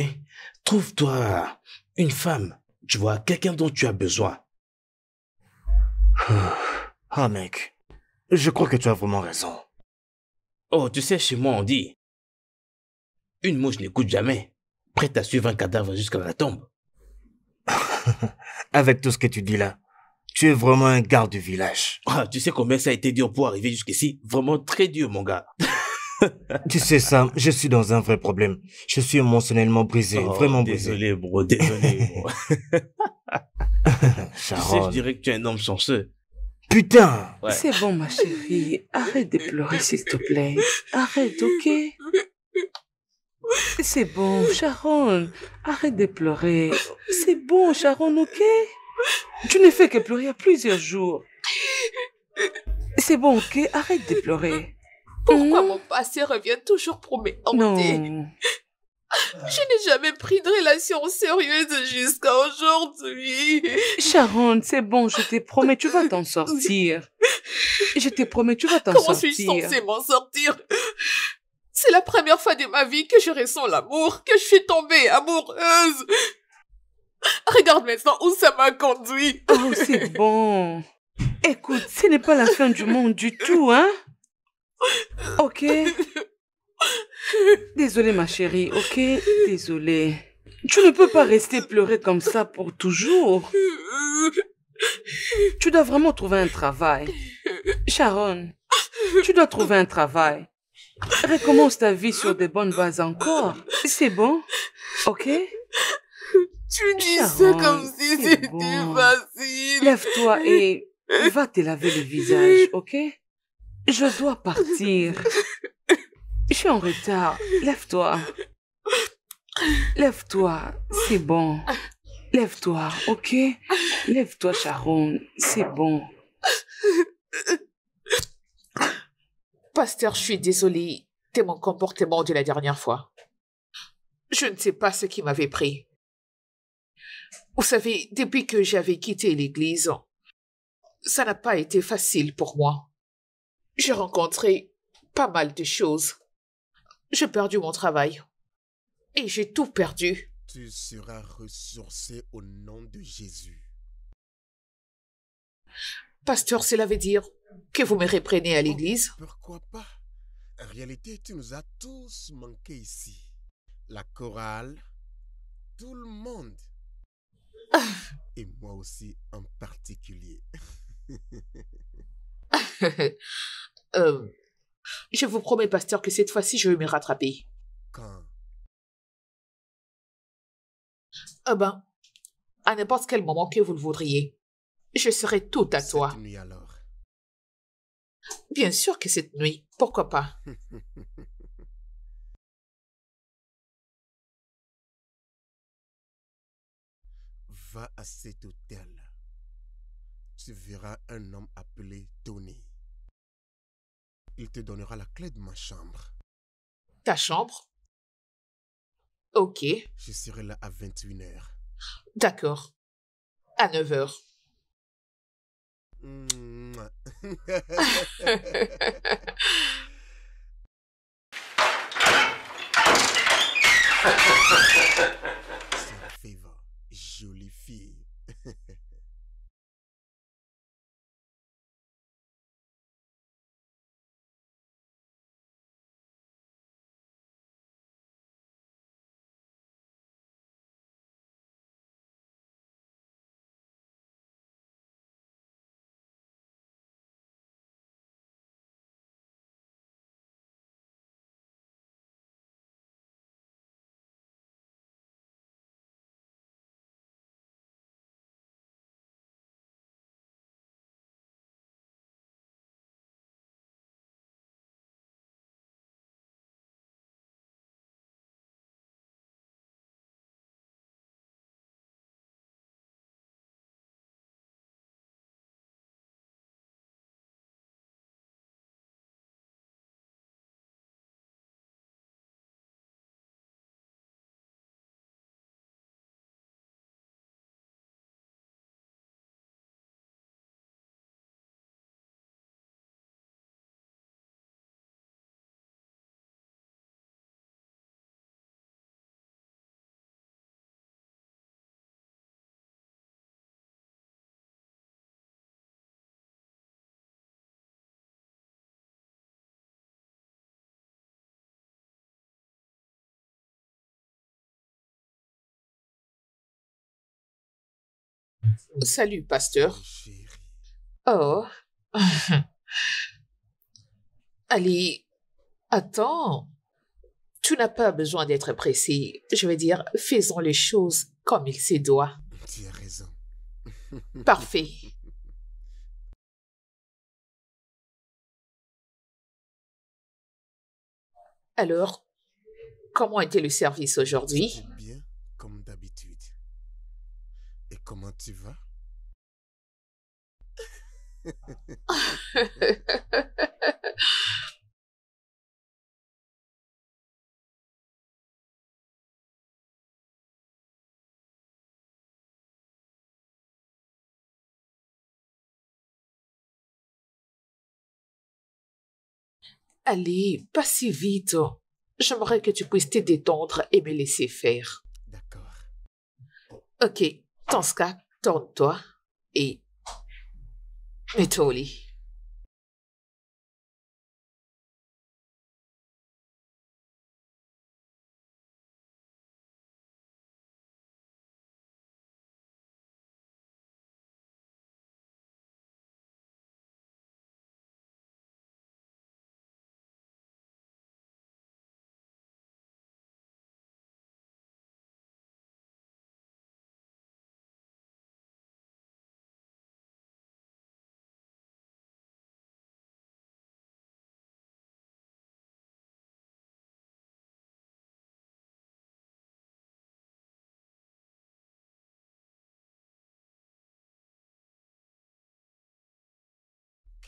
Trouve-toi une femme. Tu vois, quelqu'un dont tu as besoin. Ah, mec. Je crois que tu as vraiment raison. Oh, tu sais, chez moi, on dit Une mouche n'écoute jamais, prête à suivre un cadavre jusqu'à la tombe. Avec tout ce que tu dis là, tu es vraiment un garde du village. Ah, tu sais combien ça a été dur pour arriver jusqu'ici Vraiment très dur, mon gars. tu sais ça, je suis dans un vrai problème. Je suis émotionnellement brisé, oh, vraiment désolé, brisé. Désolé, bro, désolé, bro. tu sais, je dirais que tu es un homme chanceux. Putain C'est bon, ma chérie. Arrête de pleurer, s'il te plaît. Arrête, ok C'est bon, Sharon. Arrête de pleurer. C'est bon, Sharon, ok Tu ne fais que pleurer à plusieurs jours. C'est bon, ok Arrête de pleurer. Pourquoi hmm? mon passé revient toujours pour non. Je n'ai jamais pris de relation sérieuse jusqu'à aujourd'hui. Sharon, c'est bon, je te promets, tu vas t'en sortir. Je te promets, tu vas t'en sortir. Comment suis-je censée m'en sortir C'est la première fois de ma vie que je ressens l'amour, que je suis tombée amoureuse. Regarde maintenant où ça m'a conduit. Oh, c'est bon. Écoute, ce n'est pas la fin du monde du tout, hein Ok Désolée, ma chérie, ok Désolée. Tu ne peux pas rester pleurer comme ça pour toujours. Tu dois vraiment trouver un travail. Sharon, tu dois trouver un travail. Recommence ta vie sur de bonnes bases encore. C'est bon Ok Tu dis Sharon, ça comme si c'était bon. facile. Lève-toi et va te laver le visage, ok Je dois partir. Je suis en retard. Lève-toi. Lève-toi. C'est bon. Lève-toi, ok Lève-toi, Sharon. C'est bon. Pasteur, je suis désolée de mon comportement de la dernière fois. Je ne sais pas ce qui m'avait pris. Vous savez, depuis que j'avais quitté l'église, ça n'a pas été facile pour moi. J'ai rencontré pas mal de choses. J'ai perdu mon travail. Et j'ai tout perdu. Tu seras ressourcé au nom de Jésus. Pasteur, cela veut dire que vous me reprenez à l'église oh, Pourquoi pas En réalité, tu nous as tous manqué ici. La chorale, tout le monde. Et moi aussi en particulier. euh, je vous promets, pasteur, que cette fois-ci, je vais me rattraper. Quand Ah ben, à n'importe quel moment que vous le voudriez, je serai tout à cette Nuit alors. Bien sûr que cette nuit, pourquoi pas Va à cet hôtel. Tu verras un homme appelé Tony. Il te donnera la clé de ma chambre. Ta chambre Ok. Je serai là à 21h. D'accord. À 9h. Salut, pasteur. Oh. Allez, attends. Tu n'as pas besoin d'être précis. Je veux dire, faisons les choses comme il se doit. Tu as raison. Parfait. Alors, comment était le service aujourd'hui comment tu vas Allez, pas si vite. J'aimerais que tu puisses te détendre et me laisser faire. D'accord. Ok, dans ce cas, tourne-toi et mets-toi au lit.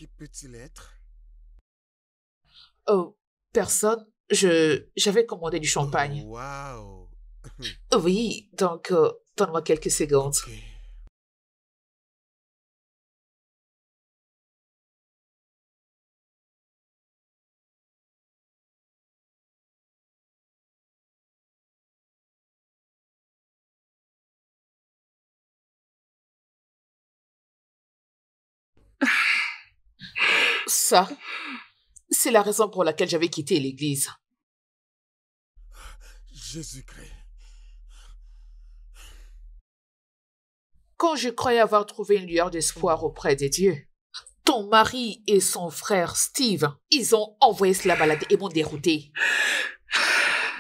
qui peut-il être Oh, personne. Je, j'avais commandé du champagne. wow. oui, donc euh, donne-moi quelques secondes. C'est la raison pour laquelle j'avais quitté l'église. Jésus-Christ. Quand je croyais avoir trouvé une lueur d'espoir auprès des dieux, ton mari et son frère Steve, ils ont envoyé cela malade et m'ont dérouté.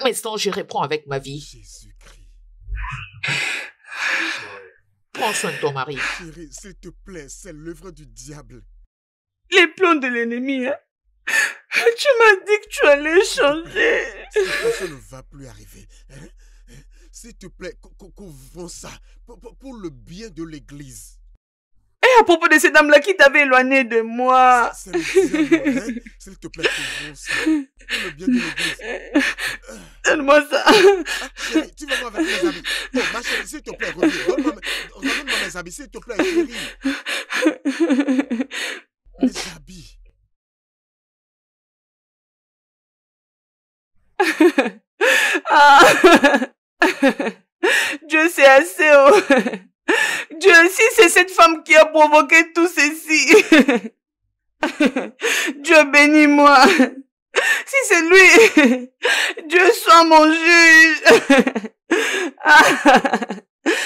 Maintenant, je reprends avec ma vie. Prends soin de ton mari. s'il te plaît, c'est l'œuvre du diable les plans de l'ennemi. Hein? Tu m'as dit que tu allais changer. Ça ne va plus arriver. Hein, hein. S'il te plaît, couvrons ça pour, le bien de l'Église. Et eh, à propos de cette dame là qui t'avait éloigné de moi. Hein. S'il te plaît, couvrons ça pour le bien de l'Église. Donne-moi ça. Ah, chérie, tu vas voir avec mes amis ma chérie, s'il te plaît, reviens. moi mes amis s'il te plaît, chérie. Ah. Dieu c'est assez haut. Oh. Dieu si c'est cette femme qui a provoqué tout ceci. Dieu bénis-moi. Si c'est lui, Dieu soit mon juge. Ah. Ça,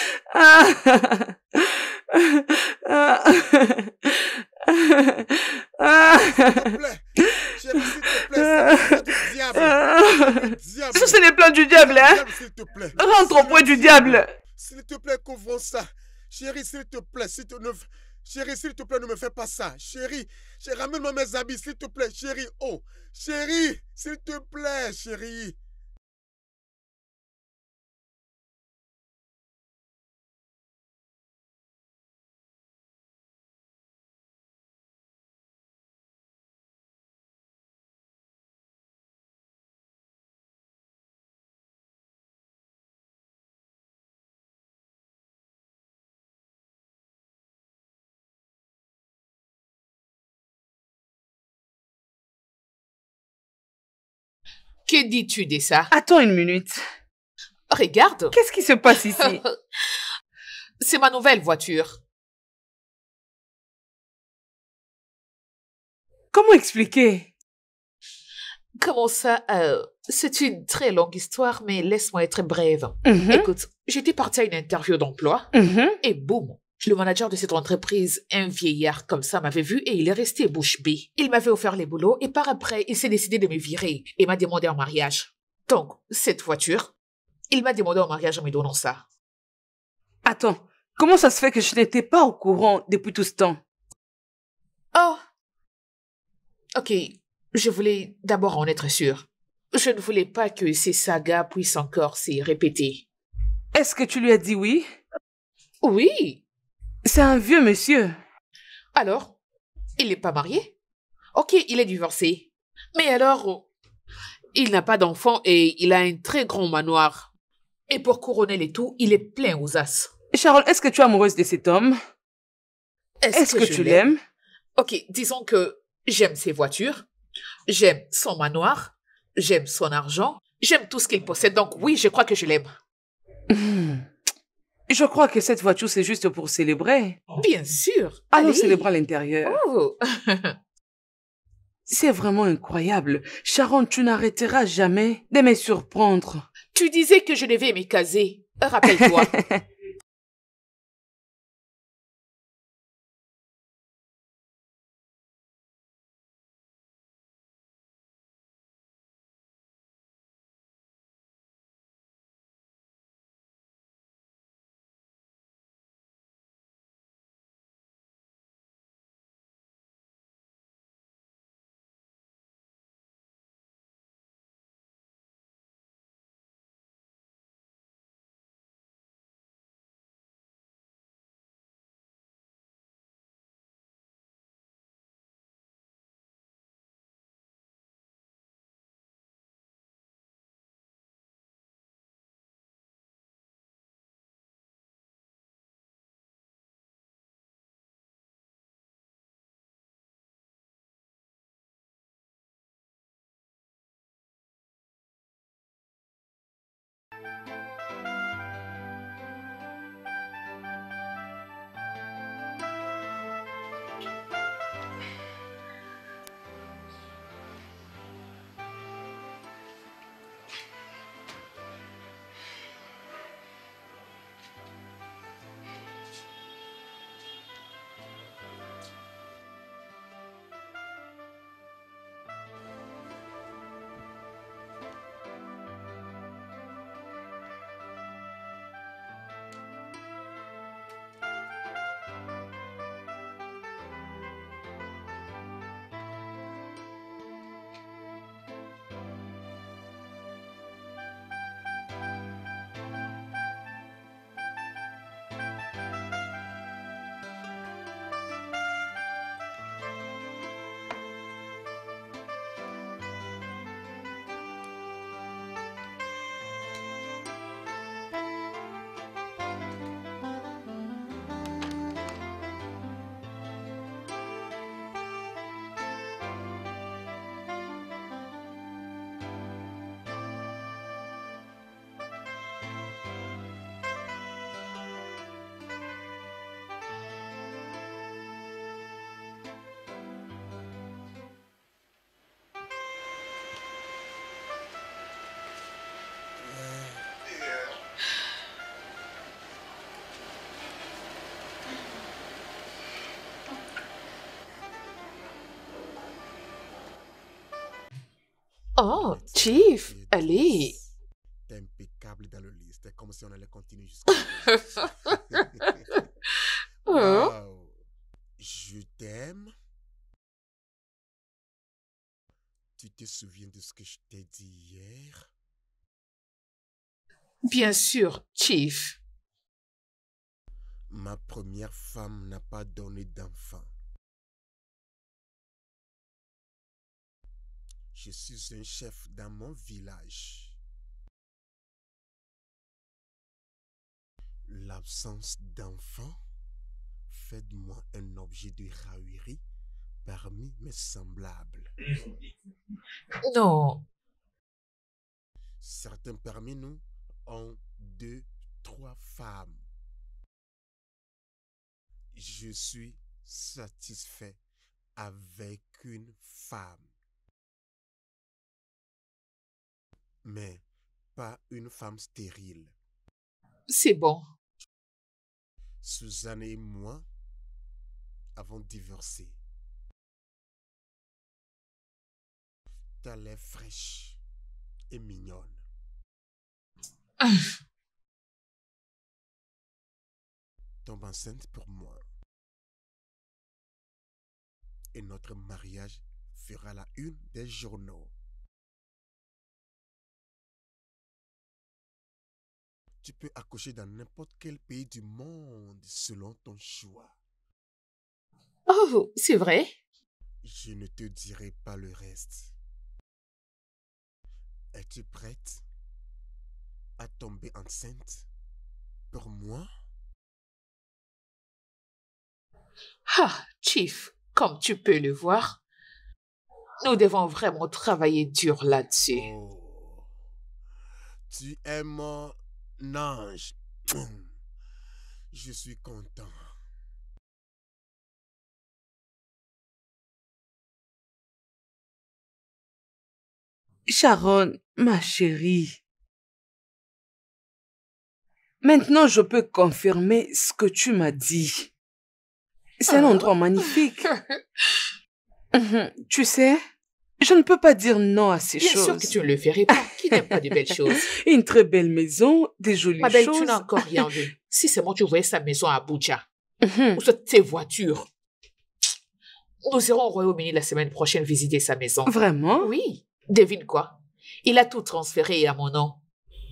c'est les plans du diable, hein? Rentre au point du diable. S'il te plaît, couvrons ça. Chérie, s'il te plaît, s'il te ne... Chérie, s'il te plaît, ne me fais pas ça. Chérie, chérie ramène mes habits, s'il te plaît, chérie. Oh, chérie, s'il te plaît, chérie. Que dis-tu de ça Attends une minute. Regarde. Qu'est-ce qui se passe ici C'est ma nouvelle voiture. Comment expliquer Comment ça euh, C'est une très longue histoire, mais laisse-moi être brève. Mm-hmm. Écoute, j'étais partie à une interview d'emploi mm-hmm. et boum, le manager de cette entreprise, un vieillard comme ça, m'avait vu et il est resté bouche bée. Il m'avait offert les boulots et par après, il s'est décidé de me virer et m'a demandé en mariage. Donc, cette voiture, il m'a demandé en mariage en me donnant ça. Attends, comment ça se fait que je n'étais pas au courant depuis tout ce temps Oh Ok, je voulais d'abord en être sûre. Je ne voulais pas que ces sagas puissent encore s'y répéter. Est-ce que tu lui as dit oui Oui, c'est un vieux monsieur. Alors, il n'est pas marié Ok, il est divorcé. Mais alors, il n'a pas d'enfant et il a un très grand manoir. Et pour couronner les tout, il est plein aux as. Charles, est-ce que tu es amoureuse de cet homme Est-ce que, tu l'aimes Ok, disons que j'aime ses voitures, j'aime son manoir, j'aime son argent, j'aime tout ce qu'il possède, donc oui, je crois que je l'aime. Hmm. Je crois que cette voiture, c'est juste pour célébrer. Bien sûr. Allons célébrer à l'intérieur. Oh. c'est vraiment incroyable. Sharon, tu n'arrêteras jamais de me surprendre. Tu disais que je devais me caser. Rappelle-toi. Oh, Chief, allez. impeccable dans le liste, hein, comme si on allait continuer jusqu'à. oh. Je t'aime. Tu te souviens de ce que je t'ai dit hier? Bien sûr, Chief. Ma première femme n'a un chef dans mon village. L'absence d'enfants fait de moi un objet de raillerie parmi mes semblables. Non. Certains parmi nous ont deux, trois femmes. Je suis satisfait avec une femme. mais pas une femme stérile. C'est bon. Suzanne et moi avons divorcé. T'as l'air fraîche et mignonne. Tombe enceinte pour moi. Et notre mariage fera la une des journaux. Tu peux accoucher dans n'importe quel pays du monde selon ton choix. Oh, c'est vrai Je ne te dirai pas le reste. Es-tu prête à tomber enceinte pour moi Ah, Chief, comme tu peux le voir, nous devons vraiment travailler dur là-dessus. Oh. Tu aimes non, Je suis content. Sharon, ma chérie. Maintenant, je peux confirmer ce que tu m'as dit. C'est un endroit magnifique. Mhm. tu sais, je ne peux pas dire non à ces choses. Bien sûr que tu ne le ferais pas. Qui n'aime pas de belles choses Une très belle maison, des jolies Ma belle, tu n'as encore rien vu. Si seulement tu voyais sa maison à Abuja, mhm. ou tes voitures. Nous irons au Royaume-Uni la semaine prochaine visiter sa maison. Vraiment Oui. Devine quoi Il a tout transféré à mon nom.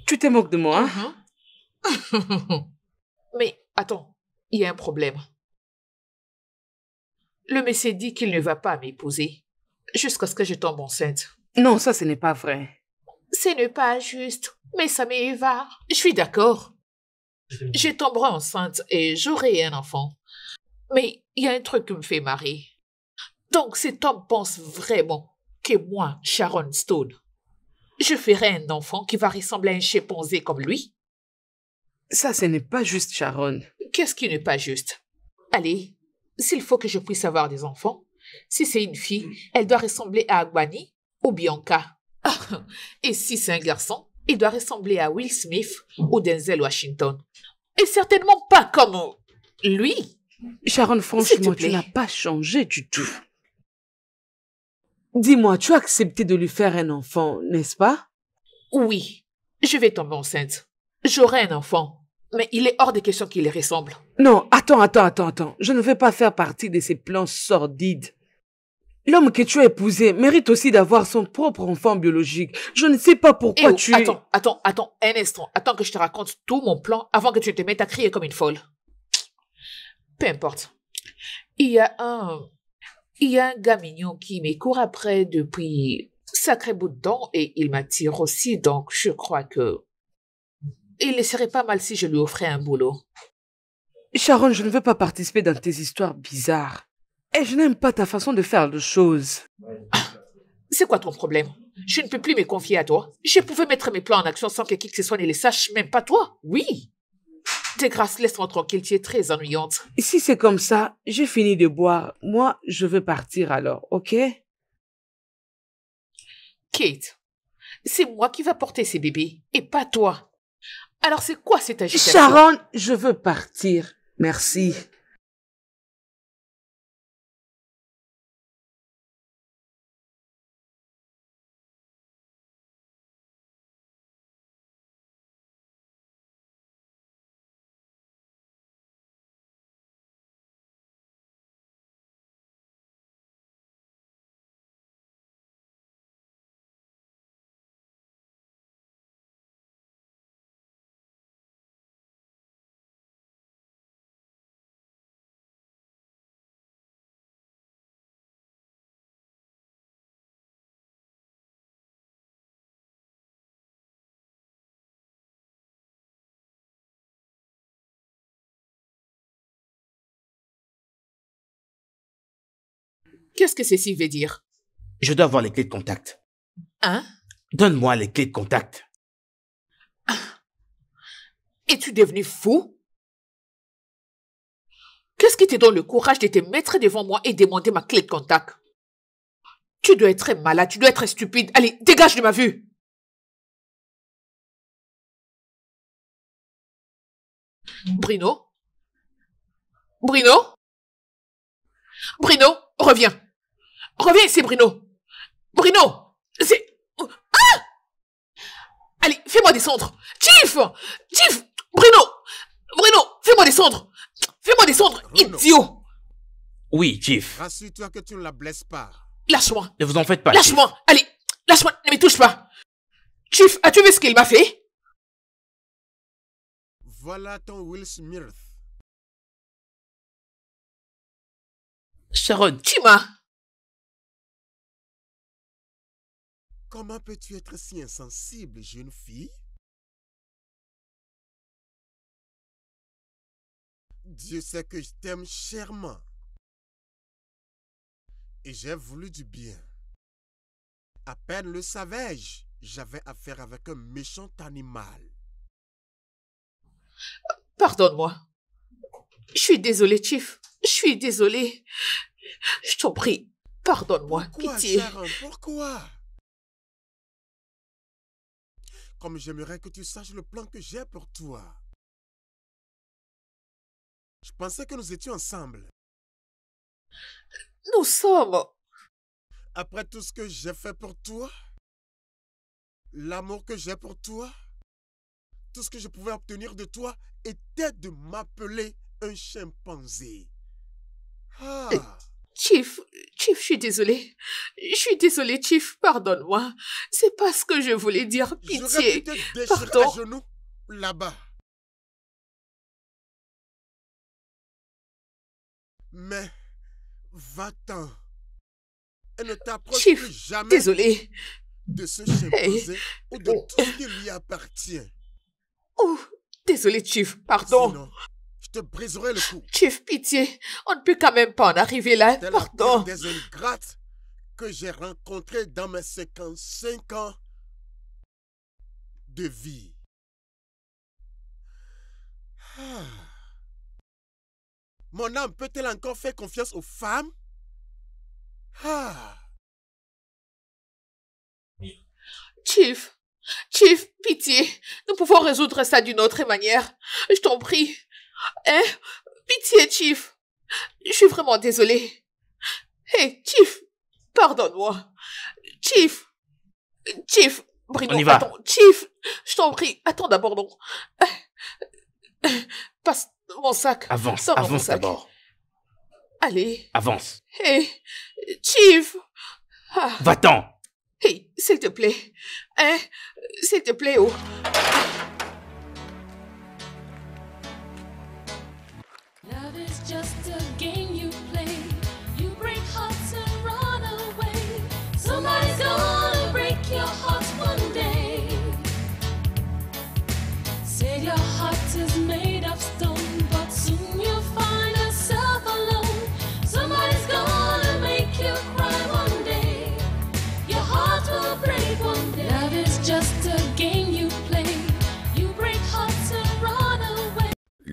Tu te moques de moi hein Mais attends, il y a un problème. Le messie dit qu'il ne va pas m'épouser jusqu'à ce que je tombe enceinte. Non, ça, ce n'est pas vrai. Ce n'est pas juste, mais ça me Je suis d'accord. Je tomberai enceinte et j'aurai un enfant. Mais il y a un truc qui me fait marrer. Donc cet homme pense vraiment que moi, Sharon Stone, je ferai un enfant qui va ressembler à un chimpanzé comme lui Ça, ce n'est pas juste, Sharon. Qu'est-ce qui n'est pas juste Allez, s'il faut que je puisse avoir des enfants, si c'est une fille, elle doit ressembler à Agwani ou Bianca. Et si c'est un garçon, il doit ressembler à Will Smith ou Denzel Washington. Et certainement pas comme lui. Sharon, franchement, tu n'as pas changé du tout. Dis-moi, tu as accepté de lui faire un enfant, n'est-ce pas Oui, je vais tomber enceinte. J'aurai un enfant, mais il est hors de question qu'il ressemble. Non, attends, attends, attends, attends. Je ne veux pas faire partie de ces plans sordides. L'homme que tu as épousé mérite aussi d'avoir son propre enfant biologique. Je ne sais pas pourquoi eh oh, tu... Attends, attends, attends, un instant. Attends que je te raconte tout mon plan avant que tu te mettes à crier comme une folle. Peu importe. Il y a un... Il y a un gars mignon qui me court après depuis sacré bout de temps et il m'attire aussi, donc je crois que... Il ne serait pas mal si je lui offrais un boulot. Sharon, je ne veux pas participer dans tes histoires bizarres. Et eh, je n'aime pas ta façon de faire les choses. c'est quoi ton problème Je ne peux plus me confier à toi. Je pouvais mettre mes plans en action sans que qui que ce soit les sache, même pas toi. Oui. Tes grâces, laisse-moi tranquille, tu es très ennuyante. si c'est comme ça, j'ai fini de boire. Moi, je veux partir alors, ok Kate, c'est moi qui vais porter ces bébés et pas toi. Alors c'est quoi cette agitation Sharon, je veux partir. Merci. Qu'est-ce que ceci veut dire Je dois avoir les clés de contact. Hein Donne-moi les clés de contact. Ah! Es-tu devenu fou Qu'est-ce qui te donne le courage de te mettre devant moi et demander ma clé de contact Tu dois être malade, tu dois être stupide. Allez, dégage de ma vue Bruno Bruno Bruno, reviens Reviens ici, Bruno. Bruno, c'est... Ah! Allez, fais-moi descendre. Chief Chief Bruno Bruno, fais-moi descendre. Fais-moi descendre, idiot. Oui, Chief. Rassure-toi que tu ne la blesses pas. Lâche-moi. Ne vous en faites pas. Lâche-moi. Allez, lâche-moi. Ne me touche pas. Chief, as-tu vu ce qu'il m'a fait Voilà ton Will Smith. Sharon. Tu m'as... Comment peux-tu être si insensible, jeune fille Dieu sait que je t'aime chèrement. Et j'ai voulu du bien. À peine le savais-je, j'avais affaire avec un méchant animal. Pardonne-moi. Je suis désolée, Chief. Je suis désolée. Je t'en prie, pardonne-moi, pitié. pourquoi comme j'aimerais que tu saches le plan que j'ai pour toi. Je pensais que nous étions ensemble. Nous sommes. Après tout ce que j'ai fait pour toi, l'amour que j'ai pour toi, tout ce que je pouvais obtenir de toi était de m'appeler un chimpanzé. Ah. Chief, Chief, je suis désolée. Je suis désolée, Chief, pardonne-moi. C'est pas ce que je voulais dire. Pitié. Pardon. genoux là-bas. Mais va-t'en. Et ne t'approche jamais. Désolée. De ce chimpanzé ou de tout ce qui lui appartient. Oh, désolé, Chief, pardon. Sinon, te briserai le cou. Chief, pitié, on ne peut quand même pas en arriver là. C'est Pardon. Une des ingrates que j'ai rencontrées dans mes 55 ans de vie. Ah. Mon âme peut-elle encore faire confiance aux femmes ah. Chief, Chief, pitié, nous pouvons résoudre ça d'une autre manière. Je t'en prie, Hein Pitié, Chief Je suis vraiment désolée. Hé, Chief Pardonne-moi. Chief Chief Bruno, va. attends, Chief Je t'en prie, attends d'abord, non. Passe mon sac. Avance, avance d'abord. Allez. Avance. Hé, Chief ah. Va-t'en Hé, s'il te plaît. Hein S'il te plaît, oh.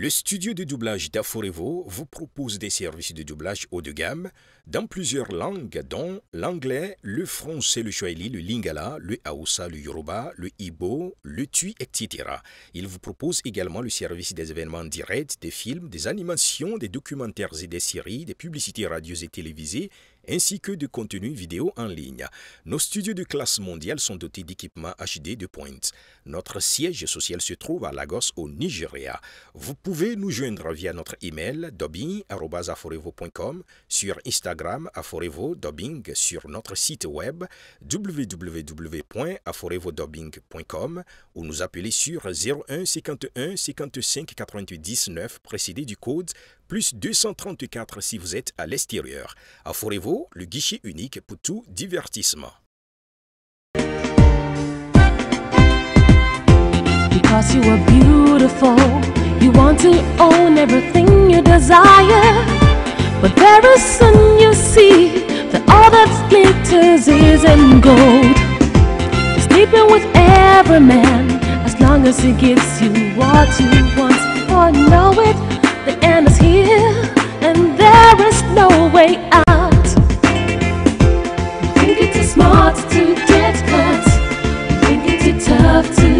Le studio de doublage d'Aforevo vous propose des services de doublage haut de gamme dans plusieurs langues dont l'anglais, le français, le swahili, le lingala, le haoussa, le yoruba, le ibo, le tui, etc. Il vous propose également le service des événements directs, des films, des animations, des documentaires et des séries, des publicités radios et télévisées ainsi que de contenu vidéo en ligne. Nos studios de classe mondiale sont dotés d'équipements HD de pointe. Notre siège social se trouve à Lagos au Nigeria. Vous pouvez nous joindre via notre email dobbing.aforevo.com, sur Instagram aforevo.dobbing, sur notre site web www.aforevodobbing.com ou nous appeler sur 01 51 55 99 précédé du code plus 234 si vous êtes à l'extérieur. Afforez-vous le guichet unique pour tout divertissement. Because you are beautiful, you want to own everything you desire. But there is soon you see that all that glitters in gold. sleeping with every man as long as he gives you what you want or know it. the end is here, and there is no way out. You think it's too smart to get cut, you think it's too tough to